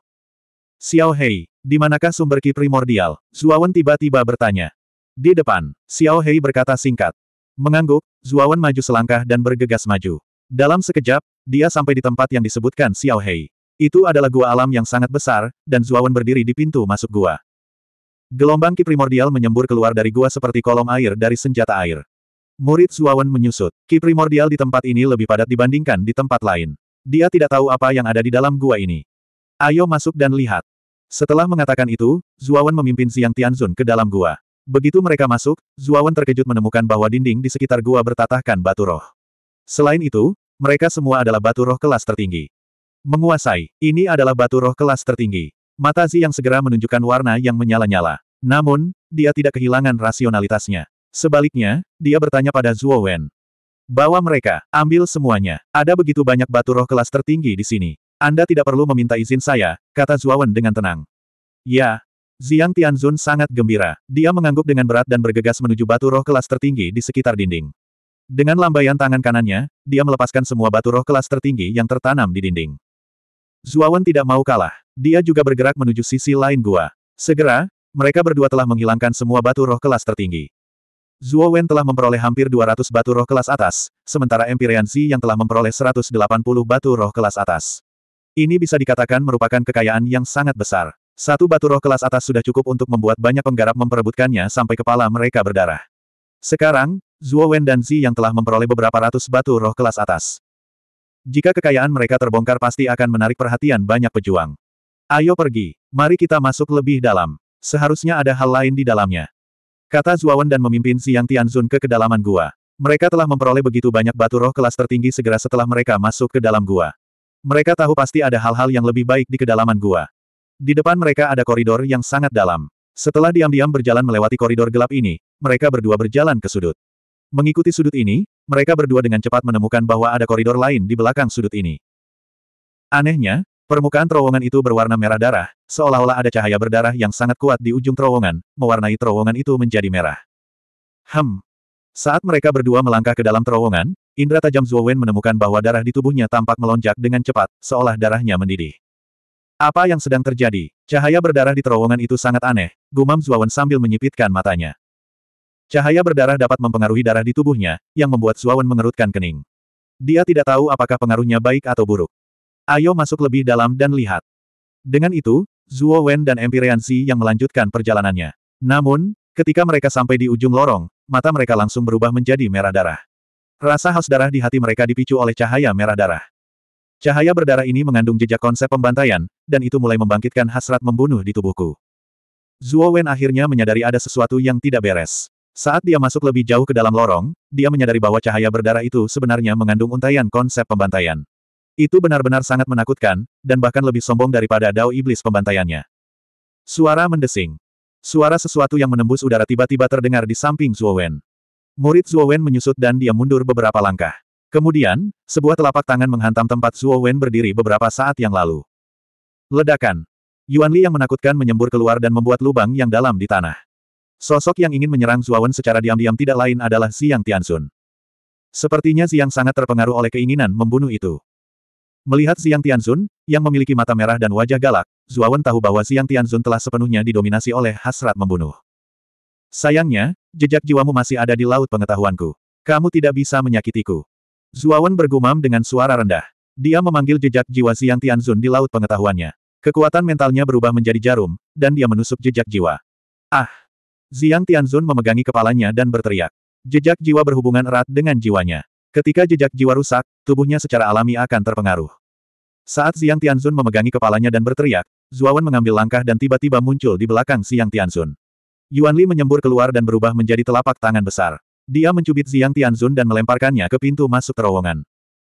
Xiao Hei, di manakah sumber ki primordial? Zuawan tiba-tiba bertanya. Di depan, Xiao Hei berkata singkat. Mengangguk, Zuawan maju selangkah dan bergegas maju. Dalam sekejap, dia sampai di tempat yang disebutkan Xiao Hei. Itu adalah gua alam yang sangat besar, dan Zuawan berdiri di pintu masuk gua. Gelombang ki primordial menyembur keluar dari gua seperti kolom air dari senjata air. Murid Zuawan menyusut. Ki primordial di tempat ini lebih padat dibandingkan di tempat lain. Dia tidak tahu apa yang ada di dalam gua ini. Ayo masuk dan lihat. Setelah mengatakan itu, Zuawan memimpin Siang Tianzun ke dalam gua. Begitu mereka masuk, Zuawan terkejut menemukan bahwa dinding di sekitar gua bertatahkan batu roh. Selain itu, mereka semua adalah batu roh kelas tertinggi. Menguasai, ini adalah batu roh kelas tertinggi. Mata Zi yang segera menunjukkan warna yang menyala-nyala. Namun, dia tidak kehilangan rasionalitasnya. Sebaliknya, dia bertanya pada Zuo Wen. Bawa mereka, ambil semuanya. Ada begitu banyak batu roh kelas tertinggi di sini. Anda tidak perlu meminta izin saya, kata Zuo Wen dengan tenang. Ya. Ziyang Tianzun sangat gembira. Dia mengangguk dengan berat dan bergegas menuju batu roh kelas tertinggi di sekitar dinding. Dengan lambaian tangan kanannya, dia melepaskan semua batu roh kelas tertinggi yang tertanam di dinding. Zuawan tidak mau kalah. Dia juga bergerak menuju sisi lain gua. Segera, mereka berdua telah menghilangkan semua batu roh kelas tertinggi. Zuowen telah memperoleh hampir 200 batu roh kelas atas, sementara Empyrean yang telah memperoleh 180 batu roh kelas atas. Ini bisa dikatakan merupakan kekayaan yang sangat besar. Satu batu roh kelas atas sudah cukup untuk membuat banyak penggarap memperebutkannya sampai kepala mereka berdarah. Sekarang, Zuowen dan Zi yang telah memperoleh beberapa ratus batu roh kelas atas. Jika kekayaan mereka terbongkar pasti akan menarik perhatian banyak pejuang. Ayo pergi, mari kita masuk lebih dalam. Seharusnya ada hal lain di dalamnya. Kata Zuawan dan memimpin Siang Tianzun ke kedalaman gua. Mereka telah memperoleh begitu banyak batu roh kelas tertinggi segera setelah mereka masuk ke dalam gua. Mereka tahu pasti ada hal-hal yang lebih baik di kedalaman gua. Di depan mereka ada koridor yang sangat dalam. Setelah diam-diam berjalan melewati koridor gelap ini, mereka berdua berjalan ke sudut. Mengikuti sudut ini, mereka berdua dengan cepat menemukan bahwa ada koridor lain di belakang sudut ini. Anehnya, permukaan terowongan itu berwarna merah darah, seolah-olah ada cahaya berdarah yang sangat kuat di ujung terowongan, mewarnai terowongan itu menjadi merah. Hmm. Saat mereka berdua melangkah ke dalam terowongan, indra tajam Zuowen menemukan bahwa darah di tubuhnya tampak melonjak dengan cepat, seolah darahnya mendidih. Apa yang sedang terjadi? Cahaya berdarah di terowongan itu sangat aneh, gumam Wen sambil menyipitkan matanya. Cahaya berdarah dapat mempengaruhi darah di tubuhnya, yang membuat Suawan mengerutkan kening. Dia tidak tahu apakah pengaruhnya baik atau buruk. Ayo masuk lebih dalam dan lihat. Dengan itu, Zuo Wen dan Empiriansi yang melanjutkan perjalanannya. Namun, ketika mereka sampai di ujung lorong, mata mereka langsung berubah menjadi merah darah. Rasa haus darah di hati mereka dipicu oleh cahaya merah darah. Cahaya berdarah ini mengandung jejak konsep pembantaian, dan itu mulai membangkitkan hasrat membunuh di tubuhku. Zuo Wen akhirnya menyadari ada sesuatu yang tidak beres. Saat dia masuk lebih jauh ke dalam lorong, dia menyadari bahwa cahaya berdarah itu sebenarnya mengandung untaian konsep pembantaian. Itu benar-benar sangat menakutkan, dan bahkan lebih sombong daripada dao iblis pembantaiannya. Suara mendesing. Suara sesuatu yang menembus udara tiba-tiba terdengar di samping Wen. Murid Wen menyusut dan dia mundur beberapa langkah. Kemudian, sebuah telapak tangan menghantam tempat Wen berdiri beberapa saat yang lalu. Ledakan. Yuan Li yang menakutkan menyembur keluar dan membuat lubang yang dalam di tanah. Sosok yang ingin menyerang Zuawan secara diam-diam tidak lain adalah Xiang Tiansun. Sepertinya Xiang sangat terpengaruh oleh keinginan membunuh itu. Melihat Xiang Tiansun, yang memiliki mata merah dan wajah galak, Zuawan tahu bahwa Xiang Tiansun telah sepenuhnya didominasi oleh hasrat membunuh. Sayangnya, jejak jiwamu masih ada di laut pengetahuanku. Kamu tidak bisa menyakitiku. Zuawan bergumam dengan suara rendah. Dia memanggil jejak jiwa Xiang Tianzun di laut pengetahuannya. Kekuatan mentalnya berubah menjadi jarum, dan dia menusuk jejak jiwa. Ah! Ziang Tianzun memegangi kepalanya dan berteriak. Jejak jiwa berhubungan erat dengan jiwanya. Ketika jejak jiwa rusak, tubuhnya secara alami akan terpengaruh. Saat Ziang Tianzun memegangi kepalanya dan berteriak, Zuawan mengambil langkah dan tiba-tiba muncul di belakang Ziang Tianzun. Yuan Li menyembur keluar dan berubah menjadi telapak tangan besar. Dia mencubit Ziang Tianzun dan melemparkannya ke pintu masuk terowongan.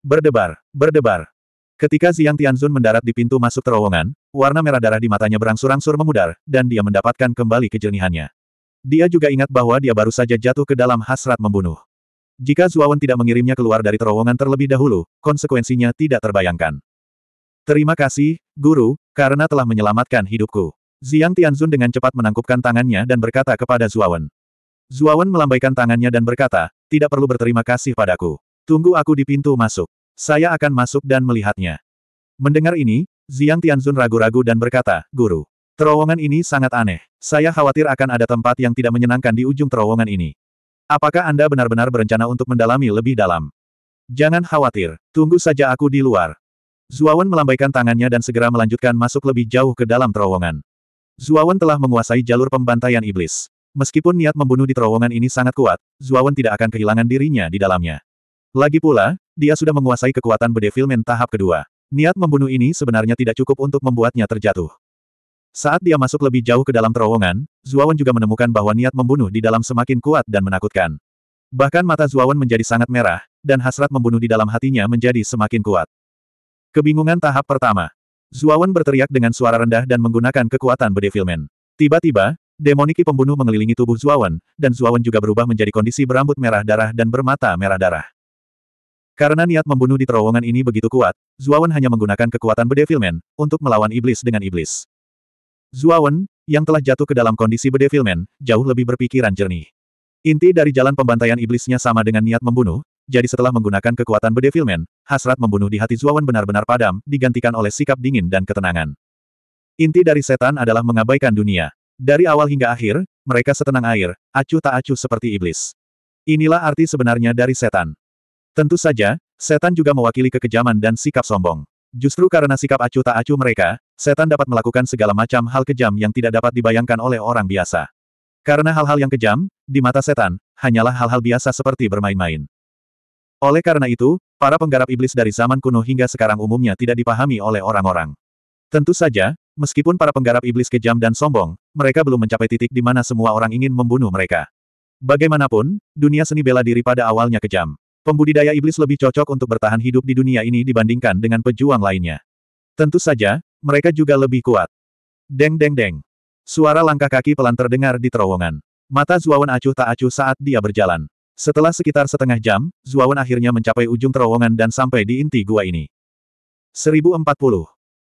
Berdebar, berdebar. Ketika Ziang Tianzun mendarat di pintu masuk terowongan, warna merah darah di matanya berangsur-angsur memudar, dan dia mendapatkan kembali kejernihannya. Dia juga ingat bahwa dia baru saja jatuh ke dalam hasrat membunuh. Jika Zuawan tidak mengirimnya keluar dari terowongan terlebih dahulu, konsekuensinya tidak terbayangkan. Terima kasih, Guru, karena telah menyelamatkan hidupku. Ziang Tianzun dengan cepat menangkupkan tangannya dan berkata kepada Zuawan. Zuawan melambaikan tangannya dan berkata, tidak perlu berterima kasih padaku. Tunggu aku di pintu masuk. Saya akan masuk dan melihatnya. Mendengar ini, Ziang Tianzun ragu-ragu dan berkata, Guru. Terowongan ini sangat aneh. Saya khawatir akan ada tempat yang tidak menyenangkan di ujung terowongan ini. Apakah Anda benar-benar berencana untuk mendalami lebih dalam? Jangan khawatir, tunggu saja aku di luar. Zuawan melambaikan tangannya dan segera melanjutkan masuk lebih jauh ke dalam terowongan. Zuawan telah menguasai jalur pembantaian iblis. Meskipun niat membunuh di terowongan ini sangat kuat, Zuawan tidak akan kehilangan dirinya di dalamnya. Lagi pula, dia sudah menguasai kekuatan bedevilmen tahap kedua. Niat membunuh ini sebenarnya tidak cukup untuk membuatnya terjatuh. Saat dia masuk lebih jauh ke dalam terowongan, Zuawan juga menemukan bahwa niat membunuh di dalam semakin kuat dan menakutkan. Bahkan mata Zuawan menjadi sangat merah, dan hasrat membunuh di dalam hatinya menjadi semakin kuat. Kebingungan tahap pertama. Zuawan berteriak dengan suara rendah dan menggunakan kekuatan bedevilmen. Tiba-tiba, demoniki pembunuh mengelilingi tubuh Zuawan, dan Zuawan juga berubah menjadi kondisi berambut merah darah dan bermata merah darah. Karena niat membunuh di terowongan ini begitu kuat, Zuawan hanya menggunakan kekuatan bedevilmen, untuk melawan iblis dengan iblis. Zuawan, yang telah jatuh ke dalam kondisi bedevilmen jauh lebih berpikiran jernih. Inti dari jalan pembantaian iblisnya sama dengan niat membunuh, jadi setelah menggunakan kekuatan bedevilmen, hasrat membunuh di hati Zuawan benar-benar padam, digantikan oleh sikap dingin dan ketenangan. Inti dari setan adalah mengabaikan dunia. Dari awal hingga akhir, mereka setenang air, acuh tak acuh seperti iblis. Inilah arti sebenarnya dari setan. Tentu saja, setan juga mewakili kekejaman dan sikap sombong. Justru karena sikap acuh tak acuh mereka, Setan dapat melakukan segala macam hal kejam yang tidak dapat dibayangkan oleh orang biasa. Karena hal-hal yang kejam, di mata setan, hanyalah hal-hal biasa seperti bermain-main. Oleh karena itu, para penggarap iblis dari zaman kuno hingga sekarang umumnya tidak dipahami oleh orang-orang. Tentu saja, meskipun para penggarap iblis kejam dan sombong, mereka belum mencapai titik di mana semua orang ingin membunuh mereka. Bagaimanapun, dunia seni bela diri pada awalnya kejam. Pembudidaya iblis lebih cocok untuk bertahan hidup di dunia ini dibandingkan dengan pejuang lainnya. Tentu saja, mereka juga lebih kuat. Deng deng deng. Suara langkah kaki pelan terdengar di terowongan. Mata Zuawan acuh tak acuh saat dia berjalan. Setelah sekitar setengah jam, Zuawan akhirnya mencapai ujung terowongan dan sampai di inti gua ini. 1040.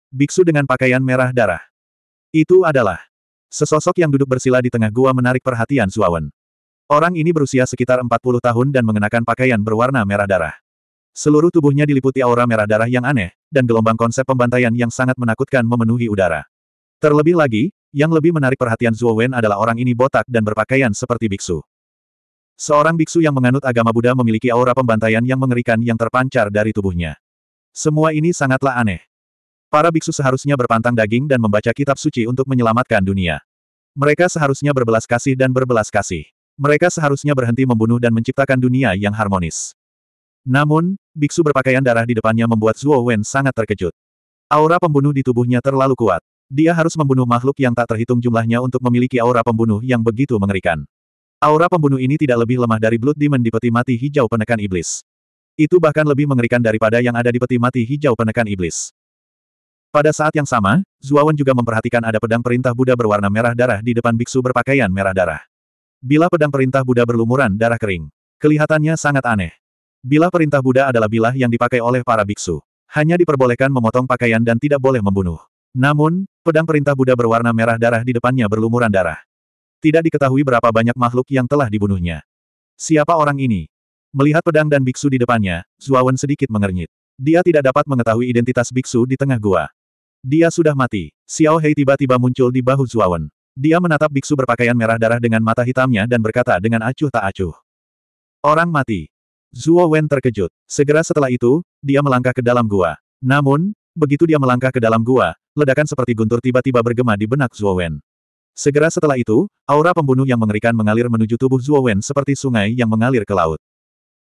Biksu dengan pakaian merah darah. Itu adalah sesosok yang duduk bersila di tengah gua menarik perhatian Zuawan. Orang ini berusia sekitar 40 tahun dan mengenakan pakaian berwarna merah darah. Seluruh tubuhnya diliputi aura merah darah yang aneh, dan gelombang konsep pembantaian yang sangat menakutkan memenuhi udara. Terlebih lagi, yang lebih menarik perhatian Zhuo Wen adalah orang ini botak dan berpakaian seperti biksu. Seorang biksu yang menganut agama Buddha memiliki aura pembantaian yang mengerikan yang terpancar dari tubuhnya. Semua ini sangatlah aneh. Para biksu seharusnya berpantang daging dan membaca kitab suci untuk menyelamatkan dunia. Mereka seharusnya berbelas kasih dan berbelas kasih. Mereka seharusnya berhenti membunuh dan menciptakan dunia yang harmonis. Namun, biksu berpakaian darah di depannya membuat Zuo Wen sangat terkejut. Aura pembunuh di tubuhnya terlalu kuat. Dia harus membunuh makhluk yang tak terhitung jumlahnya untuk memiliki aura pembunuh yang begitu mengerikan. Aura pembunuh ini tidak lebih lemah dari Blood Demon di peti mati hijau penekan iblis. Itu bahkan lebih mengerikan daripada yang ada di peti mati hijau penekan iblis. Pada saat yang sama, Wen juga memperhatikan ada pedang perintah Buddha berwarna merah darah di depan biksu berpakaian merah darah. Bila pedang perintah Buddha berlumuran darah kering, kelihatannya sangat aneh. Bilah perintah Buddha adalah bilah yang dipakai oleh para biksu. Hanya diperbolehkan memotong pakaian dan tidak boleh membunuh. Namun, pedang perintah Buddha berwarna merah darah di depannya berlumuran darah. Tidak diketahui berapa banyak makhluk yang telah dibunuhnya. Siapa orang ini? Melihat pedang dan biksu di depannya, Zuawan sedikit mengernyit. Dia tidak dapat mengetahui identitas biksu di tengah gua. Dia sudah mati. Xiao Hei tiba-tiba muncul di bahu Zuawan. Dia menatap biksu berpakaian merah darah dengan mata hitamnya dan berkata dengan acuh tak acuh. Orang mati. Zuo Wen terkejut. Segera setelah itu, dia melangkah ke dalam gua. Namun, begitu dia melangkah ke dalam gua, ledakan seperti guntur tiba-tiba bergema di benak Zuo Wen. Segera setelah itu, aura pembunuh yang mengerikan mengalir menuju tubuh Zuo Wen seperti sungai yang mengalir ke laut.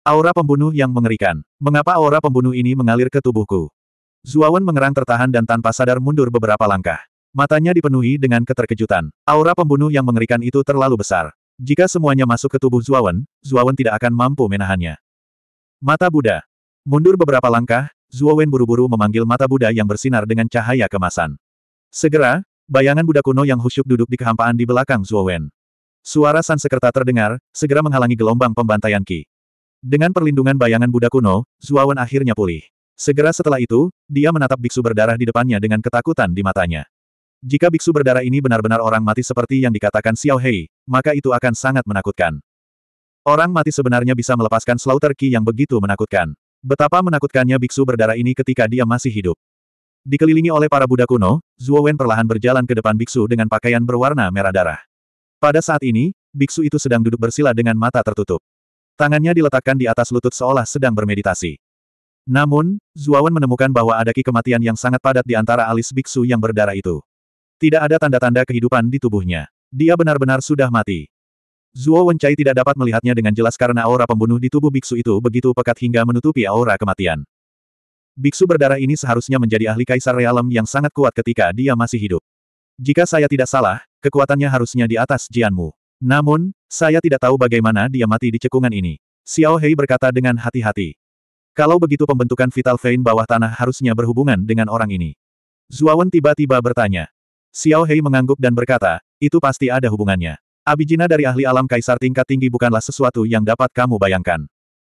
Aura pembunuh yang mengerikan. Mengapa aura pembunuh ini mengalir ke tubuhku? Zuo Wen mengerang tertahan dan tanpa sadar mundur beberapa langkah. Matanya dipenuhi dengan keterkejutan. Aura pembunuh yang mengerikan itu terlalu besar. Jika semuanya masuk ke tubuh Wen, Zuo Wen tidak akan mampu menahannya. Mata Buddha. Mundur beberapa langkah, Zhuo Wen buru-buru memanggil mata Buddha yang bersinar dengan cahaya kemasan. Segera, bayangan Buddha kuno yang khusyuk duduk di kehampaan di belakang Zhuo Wen. Suara Sansekerta terdengar, segera menghalangi gelombang pembantaian Ki. Dengan perlindungan bayangan Buddha kuno, Zhuo Wen akhirnya pulih. Segera setelah itu, dia menatap biksu berdarah di depannya dengan ketakutan di matanya. Jika biksu berdarah ini benar-benar orang mati seperti yang dikatakan Xiao Hei, maka itu akan sangat menakutkan. Orang mati sebenarnya bisa melepaskan Slaughter Key yang begitu menakutkan. Betapa menakutkannya biksu berdarah ini ketika dia masih hidup. Dikelilingi oleh para Buddha kuno, Zhuo Wen perlahan berjalan ke depan biksu dengan pakaian berwarna merah darah. Pada saat ini, biksu itu sedang duduk bersila dengan mata tertutup. Tangannya diletakkan di atas lutut seolah sedang bermeditasi. Namun, Zhuo Wen menemukan bahwa ada ki kematian yang sangat padat di antara alis biksu yang berdarah itu. Tidak ada tanda-tanda kehidupan di tubuhnya. Dia benar-benar sudah mati. Zuo Wencai tidak dapat melihatnya dengan jelas karena aura pembunuh di tubuh biksu itu begitu pekat hingga menutupi aura kematian. Biksu berdarah ini seharusnya menjadi ahli kaisar realem yang sangat kuat ketika dia masih hidup. Jika saya tidak salah, kekuatannya harusnya di atas Jianmu. Namun, saya tidak tahu bagaimana dia mati di cekungan ini. Xiao Hei berkata dengan hati-hati. Kalau begitu pembentukan vital vein bawah tanah harusnya berhubungan dengan orang ini. Zuawan tiba-tiba bertanya. Xiao Hei mengangguk dan berkata, itu pasti ada hubungannya. Abijina dari ahli alam kaisar tingkat tinggi bukanlah sesuatu yang dapat kamu bayangkan.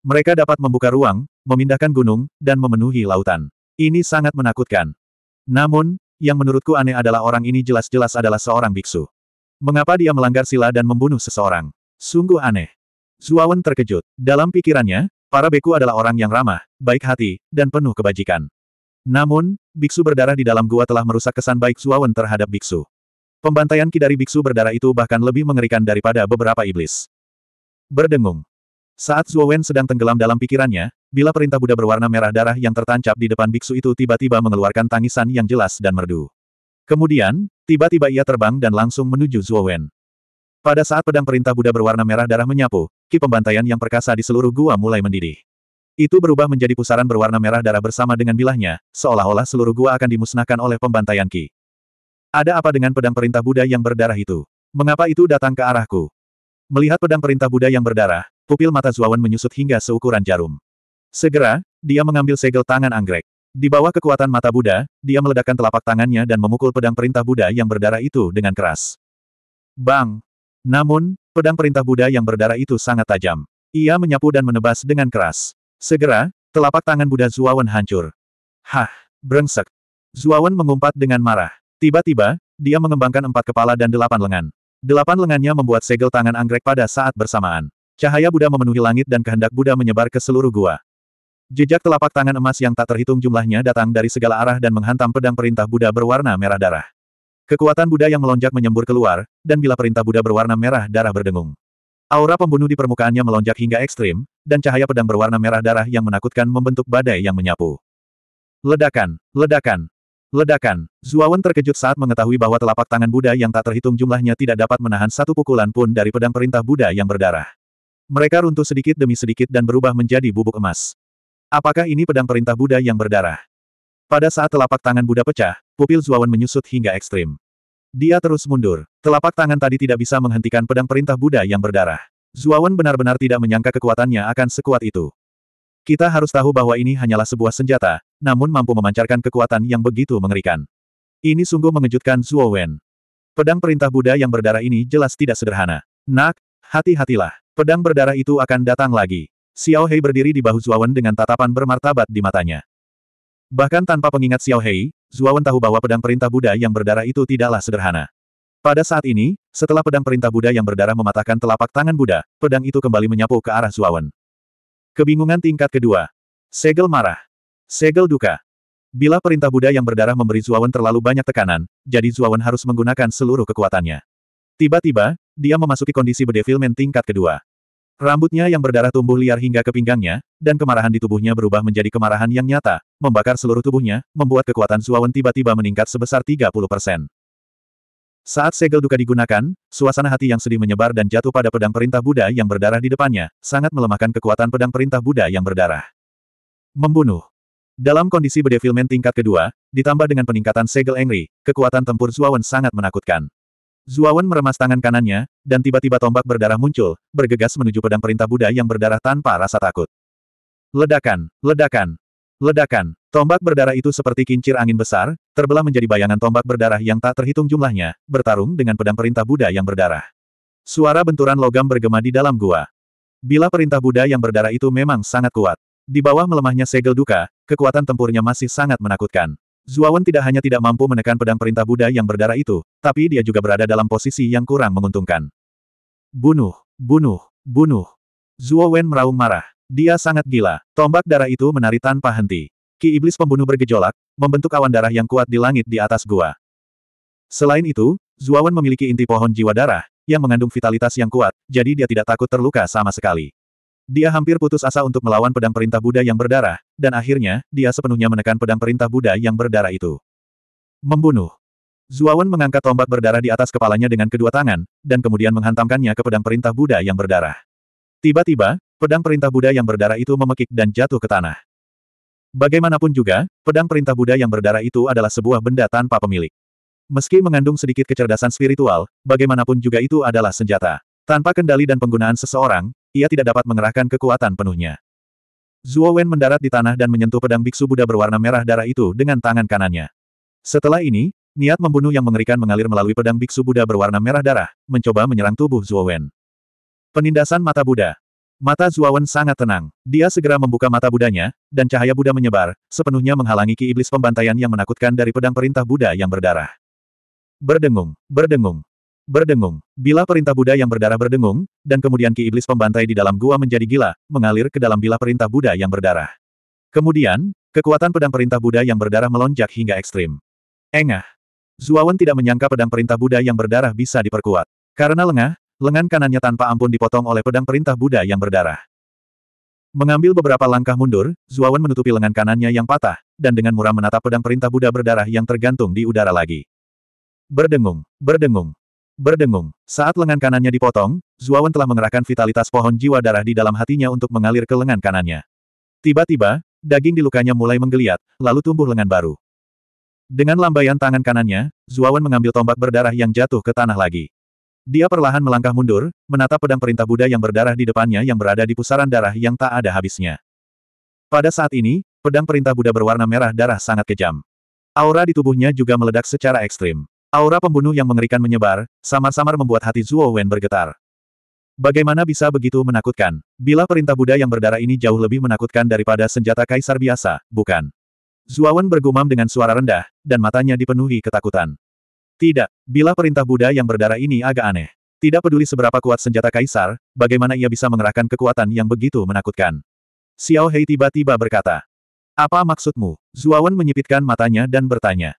Mereka dapat membuka ruang, memindahkan gunung, dan memenuhi lautan. Ini sangat menakutkan. Namun, yang menurutku aneh adalah orang ini jelas-jelas adalah seorang biksu. Mengapa dia melanggar sila dan membunuh seseorang? Sungguh aneh. Zuawan terkejut. Dalam pikirannya, para beku adalah orang yang ramah, baik hati, dan penuh kebajikan. Namun, biksu berdarah di dalam gua telah merusak kesan baik Zuawan terhadap biksu. Pembantaian kidari biksu berdarah itu bahkan lebih mengerikan daripada beberapa iblis. Berdengung. Saat Zhuo Wen sedang tenggelam dalam pikirannya, bila perintah Buddha berwarna merah darah yang tertancap di depan biksu itu tiba-tiba mengeluarkan tangisan yang jelas dan merdu. Kemudian, tiba-tiba ia terbang dan langsung menuju Zhuo Wen. Pada saat pedang perintah Buddha berwarna merah darah menyapu, ki pembantaian yang perkasa di seluruh gua mulai mendidih. Itu berubah menjadi pusaran berwarna merah darah bersama dengan bilahnya, seolah-olah seluruh gua akan dimusnahkan oleh pembantaian Ki. Ada apa dengan pedang perintah Buddha yang berdarah itu? Mengapa itu datang ke arahku? Melihat pedang perintah Buddha yang berdarah, pupil mata Zuawan menyusut hingga seukuran jarum. Segera, dia mengambil segel tangan anggrek. Di bawah kekuatan mata Buddha, dia meledakkan telapak tangannya dan memukul pedang perintah Buddha yang berdarah itu dengan keras. Bang! Namun, pedang perintah Buddha yang berdarah itu sangat tajam. Ia menyapu dan menebas dengan keras. Segera, telapak tangan Buddha Zuawan hancur. Hah! Brengsek! Zuawan mengumpat dengan marah. Tiba-tiba, dia mengembangkan empat kepala dan delapan lengan. Delapan lengannya membuat segel tangan anggrek pada saat bersamaan. Cahaya Buddha memenuhi langit dan kehendak Buddha menyebar ke seluruh gua. Jejak telapak tangan emas yang tak terhitung jumlahnya datang dari segala arah dan menghantam pedang perintah Buddha berwarna merah darah. Kekuatan Buddha yang melonjak menyembur keluar, dan bila perintah Buddha berwarna merah darah berdengung. Aura pembunuh di permukaannya melonjak hingga ekstrim, dan cahaya pedang berwarna merah darah yang menakutkan membentuk badai yang menyapu. Ledakan, ledakan, Ledakan. Zuawan terkejut saat mengetahui bahwa telapak tangan Buddha yang tak terhitung jumlahnya tidak dapat menahan satu pukulan pun dari pedang perintah Buddha yang berdarah. Mereka runtuh sedikit demi sedikit dan berubah menjadi bubuk emas. Apakah ini pedang perintah Buddha yang berdarah? Pada saat telapak tangan Buddha pecah, pupil Zuawan menyusut hingga ekstrim. Dia terus mundur. Telapak tangan tadi tidak bisa menghentikan pedang perintah Buddha yang berdarah. Zuawan benar-benar tidak menyangka kekuatannya akan sekuat itu. Kita harus tahu bahwa ini hanyalah sebuah senjata, namun mampu memancarkan kekuatan yang begitu mengerikan. Ini sungguh mengejutkan Zuo Wen. Pedang perintah Buddha yang berdarah ini jelas tidak sederhana. Nak, hati-hatilah. Pedang berdarah itu akan datang lagi. Xiao Hei berdiri di bahu Wen dengan tatapan bermartabat di matanya. Bahkan tanpa pengingat Xiao Hei, Wen tahu bahwa pedang perintah Buddha yang berdarah itu tidaklah sederhana. Pada saat ini, setelah pedang perintah Buddha yang berdarah mematahkan telapak tangan Buddha, pedang itu kembali menyapu ke arah Wen. Kebingungan tingkat kedua. Segel marah. Segel duka. Bila perintah Buddha yang berdarah memberi Zuawan terlalu banyak tekanan, jadi Zuawan harus menggunakan seluruh kekuatannya. Tiba-tiba, dia memasuki kondisi bedevilment tingkat kedua. Rambutnya yang berdarah tumbuh liar hingga ke pinggangnya, dan kemarahan di tubuhnya berubah menjadi kemarahan yang nyata, membakar seluruh tubuhnya, membuat kekuatan Zuawan tiba-tiba meningkat sebesar 30 persen. Saat segel duka digunakan, suasana hati yang sedih menyebar dan jatuh pada pedang perintah Buddha yang berdarah di depannya, sangat melemahkan kekuatan pedang perintah Buddha yang berdarah. Membunuh. Dalam kondisi bedevilment tingkat kedua, ditambah dengan peningkatan segel engri, kekuatan tempur Zuawan sangat menakutkan. Zuawan meremas tangan kanannya, dan tiba-tiba tombak berdarah muncul, bergegas menuju pedang perintah Buddha yang berdarah tanpa rasa takut. Ledakan, ledakan, ledakan, tombak berdarah itu seperti kincir angin besar, terbelah menjadi bayangan tombak berdarah yang tak terhitung jumlahnya, bertarung dengan pedang perintah Buddha yang berdarah. Suara benturan logam bergema di dalam gua. Bila perintah Buddha yang berdarah itu memang sangat kuat. Di bawah melemahnya segel duka, kekuatan tempurnya masih sangat menakutkan. Zuawan tidak hanya tidak mampu menekan pedang perintah Buddha yang berdarah itu, tapi dia juga berada dalam posisi yang kurang menguntungkan. Bunuh, bunuh, bunuh. Zuo meraung marah. Dia sangat gila. Tombak darah itu menari tanpa henti. Ki iblis pembunuh bergejolak, membentuk awan darah yang kuat di langit di atas gua. Selain itu, Zuawan memiliki inti pohon jiwa darah, yang mengandung vitalitas yang kuat, jadi dia tidak takut terluka sama sekali. Dia hampir putus asa untuk melawan pedang perintah Buddha yang berdarah, dan akhirnya, dia sepenuhnya menekan pedang perintah Buddha yang berdarah itu. Membunuh. Zuawan mengangkat tombak berdarah di atas kepalanya dengan kedua tangan, dan kemudian menghantamkannya ke pedang perintah Buddha yang berdarah. Tiba-tiba, pedang perintah Buddha yang berdarah itu memekik dan jatuh ke tanah. Bagaimanapun juga, pedang perintah Buddha yang berdarah itu adalah sebuah benda tanpa pemilik. Meski mengandung sedikit kecerdasan spiritual, bagaimanapun juga itu adalah senjata. Tanpa kendali dan penggunaan seseorang, ia tidak dapat mengerahkan kekuatan penuhnya. Zuo Wen mendarat di tanah dan menyentuh pedang biksu Buddha berwarna merah darah itu dengan tangan kanannya. Setelah ini, niat membunuh yang mengerikan mengalir melalui pedang biksu Buddha berwarna merah darah, mencoba menyerang tubuh Zuo Wen. Penindasan mata Buddha. Mata Zuo Wen sangat tenang. Dia segera membuka mata Budanya, dan cahaya Buddha menyebar, sepenuhnya menghalangi ki iblis pembantaian yang menakutkan dari pedang perintah Buddha yang berdarah. Berdengung, berdengung, Berdengung. Bila perintah Buddha yang berdarah berdengung, dan kemudian ki iblis pembantai di dalam gua menjadi gila, mengalir ke dalam bila perintah Buddha yang berdarah. Kemudian, kekuatan pedang perintah Buddha yang berdarah melonjak hingga ekstrim. Engah. Zuawan tidak menyangka pedang perintah Buddha yang berdarah bisa diperkuat. Karena lengah, lengan kanannya tanpa ampun dipotong oleh pedang perintah Buddha yang berdarah. Mengambil beberapa langkah mundur, Zuawan menutupi lengan kanannya yang patah, dan dengan murah menatap pedang perintah Buddha berdarah yang tergantung di udara lagi. Berdengung, berdengung, Berdengung, saat lengan kanannya dipotong, Zuawan telah mengerahkan vitalitas pohon jiwa darah di dalam hatinya untuk mengalir ke lengan kanannya. Tiba-tiba, daging di lukanya mulai menggeliat, lalu tumbuh lengan baru. Dengan lambaian tangan kanannya, Zuawan mengambil tombak berdarah yang jatuh ke tanah lagi. Dia perlahan melangkah mundur, menatap pedang perintah Buddha yang berdarah di depannya yang berada di pusaran darah yang tak ada habisnya. Pada saat ini, pedang perintah Buddha berwarna merah darah sangat kejam. Aura di tubuhnya juga meledak secara ekstrim. Aura pembunuh yang mengerikan menyebar, samar-samar membuat hati Zuo Wen bergetar. Bagaimana bisa begitu menakutkan? Bila perintah Buddha yang berdarah ini jauh lebih menakutkan daripada senjata kaisar biasa, bukan? Zuo Wen bergumam dengan suara rendah, dan matanya dipenuhi ketakutan. Tidak, bila perintah Buddha yang berdarah ini agak aneh. Tidak peduli seberapa kuat senjata kaisar, bagaimana ia bisa mengerahkan kekuatan yang begitu menakutkan. Xiao Hei tiba-tiba berkata. Apa maksudmu? Zuo Wen menyipitkan matanya dan bertanya.